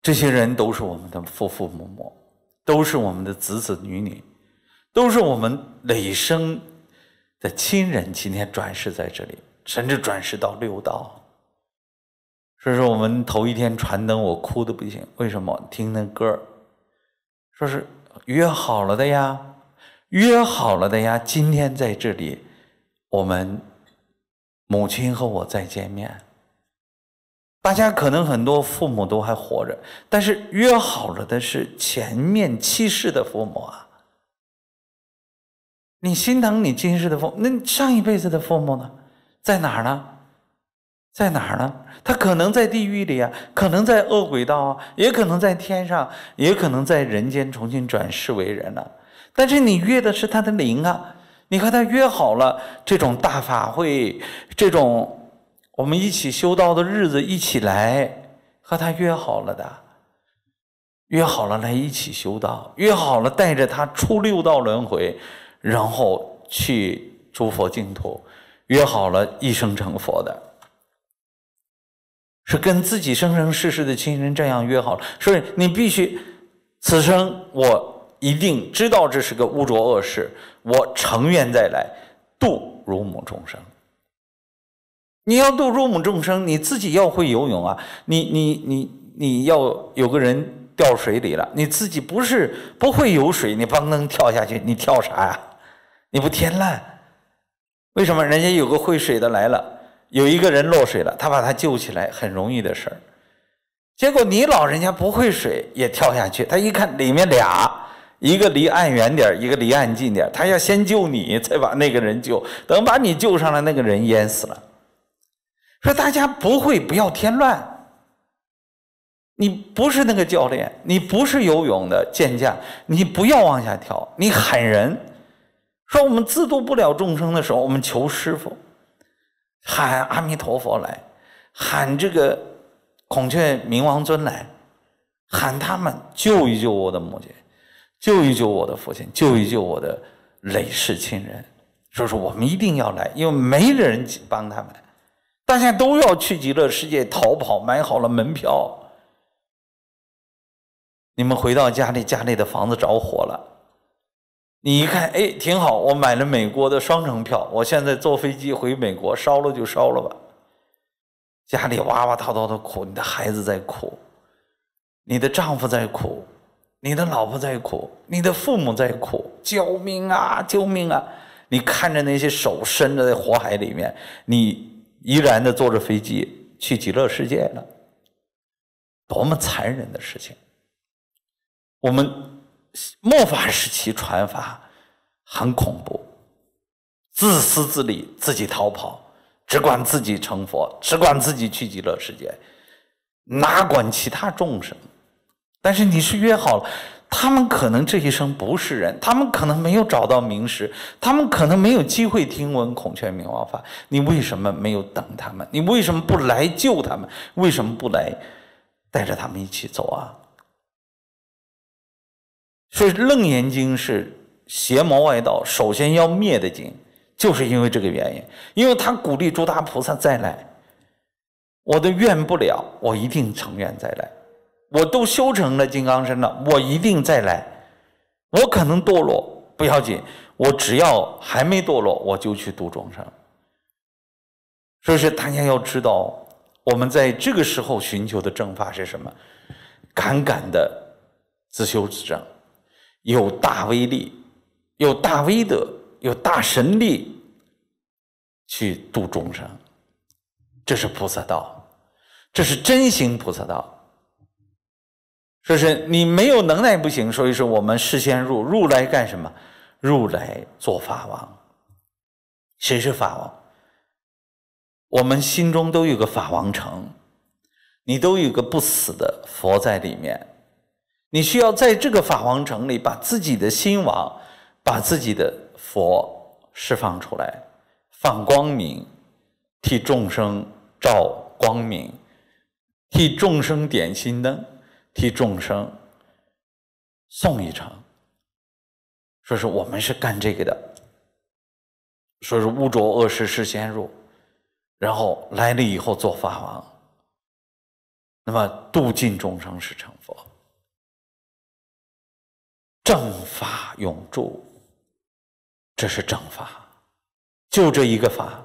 这些人都是我们的父父母母，都是我们的子子女女，都是我们累生。的亲人今天转世在这里，甚至转世到六道。所以说，我们头一天传灯，我哭的不行。为什么？听那歌说是约好了的呀，约好了的呀。今天在这里，我们母亲和我再见面。大家可能很多父母都还活着，但是约好了的是前面七世的父母啊。你心疼你今世的父，那上一辈子的父母呢？在哪儿呢？在哪儿呢？他可能在地狱里啊，可能在恶鬼道啊，也可能在天上，也可能在人间重新转世为人了。但是你约的是他的灵啊，你和他约好了这种大法会，这种我们一起修道的日子一起来，和他约好了的，约好了来一起修道，约好了带着他出六道轮回。然后去诸佛净土，约好了一生成佛的，是跟自己生生世世的亲人这样约好了。所以你必须，此生我一定知道这是个污浊恶世，我成愿再来度如母众生。你要度如母众生，你自己要会游泳啊！你你你你要有个人掉水里了，你自己不是不会游水，你梆能跳下去？你跳啥呀？你不添乱，为什么？人家有个会水的来了，有一个人落水了，他把他救起来，很容易的事儿。结果你老人家不会水也跳下去，他一看里面俩，一个离岸远点，一个离岸近点，他要先救你，再把那个人救。等把你救上来，那个人淹死了。说大家不会不要添乱，你不是那个教练，你不是游泳的健将，你不要往下跳，你喊人。说我们自度不了众生的时候，我们求师傅，喊阿弥陀佛来，喊这个孔雀明王尊来，喊他们救一救我的母亲，救一救我的父亲，救一救我的累世亲人。所以说我们一定要来，因为没人帮他们，大家都要去极乐世界逃跑，买好了门票。你们回到家里，家里的房子着火了。你一看，哎，挺好，我买了美国的双程票，我现在坐飞机回美国，烧了就烧了吧。家里哇哇啕啕的哭，你的孩子在哭，你的丈夫在哭，你的老婆在哭，你的父母在哭，救命啊，救命啊！你看着那些手伸着在火海里面，你依然的坐着飞机去极乐世界了，多么残忍的事情！我们。末法时期传法很恐怖，自私自利，自己逃跑，只管自己成佛，只管自己去极乐世界，哪管其他众生？但是你是约好了，他们可能这一生不是人，他们可能没有找到明师，他们可能没有机会听闻孔雀明王法，你为什么没有等他们？你为什么不来救他们？为什么不来带着他们一起走啊？所以《楞严经》是邪魔外道首先要灭的经，就是因为这个原因。因为他鼓励诸大菩萨再来，我都愿不了，我一定成愿再来。我都修成了金刚身了，我一定再来。我可能堕落不要紧，我只要还没堕落，我就去度众生。所以说，大家要知道，我们在这个时候寻求的正法是什么？敢敢的自修自证。有大威力，有大威德，有大神力，去度众生，这是菩萨道，这是真行菩萨道。说是你没有能耐不行。所以说我们事先入入来干什么？入来做法王，谁是法王？我们心中都有个法王城，你都有个不死的佛在里面。你需要在这个法王城里把自己的心王、把自己的佛释放出来，放光明，替众生照光明，替众生点心灯，替众生送一程。说是我们是干这个的。说是污浊恶世事先入，然后来了以后做法王，那么度尽众生是成佛。正法永住，这是正法，就这一个法，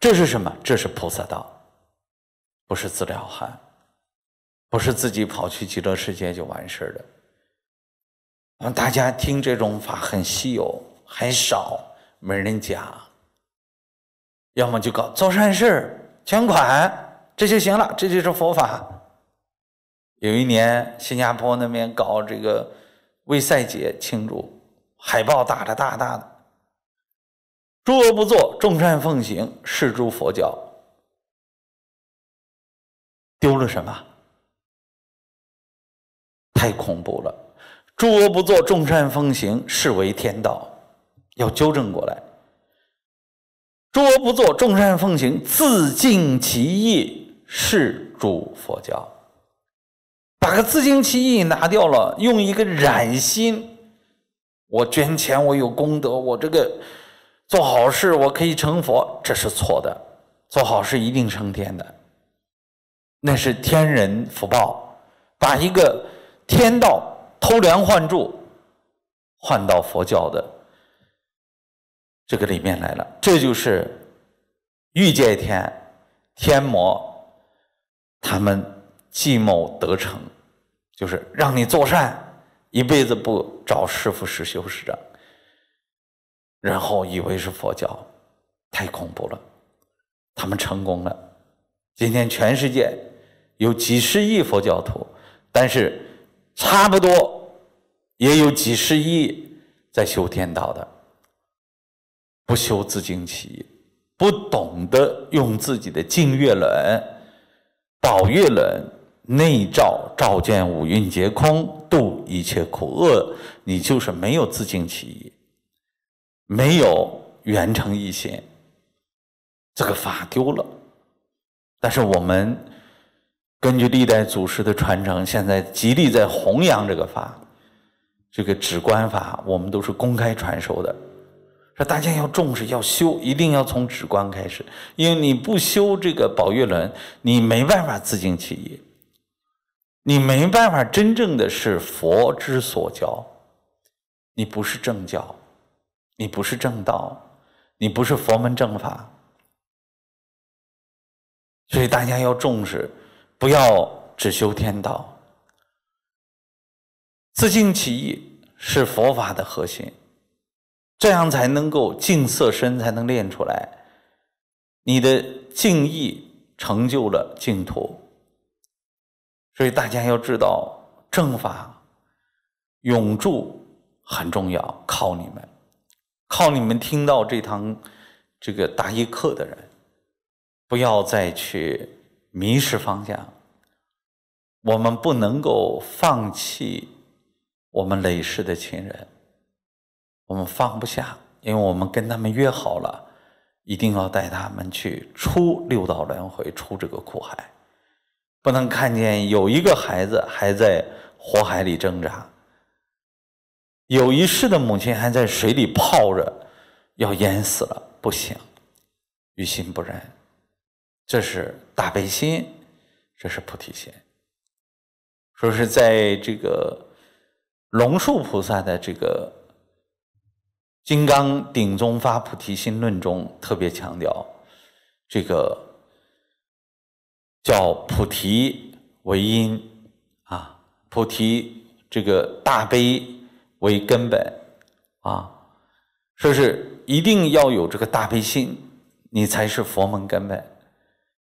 这是什么？这是菩萨道，不是自了汉，不是自己跑去极乐世界就完事的。我们大家听这种法很稀有，很少，没人讲，要么就搞做善事、捐款，这就行了，这就是佛法。有一年，新加坡那边搞这个。为赛姐庆祝，海报打着大大的“诸恶不作，众善奉行，是诸佛教”。丢了什么？太恐怖了！诸恶不作，众善奉行，是为天道，要纠正过来。诸恶不作，众善奉行，自尽其意，是诸佛教。把个自心其意拿掉了，用一个染心，我捐钱，我有功德，我这个做好事，我可以成佛，这是错的。做好事一定成天的，那是天人福报。把一个天道偷梁换柱换到佛教的这个里面来了，这就是欲界天天魔他们。计谋得逞，就是让你做善，一辈子不找师傅、师修师长，然后以为是佛教，太恐怖了。他们成功了。今天全世界有几十亿佛教徒，但是差不多也有几十亿在修天道的，不修自净起，不懂得用自己的净月轮、宝月轮。内照照见五蕴皆空，度一切苦厄。你就是没有自净其意，没有圆成一心，这个法丢了。但是我们根据历代祖师的传承，现在极力在弘扬这个法，这个止观法，我们都是公开传授的，说大家要重视，要修，一定要从止观开始，因为你不修这个宝月轮，你没办法自净其意。你没办法真正的是佛之所教，你不是正教，你不是正道，你不是佛门正法，所以大家要重视，不要只修天道，自净其意是佛法的核心，这样才能够净色身，才能练出来，你的净意成就了净土。所以大家要知道，正法永驻很重要，靠你们，靠你们听到这堂这个答疑课的人，不要再去迷失方向。我们不能够放弃我们累世的亲人，我们放不下，因为我们跟他们约好了，一定要带他们去出六道轮回，出这个苦海。不能看见有一个孩子还在火海里挣扎，有一世的母亲还在水里泡着，要淹死了，不行，于心不忍，这是大悲心，这是菩提心。说是在这个龙树菩萨的这个《金刚顶宗发菩提心论》中特别强调这个。叫菩提为因啊，菩提这个大悲为根本啊，说是一定要有这个大悲心，你才是佛门根本，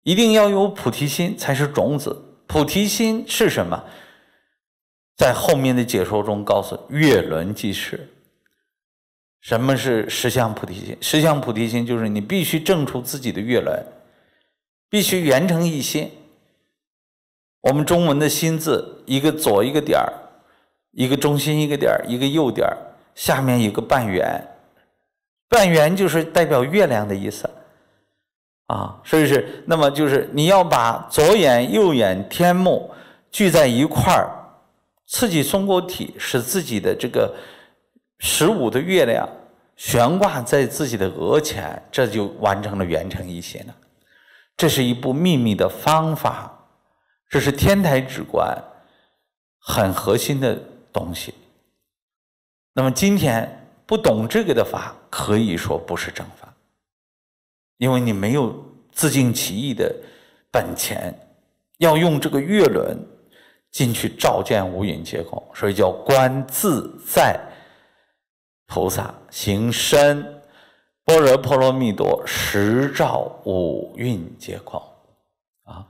一定要有菩提心才是种子。菩提心是什么？在后面的解说中告诉月轮即是。什么是十相菩提心？十相菩提心就是你必须证出自己的月轮。必须圆成一心。我们中文的心字，一个左一个点儿，一个中心一个点儿，一个右点儿，下面有个半圆，半圆就是代表月亮的意思啊。所以是那么就是你要把左眼、右眼、天目聚在一块儿，刺激松果体，使自己的这个十五的月亮悬挂在自己的额前，这就完成了圆成一心了。这是一部秘密的方法，这是天台止观很核心的东西。那么今天不懂这个的法，可以说不是正法，因为你没有自尽其意的本钱，要用这个月轮进去照见无影皆空，所以叫观自在菩萨行深。般若波罗蜜多，十照五蕴皆空，啊，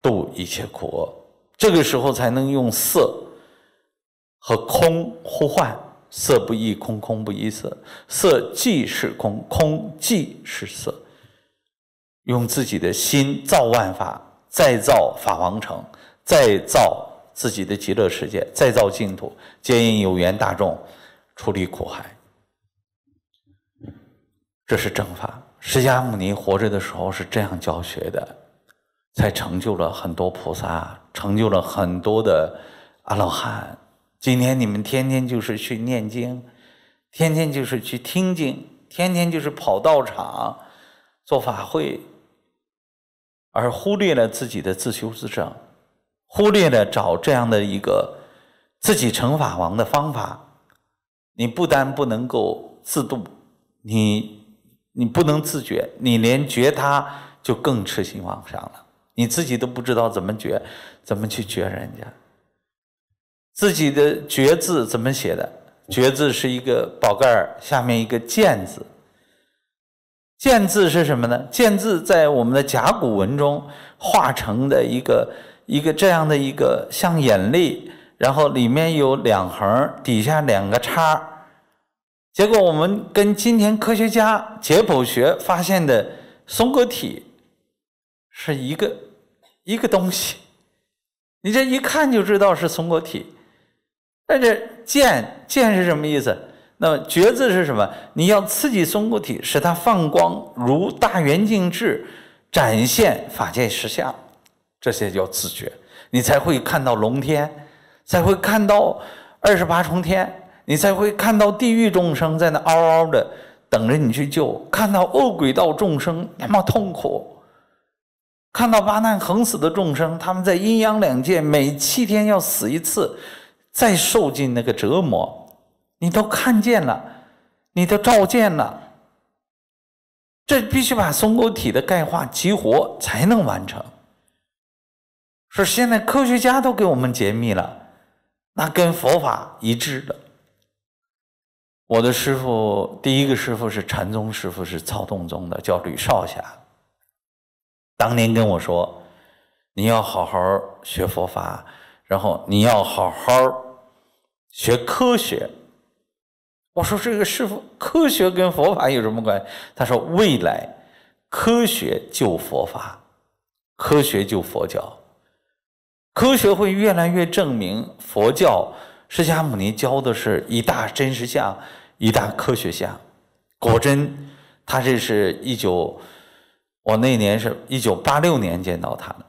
度一切苦厄。这个时候才能用色和空互换，色不异空，空不异色，色即是空，空即是色。用自己的心造万法，再造法王城，再造自己的极乐世界，再造净土，接引有缘大众出离苦海。这是正法。释迦牟尼活着的时候是这样教学的，才成就了很多菩萨，成就了很多的阿罗汉。今天你们天天就是去念经，天天就是去听经，天天就是跑道场做法会，而忽略了自己的自修自证，忽略了找这样的一个自己成法王的方法。你不单不能够自度，你。你不能自觉，你连觉他就更痴心妄想了。你自己都不知道怎么觉，怎么去觉人家。自己的觉”字怎么写的？觉”字是一个宝盖儿下面一个见字。见字是什么呢？见字在我们的甲骨文中画成的一个一个这样的一个像眼泪，然后里面有两横，底下两个叉。结果我们跟今天科学家解剖学发现的松果体是一个一个东西，你这一看就知道是松果体。但是剑剑是什么意思？那么“觉”字是什么？你要刺激松果体，使它放光，如大圆镜智展现法界实相，这些叫自觉，你才会看到龙天，才会看到二十八重天。你才会看到地狱众生在那嗷嗷的等着你去救，看到恶鬼道众生那么痛苦，看到八难横死的众生，他们在阴阳两界每七天要死一次，再受尽那个折磨，你都看见了，你都照见了，这必须把松果体的钙化激活才能完成。说现在科学家都给我们解密了，那跟佛法一致的。我的师傅第一个师傅是禅宗师傅，是曹洞宗的，叫吕少侠。当年跟我说：“你要好好学佛法，然后你要好好学科学。”我说：“这个师傅，科学跟佛法有什么关系？”他说：“未来科学救佛法，科学救佛教，科学会越来越证明佛教释迦牟尼教的是一大真实相。”一大科学家，果真，他这是一九，我那年是一九八六年见到他的。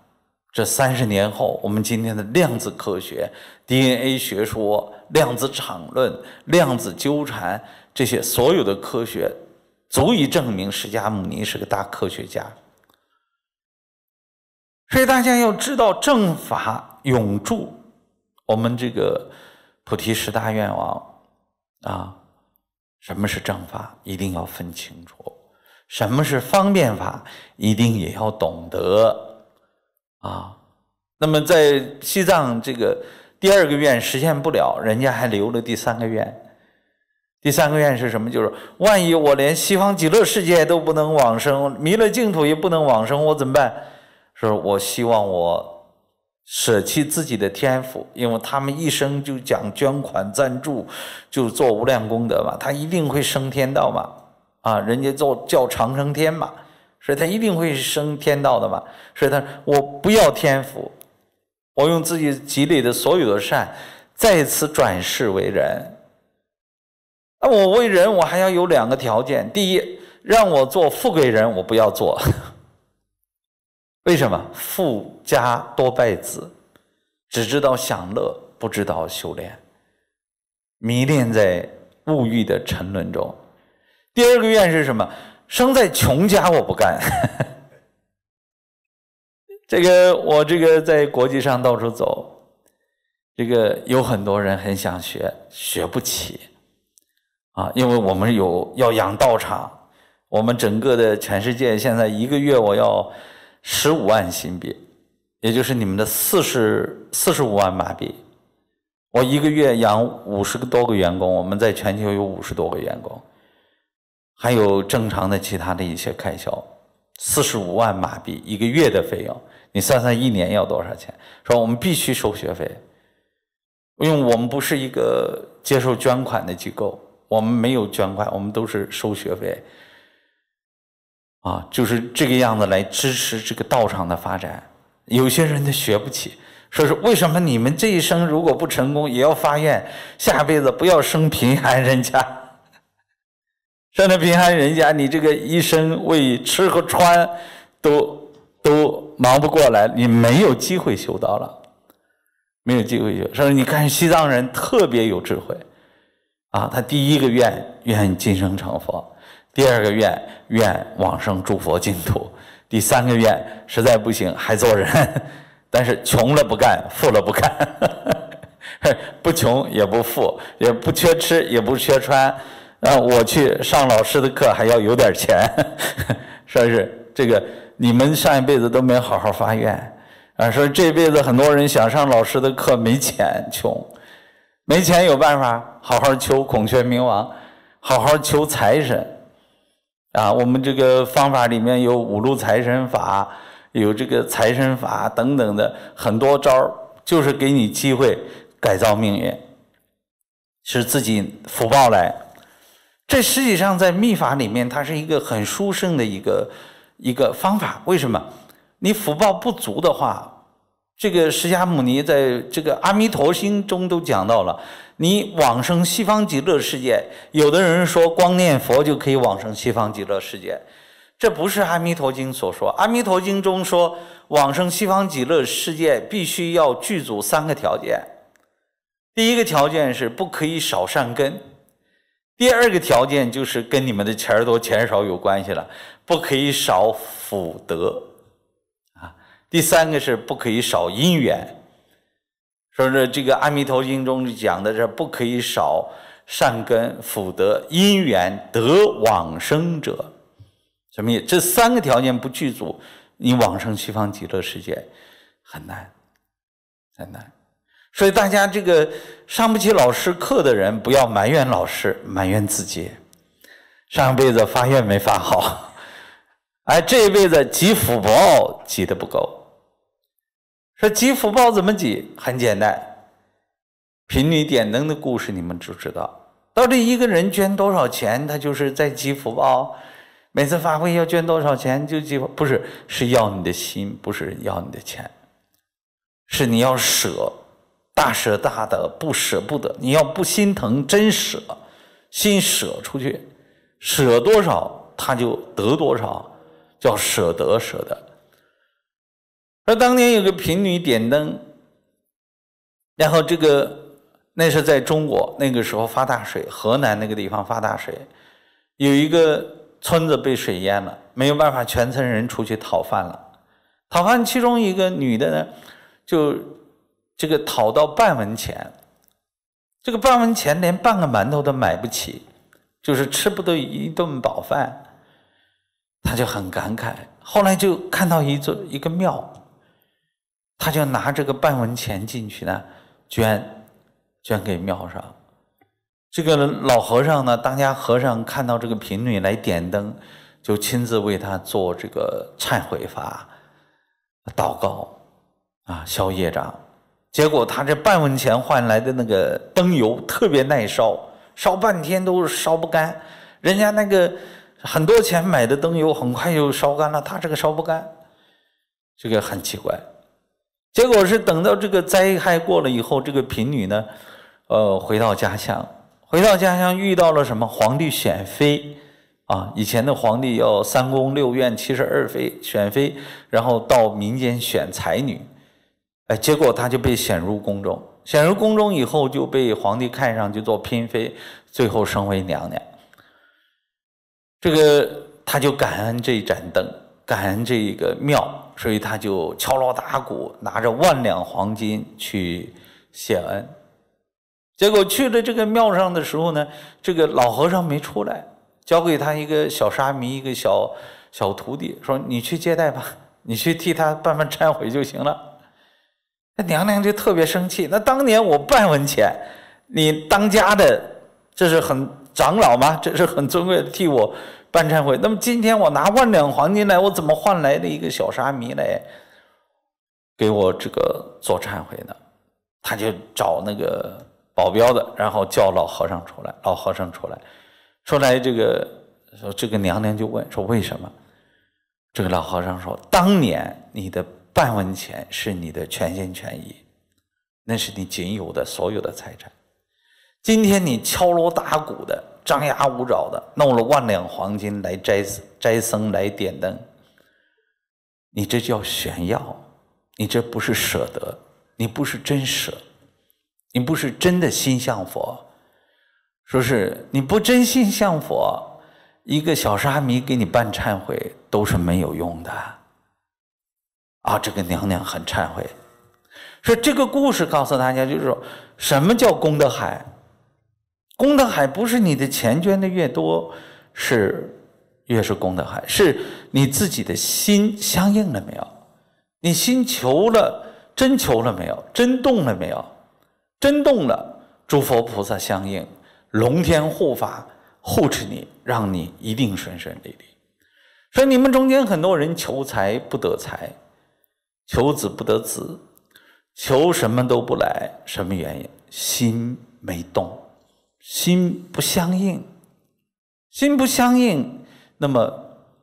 这三十年后，我们今天的量子科学、DNA 学说、量子场论、量子纠缠这些所有的科学，足以证明释迦牟尼是个大科学家。所以大家要知道，正法永驻，我们这个菩提十大愿望啊。什么是正法，一定要分清楚；什么是方便法，一定也要懂得。啊，那么在西藏这个第二个愿实现不了，人家还留了第三个愿。第三个愿是什么？就是万一我连西方极乐世界都不能往生，弥勒净土也不能往生，我怎么办？是我希望我。舍弃自己的天赋，因为他们一生就讲捐款赞助，就做无量功德嘛，他一定会升天道嘛，啊，人家做叫长生天嘛，所以他一定会升天道的嘛，所以他我不要天赋，我用自己积累的所有的善，再次转世为人。那我为人我还要有两个条件，第一，让我做富贵人我不要做，为什么富？家多败子，只知道享乐，不知道修炼，迷恋在物欲的沉沦中。第二个愿是什么？生在穷家，我不干。这个我这个在国际上到处走，这个有很多人很想学，学不起啊，因为我们有要养道场，我们整个的全世界现在一个月我要十五万新币。也就是你们的四十四十五万马币，我一个月养五十多个员工，我们在全球有五十多个员工，还有正常的其他的一些开销，四十五万马币一个月的费用，你算算一年要多少钱，说我们必须收学费，因为我们不是一个接受捐款的机构，我们没有捐款，我们都是收学费，啊，就是这个样子来支持这个道场的发展。有些人他学不起，说是为什么？你们这一生如果不成功，也要发愿下辈子不要生贫寒人家。生的贫寒人家，你这个一生为吃和穿都都忙不过来，你没有机会修道了，没有机会修。说，你看西藏人特别有智慧，啊，他第一个愿愿今生成佛，第二个愿愿往生诸佛净土。第三个愿实在不行还做人，但是穷了不干，富了不干，不穷也不富，也不缺吃也不缺穿，啊，我去上老师的课还要有点钱，说是这个你们上一辈子都没好好发愿，啊，说这辈子很多人想上老师的课没钱穷，没钱有办法，好好求孔雀明王，好好求财神。啊，我们这个方法里面有五路财神法，有这个财神法等等的很多招就是给你机会改造命运，使自己福报来。这实际上在秘法里面，它是一个很殊胜的一个一个方法。为什么？你福报不足的话，这个释迦牟尼在这个阿弥陀心中都讲到了。你往生西方极乐世界，有的人说光念佛就可以往生西方极乐世界，这不是《阿弥陀经》所说。《阿弥陀经》中说，往生西方极乐世界必须要具足三个条件。第一个条件是不可以少善根；第二个条件就是跟你们的钱多钱少有关系了，不可以少福德啊；第三个是不可以少因缘。说是这个《阿弥陀经》中讲的是不可以少善根福德因缘得往生者，什么意思？这三个条件不具足，你往生西方极乐世界很难，很难。所以大家这个上不起老师课的人，不要埋怨老师，埋怨自己，上辈子发愿没发好，哎，这一辈子积福报积得不够。说积福报怎么积？很简单，贫女点灯的故事你们就知道。到底一个人捐多少钱，他就是在积福报。每次发会要捐多少钱就积，不是是要你的心，不是要你的钱，是你要舍，大舍大的，不舍不得。你要不心疼，真舍，心舍出去，舍多少他就得多少，叫舍得舍得。说当年有个贫女点灯，然后这个那是在中国那个时候发大水，河南那个地方发大水，有一个村子被水淹了，没有办法，全村人出去讨饭了。讨饭，其中一个女的呢，就这个讨到半文钱，这个半文钱连半个馒头都买不起，就是吃不得一顿饱饭，她就很感慨。后来就看到一座一个庙。他就拿这个半文钱进去呢，捐，捐给庙上。这个老和尚呢，当家和尚看到这个贫女来点灯，就亲自为他做这个忏悔法、祷告啊、消业障。结果他这半文钱换来的那个灯油特别耐烧，烧半天都烧不干。人家那个很多钱买的灯油很快就烧干了，他这个烧不干，这个很奇怪。结果是等到这个灾害过了以后，这个贫女呢，呃，回到家乡，回到家乡遇到了什么？皇帝选妃，啊，以前的皇帝要三宫六院七十二妃选妃，然后到民间选才女，哎，结果她就被选入宫中，选入宫中以后就被皇帝看上，就做嫔妃，最后升为娘娘。这个她就感恩这一盏灯，感恩这一个庙。所以他就敲锣打鼓，拿着万两黄金去谢恩，结果去了这个庙上的时候呢，这个老和尚没出来，交给他一个小沙弥一个小小徒弟，说你去接待吧，你去替他办办忏悔就行了。那娘娘就特别生气，那当年我半文钱，你当家的这是很长老吗？这是很尊贵的替我。办忏悔，那么今天我拿万两黄金来，我怎么换来的一个小沙弥来给我这个做忏悔呢？他就找那个保镖的，然后叫老和尚出来。老和尚出来，出来这个说这个娘娘就问说为什么？这个老和尚说，当年你的半文钱是你的全心全意，那是你仅有的所有的财产。今天你敲锣打鼓的。张牙舞爪的弄了万两黄金来斋摘斋僧来点灯，你这叫炫耀，你这不是舍得，你不是真舍，你不是真的心向佛，说是你不真心向佛，一个小沙弥给你办忏悔都是没有用的，啊，这个娘娘很忏悔，说这个故事告诉大家就是说什么叫功德海。功德海不是你的钱捐的越多，是越是功德海，是你自己的心相应了没有？你心求了，真求了没有？真动了没有？真动了，诸佛菩萨相应，龙天护法护持你，让你一定顺顺利利。所以你们中间很多人求财不得财，求子不得子，求什么都不来，什么原因？心没动。心不相应，心不相应，那么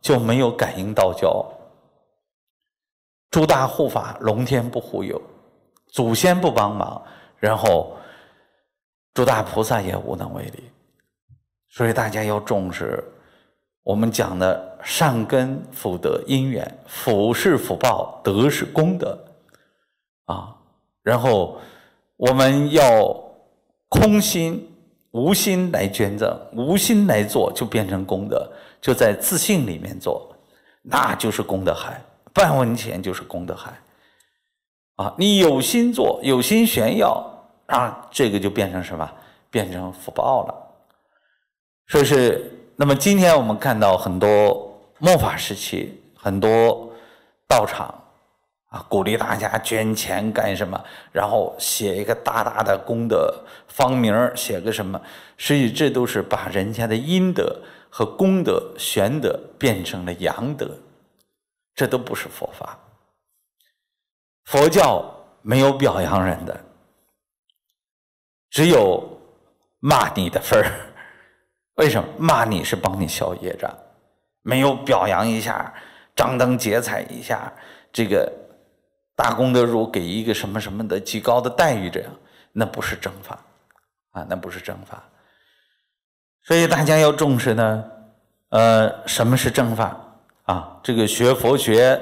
就没有感应到教。诸大护法、龙天不护佑，祖先不帮忙，然后诸大菩萨也无能为力。所以大家要重视我们讲的善根、福德、因缘。福是福报，德是功德啊。然后我们要空心。无心来捐赠，无心来做就变成功德，就在自信里面做，那就是功德海，半文钱就是功德海，啊，你有心做，有心炫耀，啊，这个就变成什么？变成福报了。所以是，那么今天我们看到很多末法时期，很多道场。啊，鼓励大家捐钱干什么？然后写一个大大的功德方名写个什么？实际这都是把人家的阴德和功德、玄德变成了阳德，这都不是佛法。佛教没有表扬人的，只有骂你的份儿。为什么？骂你是帮你消业障，没有表扬一下，张灯结彩一下，这个。大功德如给一个什么什么的极高的待遇，这样那不是正法啊，那不是正法。所以大家要重视呢，呃，什么是正法啊？这个学佛学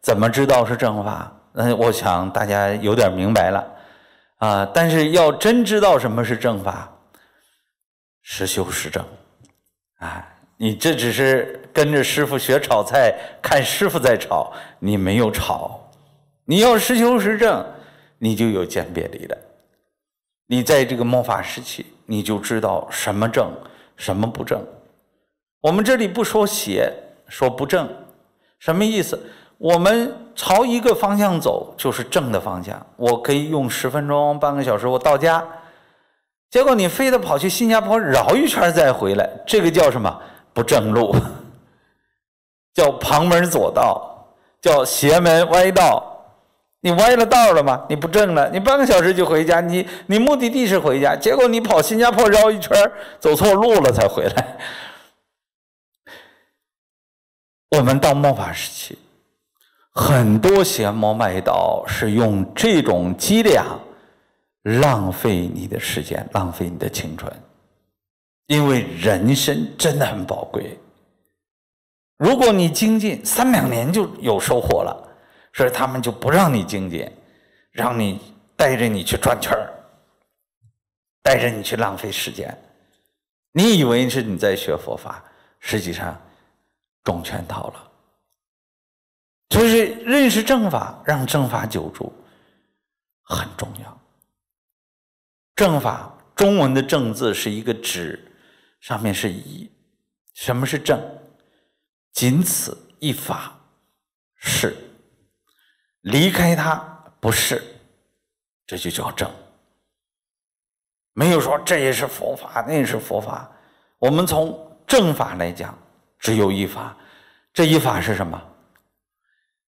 怎么知道是正法？那我想大家有点明白了啊。但是要真知道什么是正法，实修实证啊！你这只是跟着师傅学炒菜，看师傅在炒，你没有炒。你要实事求是，你就有鉴别力了。你在这个魔法时期，你就知道什么正，什么不正。我们这里不说邪，说不正，什么意思？我们朝一个方向走就是正的方向。我可以用十分钟、半个小时，我到家。结果你非得跑去新加坡绕一圈再回来，这个叫什么？不正路，叫旁门左道，叫邪门歪道。你歪了道了吗？你不正了？你半个小时就回家？你你目的地是回家，结果你跑新加坡绕一圈，走错路了才回来。我们到末法时期，很多邪魔外道是用这种伎俩，浪费你的时间，浪费你的青春，因为人生真的很宝贵。如果你精进，三两年就有收获了。所以他们就不让你精简，让你带着你去转圈儿，带着你去浪费时间。你以为是你在学佛法，实际上中圈套了。就是认识正法，让正法久住，很重要。正法，中文的“正”字是一个“止”，上面是“一”。什么是正？仅此一法是。离开他不是，这就叫正。没有说这也是佛法，那也是佛法。我们从正法来讲，只有一法。这一法是什么？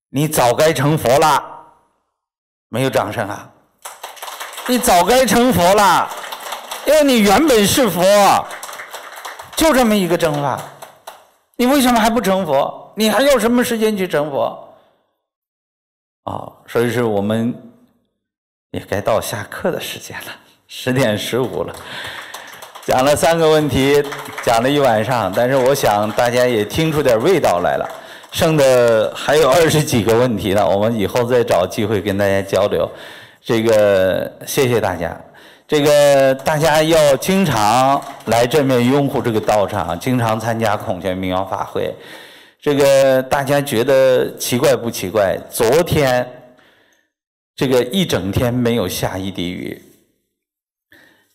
你早该成佛了，没有掌声啊！你早该成佛了，因为你原本是佛，就这么一个正法。你为什么还不成佛？你还要什么时间去成佛？哦，所以是我们也该到下课的时间了，十点十五了。讲了三个问题，讲了一晚上，但是我想大家也听出点味道来了。剩的还有二十几个问题呢，我们以后再找机会跟大家交流。这个谢谢大家，这个大家要经常来这面拥护这个道场，经常参加孔雀民谣法会。这个大家觉得奇怪不奇怪？昨天这个一整天没有下一滴雨，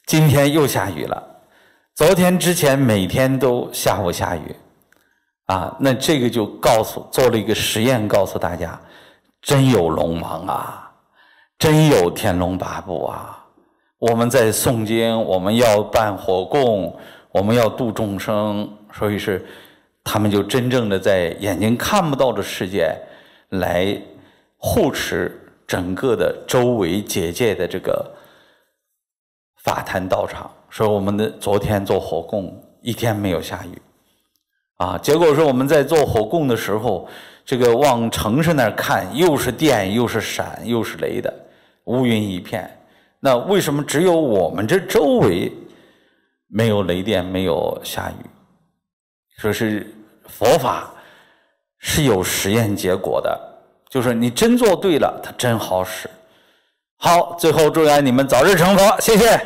今天又下雨了。昨天之前每天都下午下雨，啊，那这个就告诉做了一个实验，告诉大家，真有龙王啊，真有天龙八部啊。我们在诵经，我们要办火供，我们要度众生，所以是。他们就真正的在眼睛看不到的世界来护持整个的周围结界的这个法坛道场。所以我们的昨天做火供，一天没有下雨。啊，结果说我们在做火供的时候，这个往城市那儿看，又是电又是闪又是雷的，乌云一片。那为什么只有我们这周围没有雷电，没有下雨？说是佛法是有实验结果的，就是你真做对了，它真好使。好，最后祝愿你们早日成佛，谢谢。